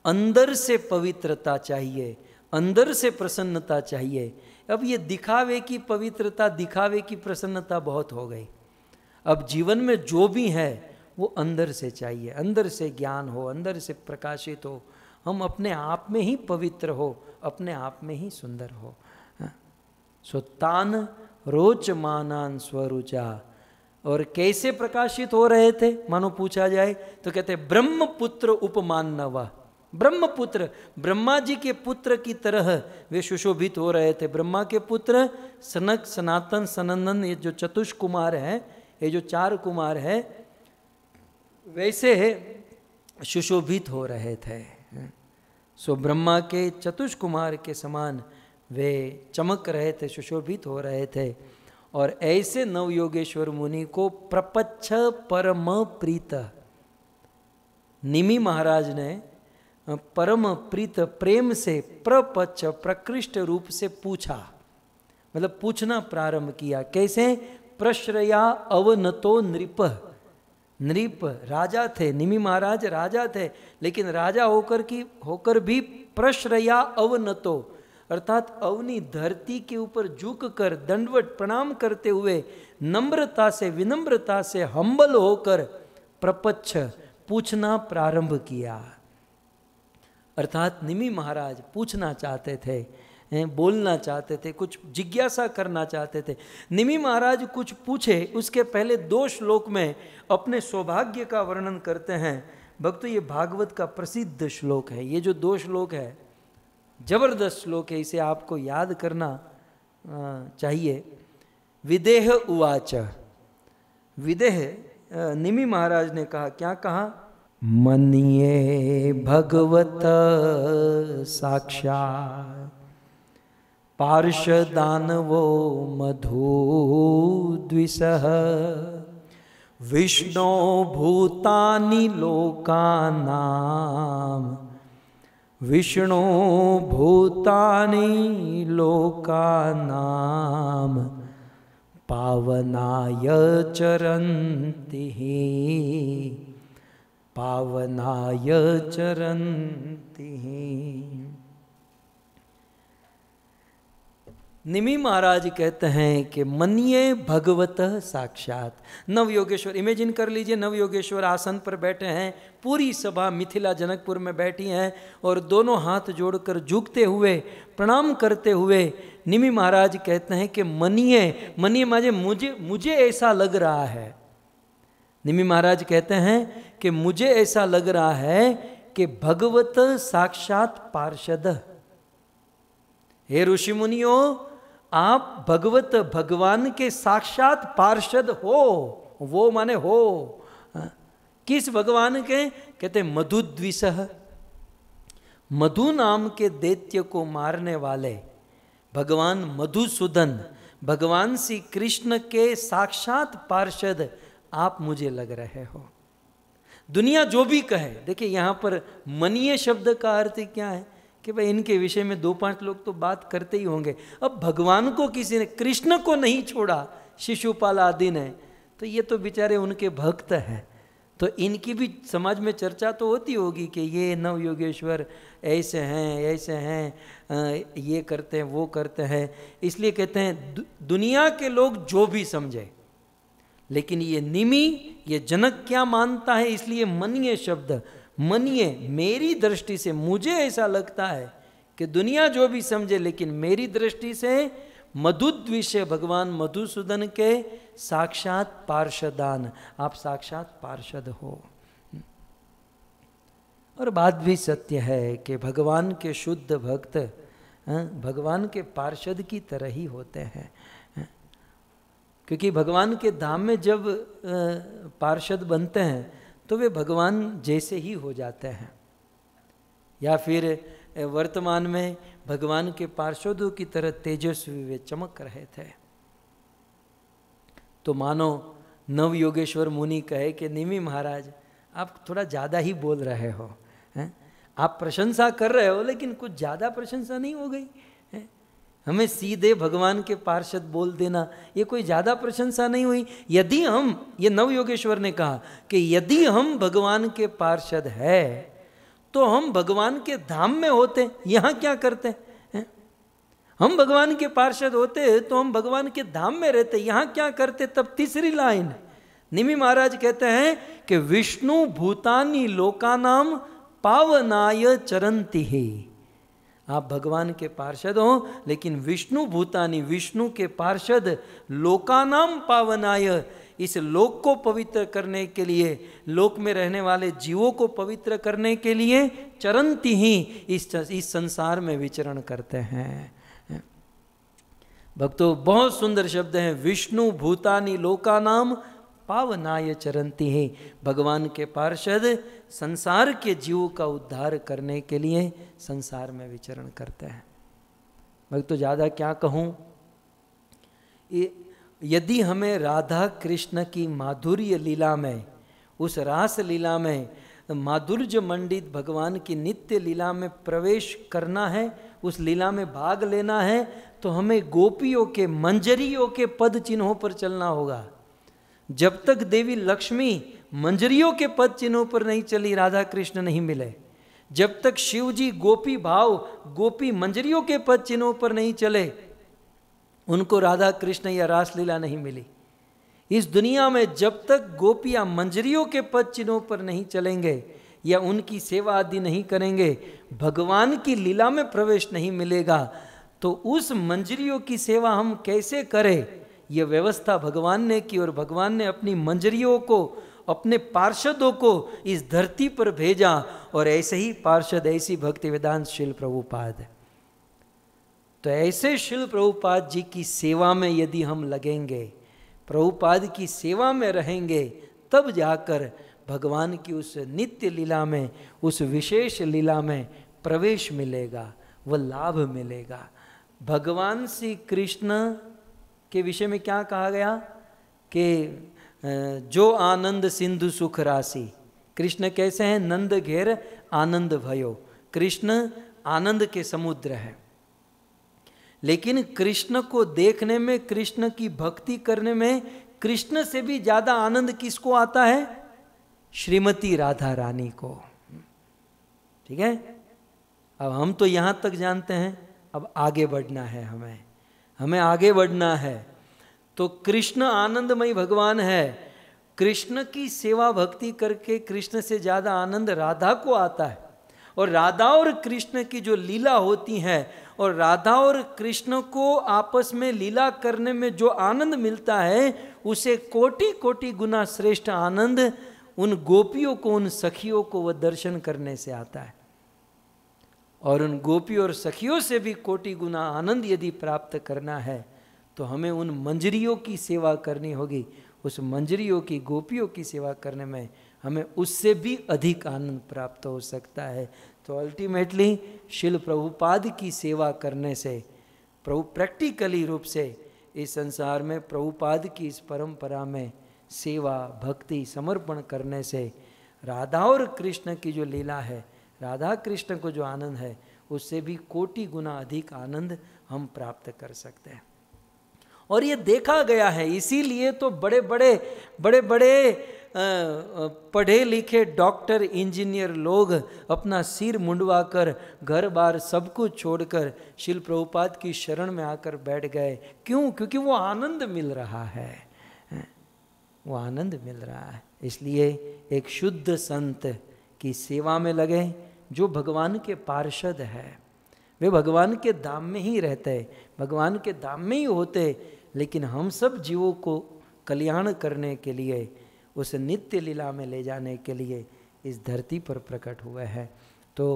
अंदर से पवित्रता चाहिए अंदर से प्रसन्नता चाहिए अब ये दिखावे की पवित्रता दिखावे की प्रसन्नता बहुत हो गई अब जीवन में जो भी है वो अंदर से चाहिए अंदर से ज्ञान हो अंदर से प्रकाशित हो हम अपने आप में ही पवित्र हो अपने आप में ही सुंदर हो हाँ। सो तान रोचमानान स्वरुचा और कैसे प्रकाशित हो रहे थे मानो पूछा जाए तो कहते ब्रह्मपुत्र उपमान नवा ब्रह्मपुत्र ब्रह्मा जी के पुत्र की तरह वे सुशोभित हो रहे थे ब्रह्मा के पुत्र सनक सनातन सनंदन ये जो चतुष कुमार हैं ये जो चार कुमार हैं वैसे सुशोभित हो रहे थे सो ब्रह्मा के चतुष कुमार के समान वे चमक रहे थे सुशोभित हो रहे थे और ऐसे नवयोगेश्वर मुनि को प्रपच्छ परम प्रीत निमी महाराज ने परम प्रीत प्रेम से प्रपच्छ प्रकृष्ट रूप से पूछा मतलब पूछना प्रारंभ किया कैसे प्रश्रया अवनतो नृप नृप राजा थे निमी महाराज राजा थे लेकिन राजा होकर की होकर भी प्रश्रया अवनतो अर्थात अवनी धरती के ऊपर झुक कर दंडवट प्रणाम करते हुए नम्रता से विनम्रता से हम्बल होकर प्रपच्छ पूछना प्रारंभ किया अर्थात निमी महाराज पूछना चाहते थे बोलना चाहते थे कुछ जिज्ञासा करना चाहते थे निमी महाराज कुछ पूछे उसके पहले दो श्लोक में अपने सौभाग्य का वर्णन करते हैं भक्तों ये भागवत का प्रसिद्ध श्लोक है ये जो दो श्लोक है जबरदस्त श्लोक है इसे आपको याद करना चाहिए विदेह उवाच विदेह निमि महाराज ने कहा क्या कहा मनिए भगवत साक्षा पार्श साक्षात मधु मधुद्विषः विष्णु भूतानि लोकानां विष्णु भूतानि लोकानां पावनाय चरती पावनाय चरती निमी महाराज कहते हैं कि मनिए भगवत साक्षात नव योगेश्वर इमेजिन कर लीजिए नव योगेश्वर आसन पर बैठे हैं पूरी सभा मिथिला जनकपुर में बैठी हैं और दोनों हाथ जोड़कर झुकते हुए प्रणाम करते हुए निमी महाराज कहते हैं कि मनिए मनिए माजे मुझे मुझे ऐसा लग रहा है निमी महाराज कहते हैं कि मुझे ऐसा लग रहा है कि भगवत साक्षात पार्षद हे ऋषि मुनियों आप भगवत भगवान के साक्षात पार्षद हो वो माने हो किस भगवान के कहते मधु द्विष मधु नाम के दैत्य को मारने वाले भगवान मधुसूदन भगवान श्री कृष्ण के साक्षात पार्षद आप मुझे लग रहे हो दुनिया जो भी कहे देखिए यहां पर मनीय शब्द का अर्थ क्या है कि भाई इनके विषय में दो पांच लोग तो बात करते ही होंगे अब भगवान को किसी ने कृष्ण को नहीं छोड़ा शिशुपाल आदि ने तो ये तो बेचारे उनके भक्त हैं तो इनकी भी समाज में चर्चा तो होती होगी कि ये नव योगेश्वर ऐसे हैं ऐसे हैं ये करते हैं वो करते हैं इसलिए कहते हैं दुनिया के लोग जो भी समझे लेकिन ये निमी ये जनक क्या मानता है इसलिए मन ये शब्द मनिए मेरी दृष्टि से मुझे ऐसा लगता है कि दुनिया जो भी समझे लेकिन मेरी दृष्टि से मधुद्विषय भगवान मधुसूदन के साक्षात पार्षदान आप साक्षात पार्षद हो और बात भी सत्य है कि भगवान के शुद्ध भक्त हाँ, भगवान के पार्षद की तरह ही होते हैं हाँ, क्योंकि भगवान के धाम में जब पार्षद बनते हैं तो वे भगवान जैसे ही हो जाते हैं या फिर वर्तमान में भगवान के पार्षदों की तरह तेजस्वी वे चमक रहे थे तो मानो नव योगेश्वर मुनि कहे कि निमी महाराज आप थोड़ा ज़्यादा ही बोल रहे हो हैं आप प्रशंसा कर रहे हो लेकिन कुछ ज़्यादा प्रशंसा नहीं हो गई हमें सीधे भगवान के पार्षद बोल देना ये कोई ज़्यादा प्रशंसा नहीं हुई यदि हम ये नव योगेश्वर ने कहा कि यदि हम भगवान के पार्षद है तो हम भगवान के धाम में होते यहाँ क्या करते हैं हम भगवान के पार्षद होते तो हम भगवान के धाम में रहते यहाँ क्या करते तब तीसरी लाइन निमी महाराज कहते हैं कि विष्णु भूतानी लोकानाम पावनाय चरंती है आप भगवान के पार्षद हो लेकिन विष्णु भूतानी विष्णु के पार्षद लोकानाम पावनाय इस लोक को पवित्र करने के लिए लोक में रहने वाले जीवों को पवित्र करने के लिए चरंती ही इस इस संसार में विचरण करते हैं भक्तों बहुत सुंदर शब्द हैं विष्णु भूतानी लोकानाम पावनाय चरंती है भगवान के पार्षद संसार के जीव का उद्धार करने के लिए संसार में विचरण करते हैं मैं तो ज़्यादा क्या कहूँ यदि हमें राधा कृष्ण की माधुर्य लीला में उस रास लीला में माधुर्य मंडित भगवान की नित्य लीला में प्रवेश करना है उस लीला में भाग लेना है तो हमें गोपियों के मंजरियों के पद चिन्हों पर चलना होगा जब तक देवी लक्ष्मी मंजरियों के पद चिन्हों पर नहीं चली राधा कृष्ण नहीं मिले जब तक शिव जी गोपी भाव गोपी मंजरियों के पद चिन्हों पर नहीं चले उनको राधा कृष्ण या रासलीला नहीं मिली इस दुनिया में जब तक गोपियां मंजरियों के पद चिन्हों पर नहीं चलेंगे या उनकी सेवा आदि नहीं करेंगे भगवान की लीला में प्रवेश नहीं मिलेगा तो उस मंजरियों की सेवा हम कैसे करें ये व्यवस्था भगवान ने की और भगवान ने अपनी मंजरियों को अपने पार्षदों को इस धरती पर भेजा और ऐसे ही पार्षद ऐसी भक्ति वेदांत शिल प्रभुपाद तो ऐसे शिल प्रभुपाद जी की सेवा में यदि हम लगेंगे प्रभुपाद की सेवा में रहेंगे तब जाकर भगवान की उस नित्य लीला में उस विशेष लीला में प्रवेश मिलेगा वह लाभ मिलेगा भगवान श्री कृष्ण के विषय में क्या कहा गया कि जो आनंद सिंधु सुख राशि कृष्ण कैसे हैं नंद घेर आनंद भयो कृष्ण आनंद के समुद्र है लेकिन कृष्ण को देखने में कृष्ण की भक्ति करने में कृष्ण से भी ज्यादा आनंद किसको आता है श्रीमती राधा रानी को ठीक है अब हम तो यहां तक जानते हैं अब आगे बढ़ना है हमें हमें आगे बढ़ना है तो कृष्ण आनंदमय भगवान है कृष्ण की सेवा भक्ति करके कृष्ण से ज़्यादा आनंद राधा को आता है और राधा और कृष्ण की जो लीला होती है और राधा और कृष्ण को आपस में लीला करने में जो आनंद मिलता है उसे कोटि कोटि गुना श्रेष्ठ आनंद उन गोपियों को उन सखियों को वह दर्शन करने से आता है और उन गोपी और सखियों से भी कोटि गुना आनंद यदि प्राप्त करना है तो हमें उन मंजरियों की सेवा करनी होगी उस मंजरियों की गोपियों की सेवा करने में हमें उससे भी अधिक आनंद प्राप्त हो सकता है तो अल्टीमेटली शिल प्रभुपाद की सेवा करने से प्रभु प्रैक्टिकली रूप से इस संसार में प्रभुपाद की इस परंपरा में सेवा भक्ति समर्पण करने से राधा और कृष्ण की जो लीला है राधा कृष्ण को जो आनंद है उससे भी कोटि गुना अधिक आनंद हम प्राप्त कर सकते हैं और ये देखा गया है इसीलिए तो बड़े बड़े बड़े बड़े पढ़े लिखे डॉक्टर इंजीनियर लोग अपना सिर मुंडवा कर घर बार सब कुछ छोड़कर शिल प्रभुपाद की शरण में आकर बैठ गए क्यों क्योंकि वो आनंद मिल रहा है वो आनंद मिल रहा है इसलिए एक शुद्ध संत की सेवा में लगे जो भगवान के पार्षद है वे भगवान के दाम में ही रहते हैं भगवान के दाम में ही होते लेकिन हम सब जीवों को कल्याण करने के लिए उस नित्य लीला में ले जाने के लिए इस धरती पर प्रकट हुए हैं तो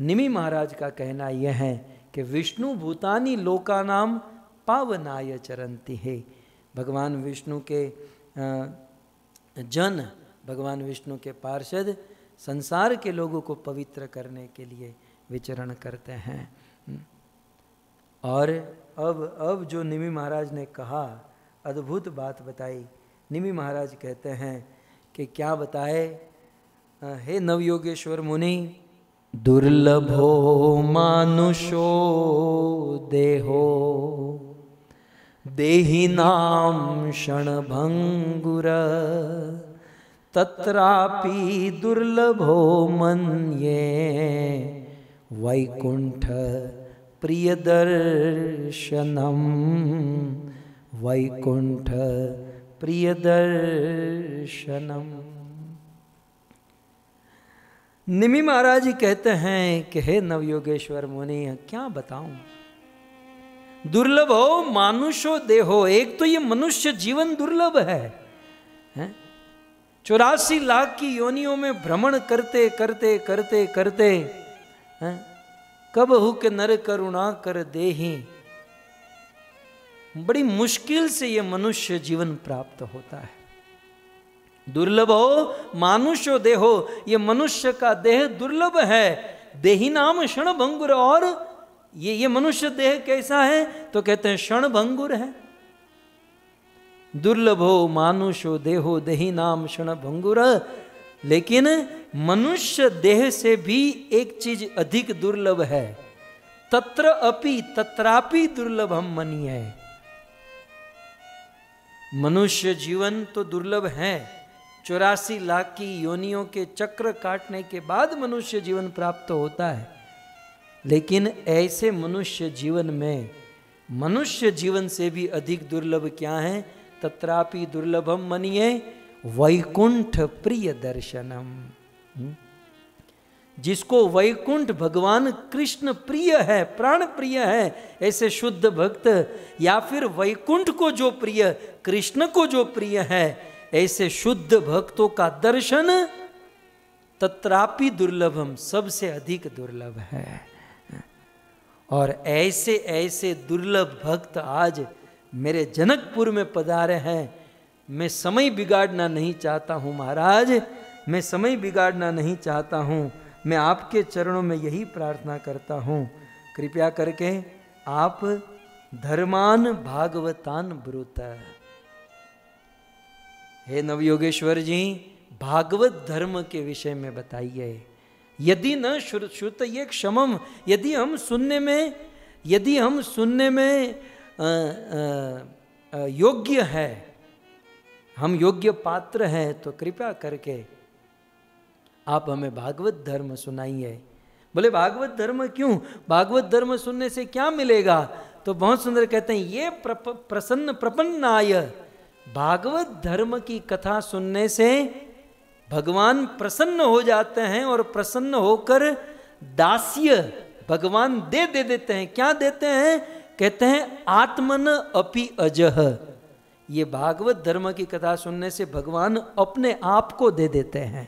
निमि महाराज का कहना यह है कि विष्णु भूतानी लोकानाम पावनाय चरंती है भगवान विष्णु के जन भगवान विष्णु के पार्षद संसार के लोगों को पवित्र करने के लिए विचरण करते हैं और अब अब जो निमी महाराज ने कहा अद्भुत बात बताई निमी महाराज कहते हैं कि क्या बताए हे नवयोगेश्वर मुनि दुर्लभो मानुषो देहो देही नाम भंगुर तत्रापि दुर्लभो मन्ये वैकुंठ प्रियदर्शनं वैकुंठ प्रियदर्शनम निमि महाराज जी कहते हैं कि हे नवयोगेश्वर मुनि क्या बताऊं दुर्लभ हो मानुषो देहो एक तो ये मनुष्य जीवन दुर्लभ है, है? चौरासी लाख की योनियों में भ्रमण करते करते करते करते है कब हुक नर करुणा कर दे बड़ी मुश्किल से ये मनुष्य जीवन प्राप्त होता है दुर्लभ हो मानुष्यो देहो ये मनुष्य का देह दुर्लभ है देही नाम क्षण भंगुर और ये ये मनुष्य देह कैसा है तो कहते हैं क्षण भंगुर है दुर्लभो मानुषो देहो देही नाम क्षण भंगुर लेकिन मनुष्य देह से भी एक चीज अधिक दुर्लभ है तत्र अपि तत्रापि दुर्लभ हम है मनुष्य जीवन तो दुर्लभ है चौरासी लाख की योनियों के चक्र काटने के बाद मनुष्य जीवन प्राप्त होता है लेकिन ऐसे मनुष्य जीवन में मनुष्य जीवन से भी अधिक दुर्लभ क्या है तत्रापि दुर्लभम मनिए वैकुंठ प्रिय दर्शनम हम्म? जिसको वैकुंठ भगवान कृष्ण प्रिय है प्राण प्रिय है ऐसे शुद्ध भक्त या फिर वैकुंठ को जो प्रिय कृष्ण को जो प्रिय है ऐसे शुद्ध भक्तों का दर्शन तत्रापि दुर्लभम सबसे अधिक दुर्लभ है और ऐसे ऐसे दुर्लभ भक्त आज मेरे जनकपुर में पधारे हैं मैं समय बिगाड़ना नहीं चाहता हूँ महाराज मैं समय बिगाड़ना नहीं चाहता हूँ मैं आपके चरणों में यही प्रार्थना करता हूँ कृपया करके आप धर्मान भागवतान ब्रोत हे नवयोगेश्वर जी भागवत धर्म के विषय में बताइए यदि न श्रुत ये क्षम यदि हम सुनने में यदि हम सुनने में योग्य है हम योग्य पात्र हैं तो कृपया करके आप हमें भागवत धर्म सुनाइए बोले भागवत धर्म क्यों भागवत धर्म सुनने से क्या मिलेगा तो बहुत सुंदर कहते हैं ये प्रप, प्रसन्न आय भागवत धर्म की कथा सुनने से भगवान प्रसन्न हो जाते हैं और प्रसन्न होकर दास्य भगवान दे दे देते हैं क्या देते हैं कहते हैं आत्मन अपि अजह ये भागवत धर्म की कथा सुनने से भगवान अपने आप को दे देते हैं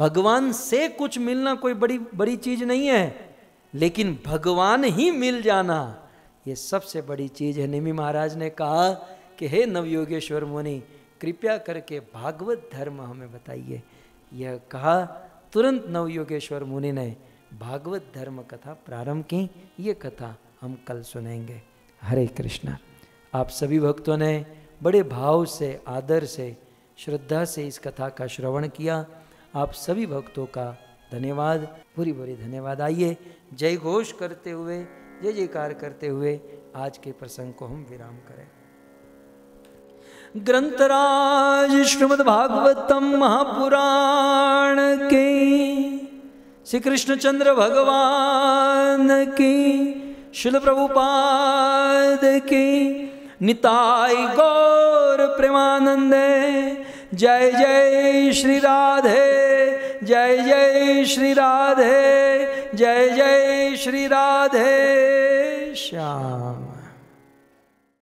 भगवान से कुछ मिलना कोई बड़ी बड़ी चीज नहीं है लेकिन भगवान ही मिल जाना ये सबसे बड़ी चीज है निमी महाराज ने कहा कि हे नवयोगेश्वर मुनि कृपया करके भागवत धर्म हमें बताइए यह कहा तुरंत नवयोगेश्वर मुनि ने भागवत धर्म कथा प्रारंभ की ये कथा हम कल सुनेंगे हरे कृष्णा आप सभी भक्तों ने बड़े भाव से आदर से श्रद्धा से इस कथा का श्रवण किया आप सभी भक्तों का धन्यवाद बुरी बुरी धन्यवाद आइए जय घोष करते हुए जय जयकार करते हुए आज के प्रसंग को हम विराम करें ग्रंथराज श्रीमद भागवतम महापुराण के श्री कृष्णचंद्र भगवान की शिल प्रभुपाद की निताई गौर प्रेमानंद जय जय श्री राधे जय जय श्री राधे जय जय श्री राधे श्याम